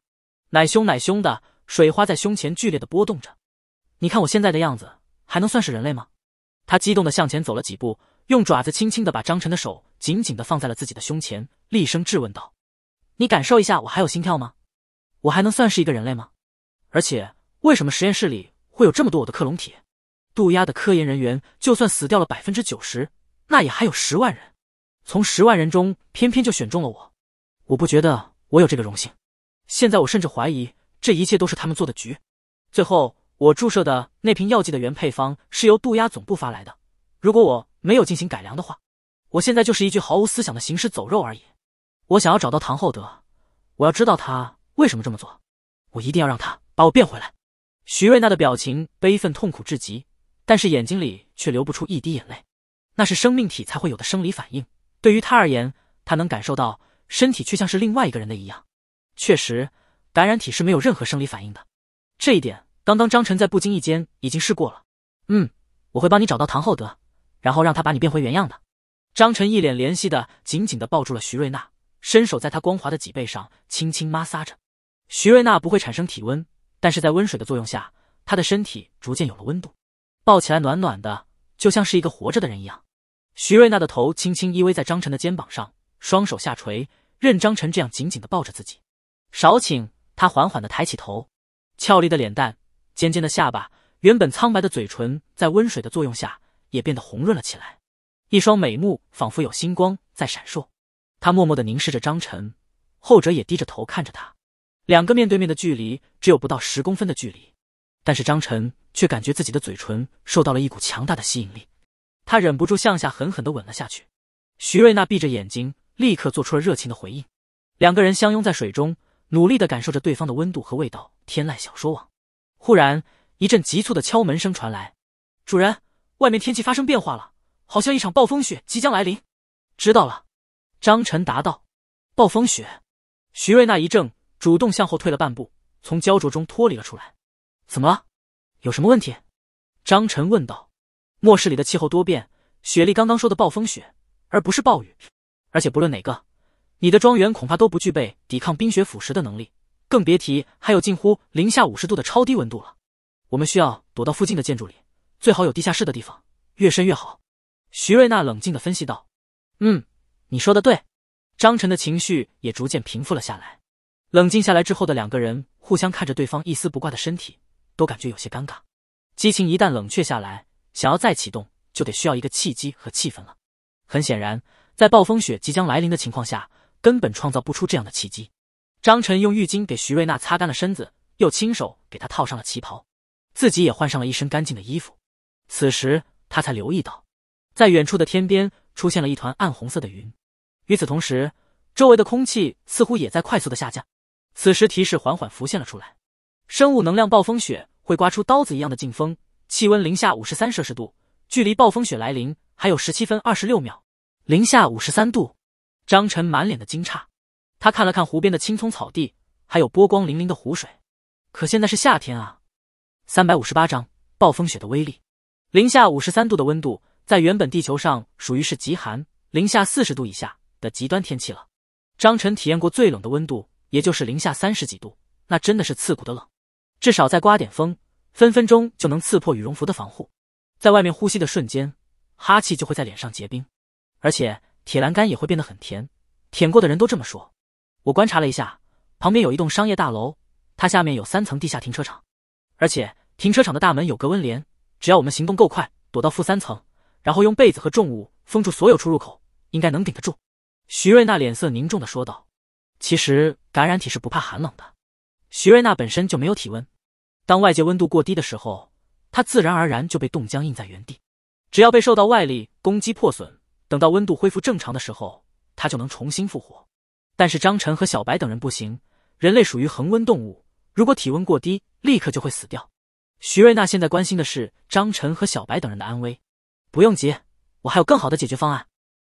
Speaker 1: 奶凶奶凶的水花在胸前剧烈的波动着。你看我现在的样子，还能算是人类吗？他激动的向前走了几步。用爪子轻轻的把张晨的手紧紧的放在了自己的胸前，厉声质问道：“你感受一下，我还有心跳吗？我还能算是一个人类吗？而且，为什么实验室里会有这么多我的克隆体？渡鸦的科研人员就算死掉了百分之九十，那也还有十万人。从十万人中，偏偏就选中了我，我不觉得我有这个荣幸。现在，我甚至怀疑这一切都是他们做的局。最后，我注射的那瓶药剂的原配方是由渡鸦总部发来的。如果我……”没有进行改良的话，我现在就是一具毫无思想的行尸走肉而已。我想要找到唐厚德，我要知道他为什么这么做，我一定要让他把我变回来。徐瑞娜的表情悲愤痛苦至极，但是眼睛里却流不出一滴眼泪，那是生命体才会有的生理反应。对于他而言，他能感受到身体，却像是另外一个人的一样。确实，感染体是没有任何生理反应的，这一点刚刚张晨在不经意间已经试过了。嗯，我会帮你找到唐厚德。然后让他把你变回原样的。张晨一脸怜惜的紧紧的抱住了徐瑞娜，伸手在她光滑的脊背上轻轻摩挲着。徐瑞娜不会产生体温，但是在温水的作用下，她的身体逐渐有了温度，抱起来暖暖的，就像是一个活着的人一样。徐瑞娜的头轻轻依偎在张晨的肩膀上，双手下垂，任张晨这样紧紧的抱着自己。少顷，她缓缓的抬起头，俏丽的脸蛋，尖尖的下巴，原本苍白的嘴唇，在温水的作用下。也变得红润了起来，一双美目仿佛有星光在闪烁。他默默的凝视着张晨，后者也低着头看着他。两个面对面的距离只有不到十公分的距离，但是张晨却感觉自己的嘴唇受到了一股强大的吸引力，他忍不住向下狠狠的吻了下去。徐瑞娜闭着眼睛，立刻做出了热情的回应。两个人相拥在水中，努力的感受着对方的温度和味道。天籁小说网，忽然一阵急促的敲门声传来，主人。外面天气发生变化了，好像一场暴风雪即将来临。知道了，张晨答道。暴风雪，徐瑞那一怔，主动向后退了半步，从焦灼中脱离了出来。怎么了？有什么问题？张晨问道。末世里的气候多变，雪莉刚刚说的暴风雪，而不是暴雨。而且不论哪个，你的庄园恐怕都不具备抵抗冰雪腐蚀的能力，更别提还有近乎零下五十度的超低温度了。我们需要躲到附近的建筑里。最好有地下室的地方，越深越好。”徐瑞娜冷静的分析道。“嗯，你说的对。”张晨的情绪也逐渐平复了下来。冷静下来之后的两个人互相看着对方一丝不挂的身体，都感觉有些尴尬。激情一旦冷却下来，想要再启动，就得需要一个契机和气氛了。很显然，在暴风雪即将来临的情况下，根本创造不出这样的契机。张晨用浴巾给徐瑞娜擦干了身子，又亲手给她套上了旗袍，自己也换上了一身干净的衣服。此时他才留意到，在远处的天边出现了一团暗红色的云。与此同时，周围的空气似乎也在快速的下降。此时提示缓缓浮现了出来：“生物能量暴风雪会刮出刀子一样的劲风，气温零下五十三摄氏度，距离暴风雪来临还有十七分二十六秒，零下五十三度。”张晨满脸的惊诧，他看了看湖边的青葱草地，还有波光粼粼的湖水，可现在是夏天啊！三百五十八章：暴风雪的威力。零下五十三度的温度，在原本地球上属于是极寒，零下四十度以下的极端天气了。张晨体验过最冷的温度，也就是零下三十几度，那真的是刺骨的冷，至少再刮点风，分分钟就能刺破羽绒服的防护。在外面呼吸的瞬间，哈气就会在脸上结冰，而且铁栏杆也会变得很甜，舔过的人都这么说。我观察了一下，旁边有一栋商业大楼，它下面有三层地下停车场，而且停车场的大门有隔温帘。只要我们行动够快，躲到负三层，然后用被子和重物封住所有出入口，应该能顶得住。”徐瑞娜脸色凝重的说道。“其实感染体是不怕寒冷的，徐瑞娜本身就没有体温，当外界温度过低的时候，她自然而然就被冻僵，硬在原地。只要被受到外力攻击破损，等到温度恢复正常的时候，她就能重新复活。但是张晨和小白等人不行，人类属于恒温动物，如果体温过低，立刻就会死掉。”徐瑞娜现在关心的是张晨和小白等人的安危，不用急，我还有更好的解决方案。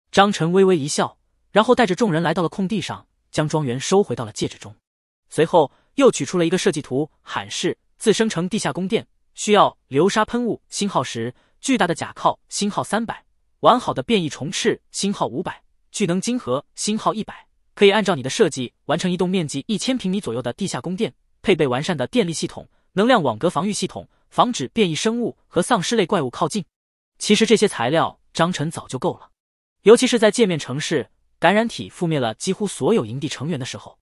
Speaker 1: 张晨微微一笑，然后带着众人来到了空地上，将庄园收回到了戒指中，随后又取出了一个设计图，喊示自生成地下宫殿，需要流沙喷雾星号十，巨大的甲壳星号三百，完好的变异虫翅星号五百，聚能晶核星号一百，可以按照你的设计完成一栋面积一千平米左右的地下宫殿，配备完善的电力系统。能量网格防御系统，防止变异生物和丧尸类怪物靠近。其实这些材料张晨早就够了，尤其是在界面城市感染体覆灭了几乎所有营地成员的时候，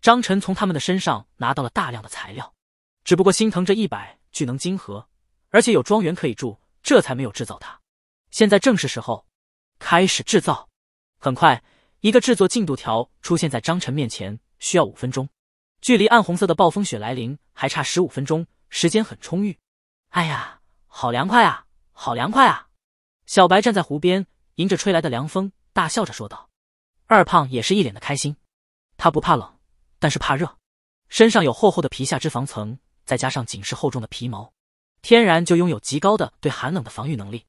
Speaker 1: 张晨从他们的身上拿到了大量的材料。只不过心疼这一百巨能晶核，而且有庄园可以住，这才没有制造它。现在正是时候，开始制造。很快，一个制作进度条出现在张晨面前，需要五分钟。距离暗红色的暴风雪来临还差十五分钟，时间很充裕。哎呀，好凉快啊，好凉快啊！小白站在湖边，迎着吹来的凉风，大笑着说道。二胖也是一脸的开心，他不怕冷，但是怕热，身上有厚厚的皮下脂肪层，再加上紧实厚重的皮毛，天然就拥有极高的对寒冷的防御能力。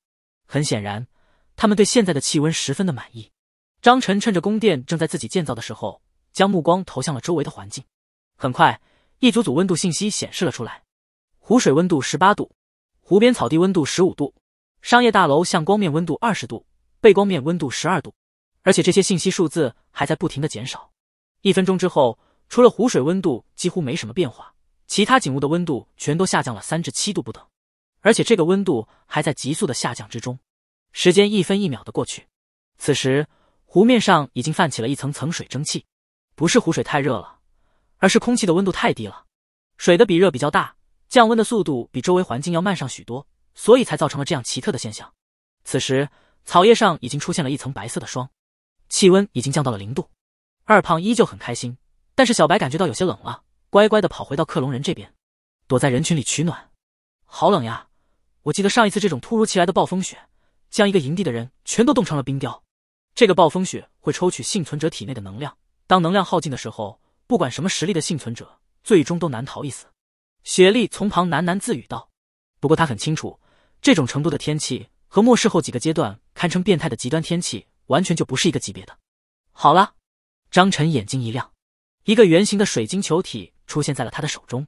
Speaker 1: 很显然，他们对现在的气温十分的满意。张晨趁着宫殿正在自己建造的时候，将目光投向了周围的环境。很快，一组组温度信息显示了出来。湖水温度十八度，湖边草地温度十五度，商业大楼向光面温度二十度，背光面温度十二度。而且这些信息数字还在不停的减少。一分钟之后，除了湖水温度几乎没什么变化，其他景物的温度全都下降了三至七度不等。而且这个温度还在急速的下降之中。时间一分一秒的过去，此时湖面上已经泛起了一层层水蒸气，不是湖水太热了。而是空气的温度太低了，水的比热比较大，降温的速度比周围环境要慢上许多，所以才造成了这样奇特的现象。此时，草叶上已经出现了一层白色的霜，气温已经降到了零度。二胖依旧很开心，但是小白感觉到有些冷了，乖乖的跑回到克隆人这边，躲在人群里取暖。好冷呀！我记得上一次这种突如其来的暴风雪，将一个营地的人全都冻成了冰雕。这个暴风雪会抽取幸存者体内的能量，当能量耗尽的时候。不管什么实力的幸存者，最终都难逃一死。雪莉从旁喃喃自语道：“不过他很清楚，这种程度的天气和末世后几个阶段堪称变态的极端天气，完全就不是一个级别的。”好了，张晨眼睛一亮，一个圆形的水晶球体出现在了他的手中。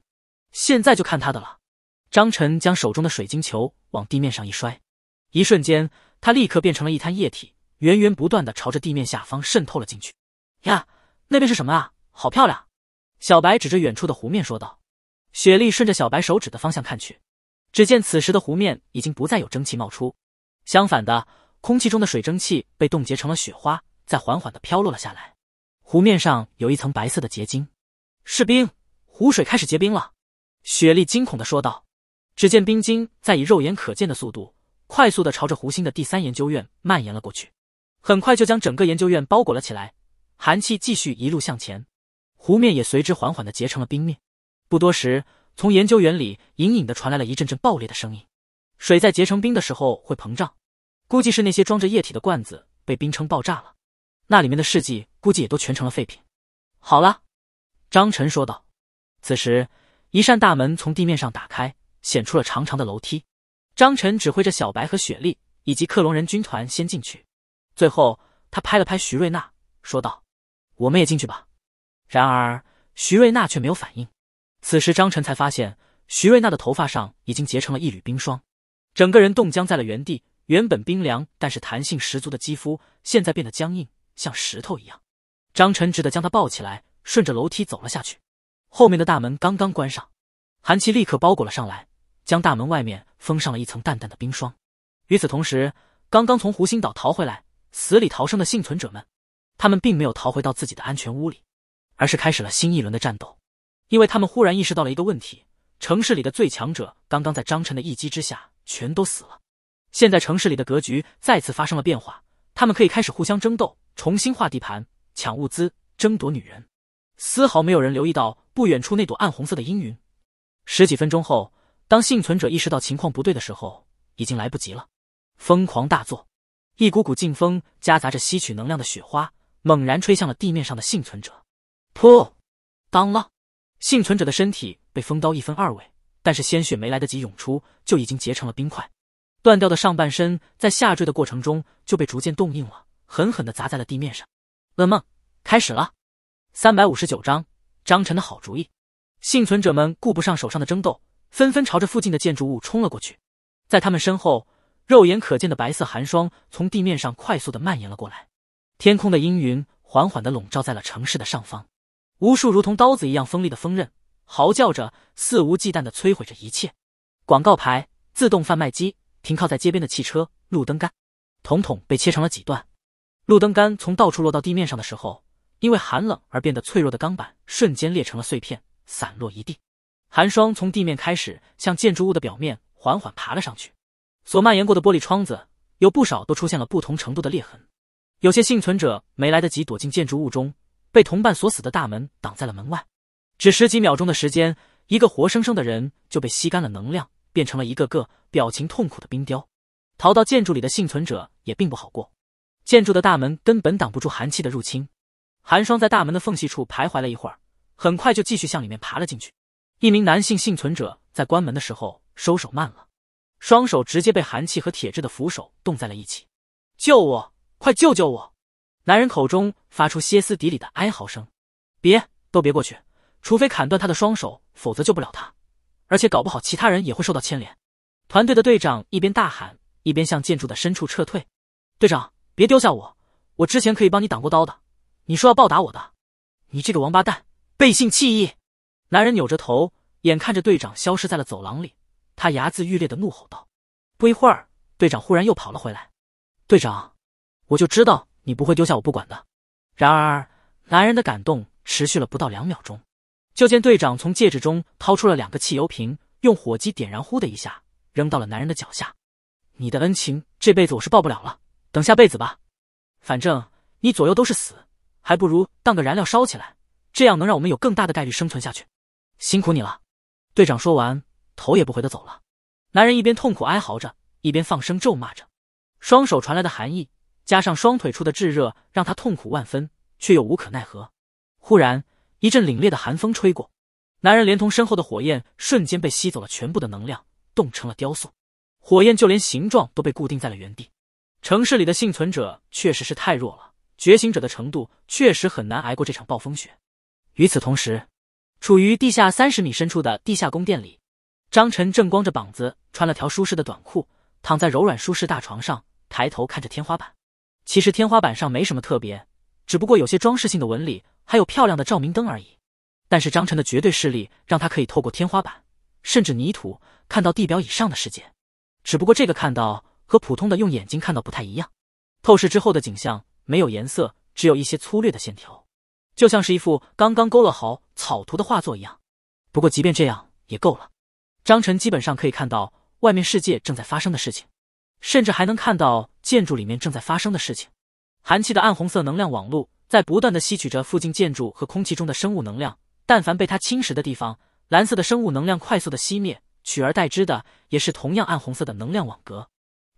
Speaker 1: 现在就看他的了。张晨将手中的水晶球往地面上一摔，一瞬间，他立刻变成了一滩液体，源源不断的朝着地面下方渗透了进去。呀，那边是什么啊？好漂亮，小白指着远处的湖面说道。雪莉顺着小白手指的方向看去，只见此时的湖面已经不再有蒸汽冒出，相反的，空气中的水蒸气被冻结成了雪花，在缓缓的飘落了下来。湖面上有一层白色的结晶，是冰。湖水开始结冰了，雪莉惊恐的说道。只见冰晶在以肉眼可见的速度，快速的朝着湖心的第三研究院蔓延了过去，很快就将整个研究院包裹了起来。寒气继续一路向前。湖面也随之缓缓地结成了冰面，不多时，从研究员里隐隐地传来了一阵阵爆裂的声音。水在结成冰的时候会膨胀，估计是那些装着液体的罐子被冰撑爆炸了，那里面的试剂估计也都全成了废品。好了，张晨说道。此时，一扇大门从地面上打开，显出了长长的楼梯。张晨指挥着小白和雪莉以及克隆人军团先进去，最后他拍了拍徐瑞娜，说道：“我们也进去吧。”然而，徐瑞娜却没有反应。此时，张晨才发现，徐瑞娜的头发上已经结成了一缕冰霜，整个人冻僵在了原地。原本冰凉但是弹性十足的肌肤，现在变得僵硬，像石头一样。张晨只得将她抱起来，顺着楼梯走了下去。后面的大门刚刚关上，寒气立刻包裹了上来，将大门外面封上了一层淡淡的冰霜。与此同时，刚刚从湖心岛逃回来、死里逃生的幸存者们，他们并没有逃回到自己的安全屋里。而是开始了新一轮的战斗，因为他们忽然意识到了一个问题：城市里的最强者刚刚在张晨的一击之下全都死了。现在城市里的格局再次发生了变化，他们可以开始互相争斗，重新划地盘、抢物资、争夺女人。丝毫没有人留意到不远处那朵暗红色的阴云。十几分钟后，当幸存者意识到情况不对的时候，已经来不及了。疯狂大作，一股股劲风夹杂着吸取能量的雪花猛然吹向了地面上的幸存者。噗，当啷！幸存者的身体被风刀一分二尾，但是鲜血没来得及涌出，就已经结成了冰块。断掉的上半身在下坠的过程中就被逐渐冻硬了，狠狠的砸在了地面上。噩梦开始了。三百五十九章：张晨的好主意。幸存者们顾不上手上的争斗，纷纷朝着附近的建筑物冲了过去。在他们身后，肉眼可见的白色寒霜从地面上快速的蔓延了过来。天空的阴云缓缓的笼罩在了城市的上方。无数如同刀子一样锋利的锋刃，嚎叫着，肆无忌惮的摧毁着一切。广告牌、自动贩卖机、停靠在街边的汽车、路灯杆，统统被切成了几段。路灯杆从到处落到地面上的时候，因为寒冷而变得脆弱的钢板瞬间裂成了碎片，散落一地。寒霜从地面开始向建筑物的表面缓缓爬了上去，所蔓延过的玻璃窗子，有不少都出现了不同程度的裂痕。有些幸存者没来得及躲进建筑物中。被同伴锁死的大门挡在了门外，只十几秒钟的时间，一个活生生的人就被吸干了能量，变成了一个个表情痛苦的冰雕。逃到建筑里的幸存者也并不好过，建筑的大门根本挡不住寒气的入侵，寒霜在大门的缝隙处徘徊了一会儿，很快就继续向里面爬了进去。一名男性幸存者在关门的时候收手慢了，双手直接被寒气和铁质的扶手冻在了一起，救我，快救救我！男人口中发出歇斯底里的哀嚎声：“别，都别过去！除非砍断他的双手，否则救不了他。而且搞不好其他人也会受到牵连。”团队的队长一边大喊，一边向建筑的深处撤退。“队长，别丢下我！我之前可以帮你挡过刀的，你说要报答我的，你这个王八蛋，背信弃义！”男人扭着头，眼看着队长消失在了走廊里，他睚眦欲裂的怒吼道。不一会儿，队长忽然又跑了回来。“队长，我就知道。”你不会丢下我不管的。然而，男人的感动持续了不到两秒钟，就见队长从戒指中掏出了两个汽油瓶，用火机点燃，呼的一下扔到了男人的脚下。你的恩情这辈子我是报不了了，等下辈子吧。反正你左右都是死，还不如当个燃料烧起来，这样能让我们有更大的概率生存下去。辛苦你了。队长说完，头也不回的走了。男人一边痛苦哀嚎着，一边放声咒骂着，双手传来的寒意。加上双腿处的炙热，让他痛苦万分，却又无可奈何。忽然一阵凛冽的寒风吹过，男人连同身后的火焰瞬间被吸走了全部的能量，冻成了雕塑。火焰就连形状都被固定在了原地。城市里的幸存者确实是太弱了，觉醒者的程度确实很难挨过这场暴风雪。与此同时，处于地下三十米深处的地下宫殿里，张晨正光着膀子，穿了条舒适的短裤，躺在柔软舒适大床上，抬头看着天花板。其实天花板上没什么特别，只不过有些装饰性的纹理，还有漂亮的照明灯而已。但是张晨的绝对视力让他可以透过天花板，甚至泥土看到地表以上的世界。只不过这个看到和普通的用眼睛看到不太一样，透视之后的景象没有颜色，只有一些粗略的线条，就像是一幅刚刚勾勒好草图的画作一样。不过即便这样也够了，张晨基本上可以看到外面世界正在发生的事情。甚至还能看到建筑里面正在发生的事情。寒气的暗红色能量网路在不断的吸取着附近建筑和空气中的生物能量，但凡被它侵蚀的地方，蓝色的生物能量快速的熄灭，取而代之的也是同样暗红色的能量网格。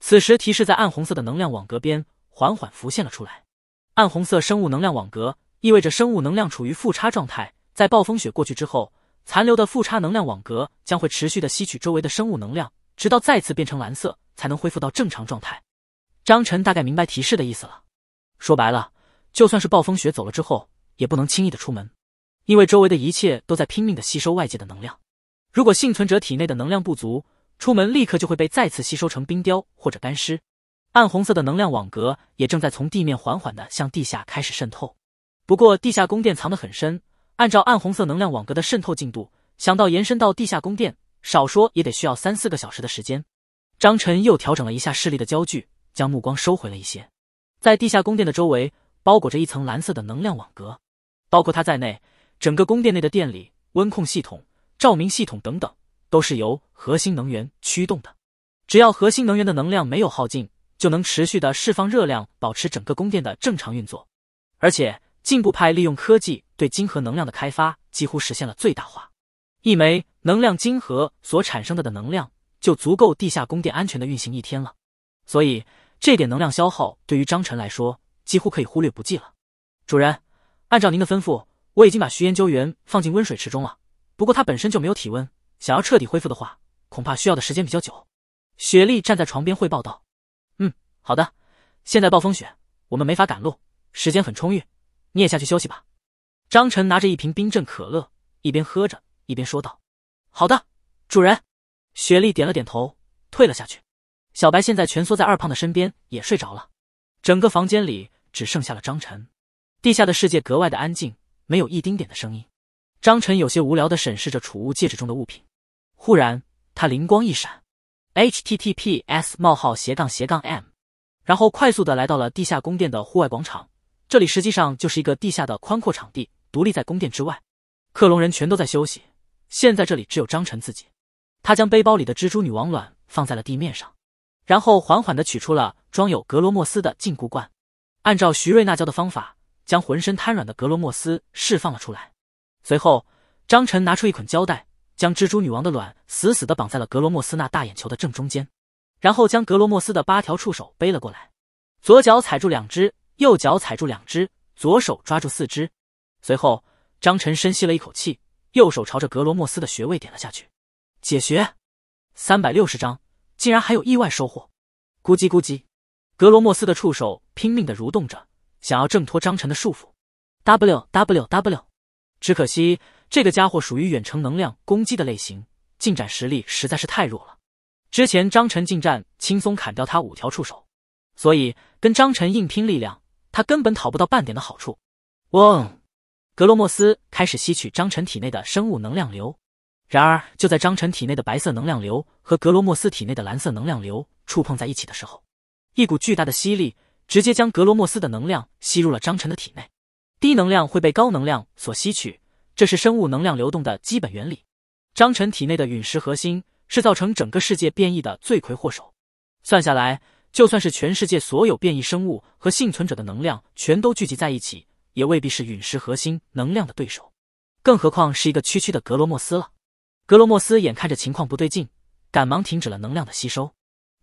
Speaker 1: 此时提示在暗红色的能量网格边缓缓浮现了出来。暗红色生物能量网格意味着生物能量处于负差状态，在暴风雪过去之后，残留的负差能量网格将会持续的吸取周围的生物能量，直到再次变成蓝色。才能恢复到正常状态。张晨大概明白提示的意思了。说白了，就算是暴风雪走了之后，也不能轻易的出门，因为周围的一切都在拼命的吸收外界的能量。如果幸存者体内的能量不足，出门立刻就会被再次吸收成冰雕或者干尸。暗红色的能量网格也正在从地面缓缓的向地下开始渗透。不过，地下宫殿藏得很深，按照暗红色能量网格的渗透进度，想到延伸到地下宫殿，少说也得需要三四个小时的时间。张晨又调整了一下视力的焦距，将目光收回了一些。在地下宫殿的周围包裹着一层蓝色的能量网格，包括他在内，整个宫殿内的电力、温控系统、照明系统等等，都是由核心能源驱动的。只要核心能源的能量没有耗尽，就能持续的释放热量，保持整个宫殿的正常运作。而且进步派利用科技对晶核能量的开发，几乎实现了最大化。一枚能量晶核所产生的的能量。就足够地下宫殿安全的运行一天了，所以这点能量消耗对于张晨来说几乎可以忽略不计了。主人，按照您的吩咐，我已经把徐研究员放进温水池中了。不过他本身就没有体温，想要彻底恢复的话，恐怕需要的时间比较久。雪莉站在床边汇报道：“嗯，好的。现在暴风雪，我们没法赶路，时间很充裕，你也下去休息吧。”张晨拿着一瓶冰镇可乐，一边喝着一边说道：“好的，主人。”雪莉点了点头，退了下去。小白现在蜷缩在二胖的身边，也睡着了。整个房间里只剩下了张晨。地下的世界格外的安静，没有一丁点的声音。张晨有些无聊的审视着储物戒指中的物品，忽然他灵光一闪，h t t p s 冒号斜杠斜杠 m，然后快速的来到了地下宫殿的户外广场。这里实际上就是一个地下的宽阔场地，独立在宫殿之外。克隆人全都在休息，现在这里只有张晨自己。他将背包里的蜘蛛女王卵放在了地面上，然后缓缓的取出了装有格罗莫斯的禁锢罐，按照徐瑞那教的方法，将浑身瘫软的格罗莫斯释放了出来。随后，张晨拿出一捆胶带，将蜘蛛女王的卵死死的绑在了格罗莫斯那大眼球的正中间，然后将格罗莫斯的八条触手背了过来，左脚踩住两只，右脚踩住两只，左手抓住四只。随后，张晨深吸了一口气，右手朝着格罗莫斯的穴位点了下去。解穴。三百六十章，竟然还有意外收获。咕叽咕叽，格罗莫斯的触手拼命的蠕动着，想要挣脱张晨的束缚。W W W，只可惜这个家伙属于远程能量攻击的类型，进展实力实在是太弱了。之前张晨近战轻松砍掉他五条触手，所以跟张晨硬拼力量，他根本讨不到半点的好处。嗡，格罗莫斯开始吸取张晨体内的生物能量流。然而，就在张晨体内的白色能量流和格罗莫斯体内的蓝色能量流触碰在一起的时候，一股巨大的吸力直接将格罗莫斯的能量吸入了张晨的体内。低能量会被高能量所吸取，这是生物能量流动的基本原理。张晨体内的陨石核心是造成整个世界变异的罪魁祸首。算下来，就算是全世界所有变异生物和幸存者的能量全都聚集在一起，也未必是陨石核心能量的对手，更何况是一个区区的格罗莫斯了。格罗莫斯眼看着情况不对劲，赶忙停止了能量的吸收。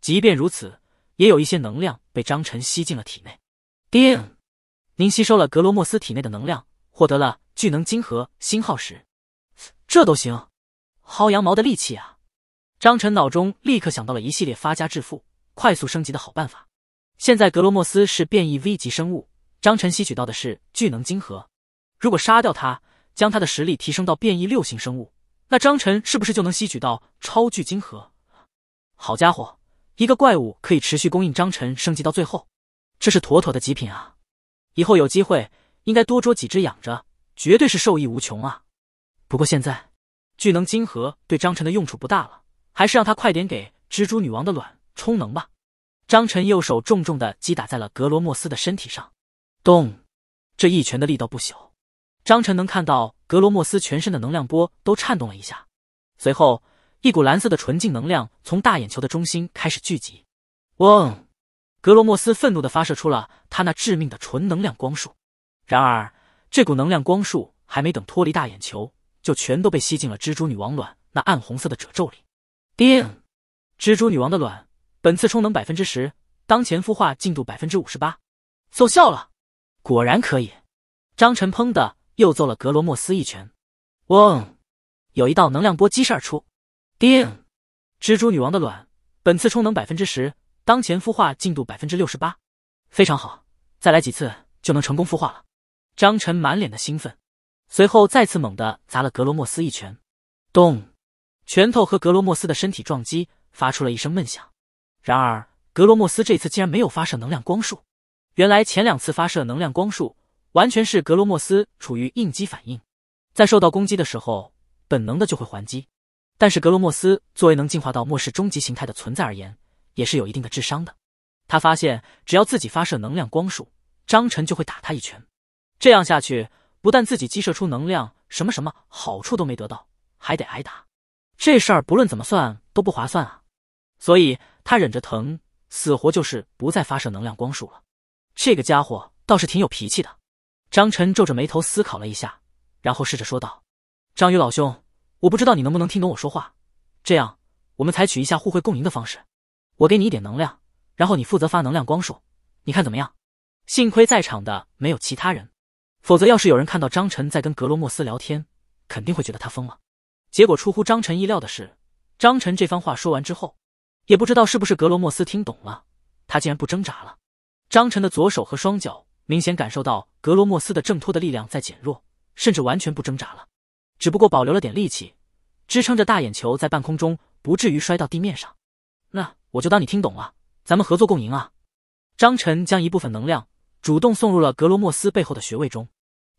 Speaker 1: 即便如此，也有一些能量被张晨吸进了体内。叮，您吸收了格罗莫斯体内的能量，获得了聚能晶核星号石。这都行，薅羊毛的利器啊！张晨脑中立刻想到了一系列发家致富、快速升级的好办法。现在格罗莫斯是变异 V 级生物，张晨吸取到的是聚能晶核。如果杀掉他，将他的实力提升到变异六星生物。那张晨是不是就能吸取到超巨晶核？好家伙，一个怪物可以持续供应张晨升级到最后，这是妥妥的极品啊！以后有机会应该多捉几只养着，绝对是受益无穷啊！不过现在巨能晶核对张晨的用处不大了，还是让他快点给蜘蛛女王的卵充能吧。张晨右手重重的击打在了格罗莫斯的身体上，咚！这一拳的力道不小。张晨能看到格罗莫斯全身的能量波都颤动了一下，随后一股蓝色的纯净能量从大眼球的中心开始聚集。嗡！格罗莫斯愤怒地发射出了他那致命的纯能量光束，然而这股能量光束还没等脱离大眼球，就全都被吸进了蜘蛛女王卵那暗红色的褶皱里。叮！蜘蛛女王的卵本次充能百分之十，当前孵化进度百分之五十八，奏效了，果然可以。张晨砰的。又揍了格罗莫斯一拳，嗡，有一道能量波激射而出。叮，蜘蛛女王的卵，本次充能百分之十，当前孵化进度百分之六十八，非常好，再来几次就能成功孵化了。张晨满脸的兴奋，随后再次猛地砸了格罗莫斯一拳，咚，拳头和格罗莫斯的身体撞击，发出了一声闷响。然而格罗莫斯这次竟然没有发射能量光束，原来前两次发射能量光束。完全是格罗莫斯处于应激反应，在受到攻击的时候，本能的就会还击。但是格罗莫斯作为能进化到末世终极形态的存在而言，也是有一定的智商的。他发现，只要自己发射能量光束，张晨就会打他一拳。这样下去，不但自己激射出能量，什么什么好处都没得到，还得挨打。这事儿不论怎么算都不划算啊！所以他忍着疼，死活就是不再发射能量光束了。这个家伙倒是挺有脾气的。张晨皱着眉头思考了一下，然后试着说道：“章鱼老兄，我不知道你能不能听懂我说话。这样，我们采取一下互惠共赢的方式，我给你一点能量，然后你负责发能量光束，你看怎么样？”幸亏在场的没有其他人，否则要是有人看到张晨在跟格罗莫斯聊天，肯定会觉得他疯了。结果出乎张晨意料的是，张晨这番话说完之后，也不知道是不是格罗莫斯听懂了，他竟然不挣扎了。张晨的左手和双脚。明显感受到格罗莫斯的挣脱的力量在减弱，甚至完全不挣扎了，只不过保留了点力气，支撑着大眼球在半空中不至于摔到地面上。那我就当你听懂了，咱们合作共赢啊！张晨将一部分能量主动送入了格罗莫斯背后的穴位中，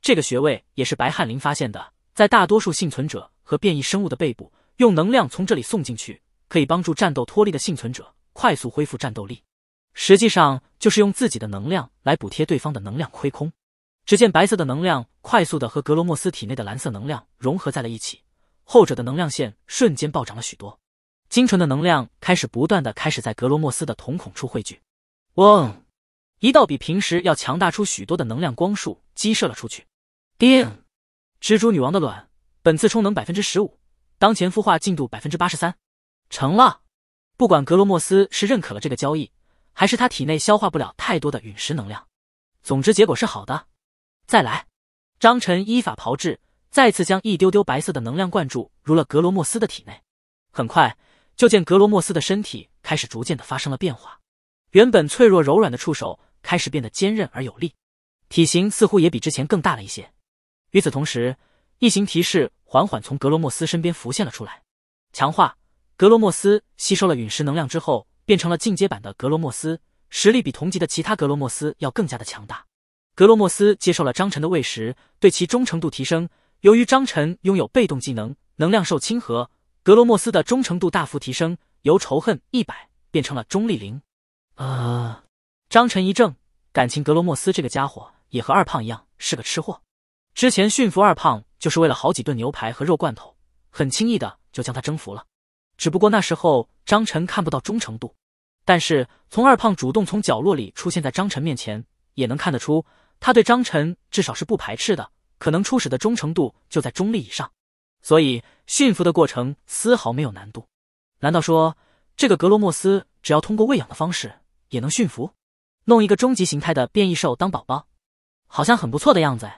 Speaker 1: 这个穴位也是白翰林发现的，在大多数幸存者和变异生物的背部，用能量从这里送进去，可以帮助战斗脱力的幸存者快速恢复战斗力。实际上就是用自己的能量来补贴对方的能量亏空。只见白色的能量快速的和格罗莫斯体内的蓝色能量融合在了一起，后者的能量线瞬间暴涨了许多，精纯的能量开始不断的开始在格罗莫斯的瞳孔处汇聚。嗡，一道比平时要强大出许多的能量光束激射了出去。叮，蜘蛛女王的卵，本次充能百分之十五，当前孵化进度百分之八十三，成了。不管格罗莫斯是认可了这个交易。还是他体内消化不了太多的陨石能量，总之结果是好的。再来，张晨依法炮制，再次将一丢丢白色的能量灌注入了格罗莫斯的体内。很快就见格罗莫斯的身体开始逐渐的发生了变化，原本脆弱柔软的触手开始变得坚韧而有力，体型似乎也比之前更大了一些。与此同时，异形提示缓缓从格罗莫斯身边浮现了出来。强化格罗莫斯吸收了陨石能量之后。变成了进阶版的格罗莫斯，实力比同级的其他格罗莫斯要更加的强大。格罗莫斯接受了张晨的喂食，对其忠诚度提升。由于张晨拥有被动技能能量受亲和，格罗莫斯的忠诚度大幅提升，由仇恨一百变成了中立零。啊！张晨一怔，感情格罗莫斯这个家伙也和二胖一样是个吃货。之前驯服二胖就是为了好几顿牛排和肉罐头，很轻易的就将他征服了。只不过那时候张晨看不到忠诚度。但是从二胖主动从角落里出现在张晨面前，也能看得出他对张晨至少是不排斥的，可能初始的忠诚度就在中立以上，所以驯服的过程丝毫没有难度。难道说这个格罗莫斯只要通过喂养的方式也能驯服，弄一个终极形态的变异兽当宝宝，好像很不错的样子？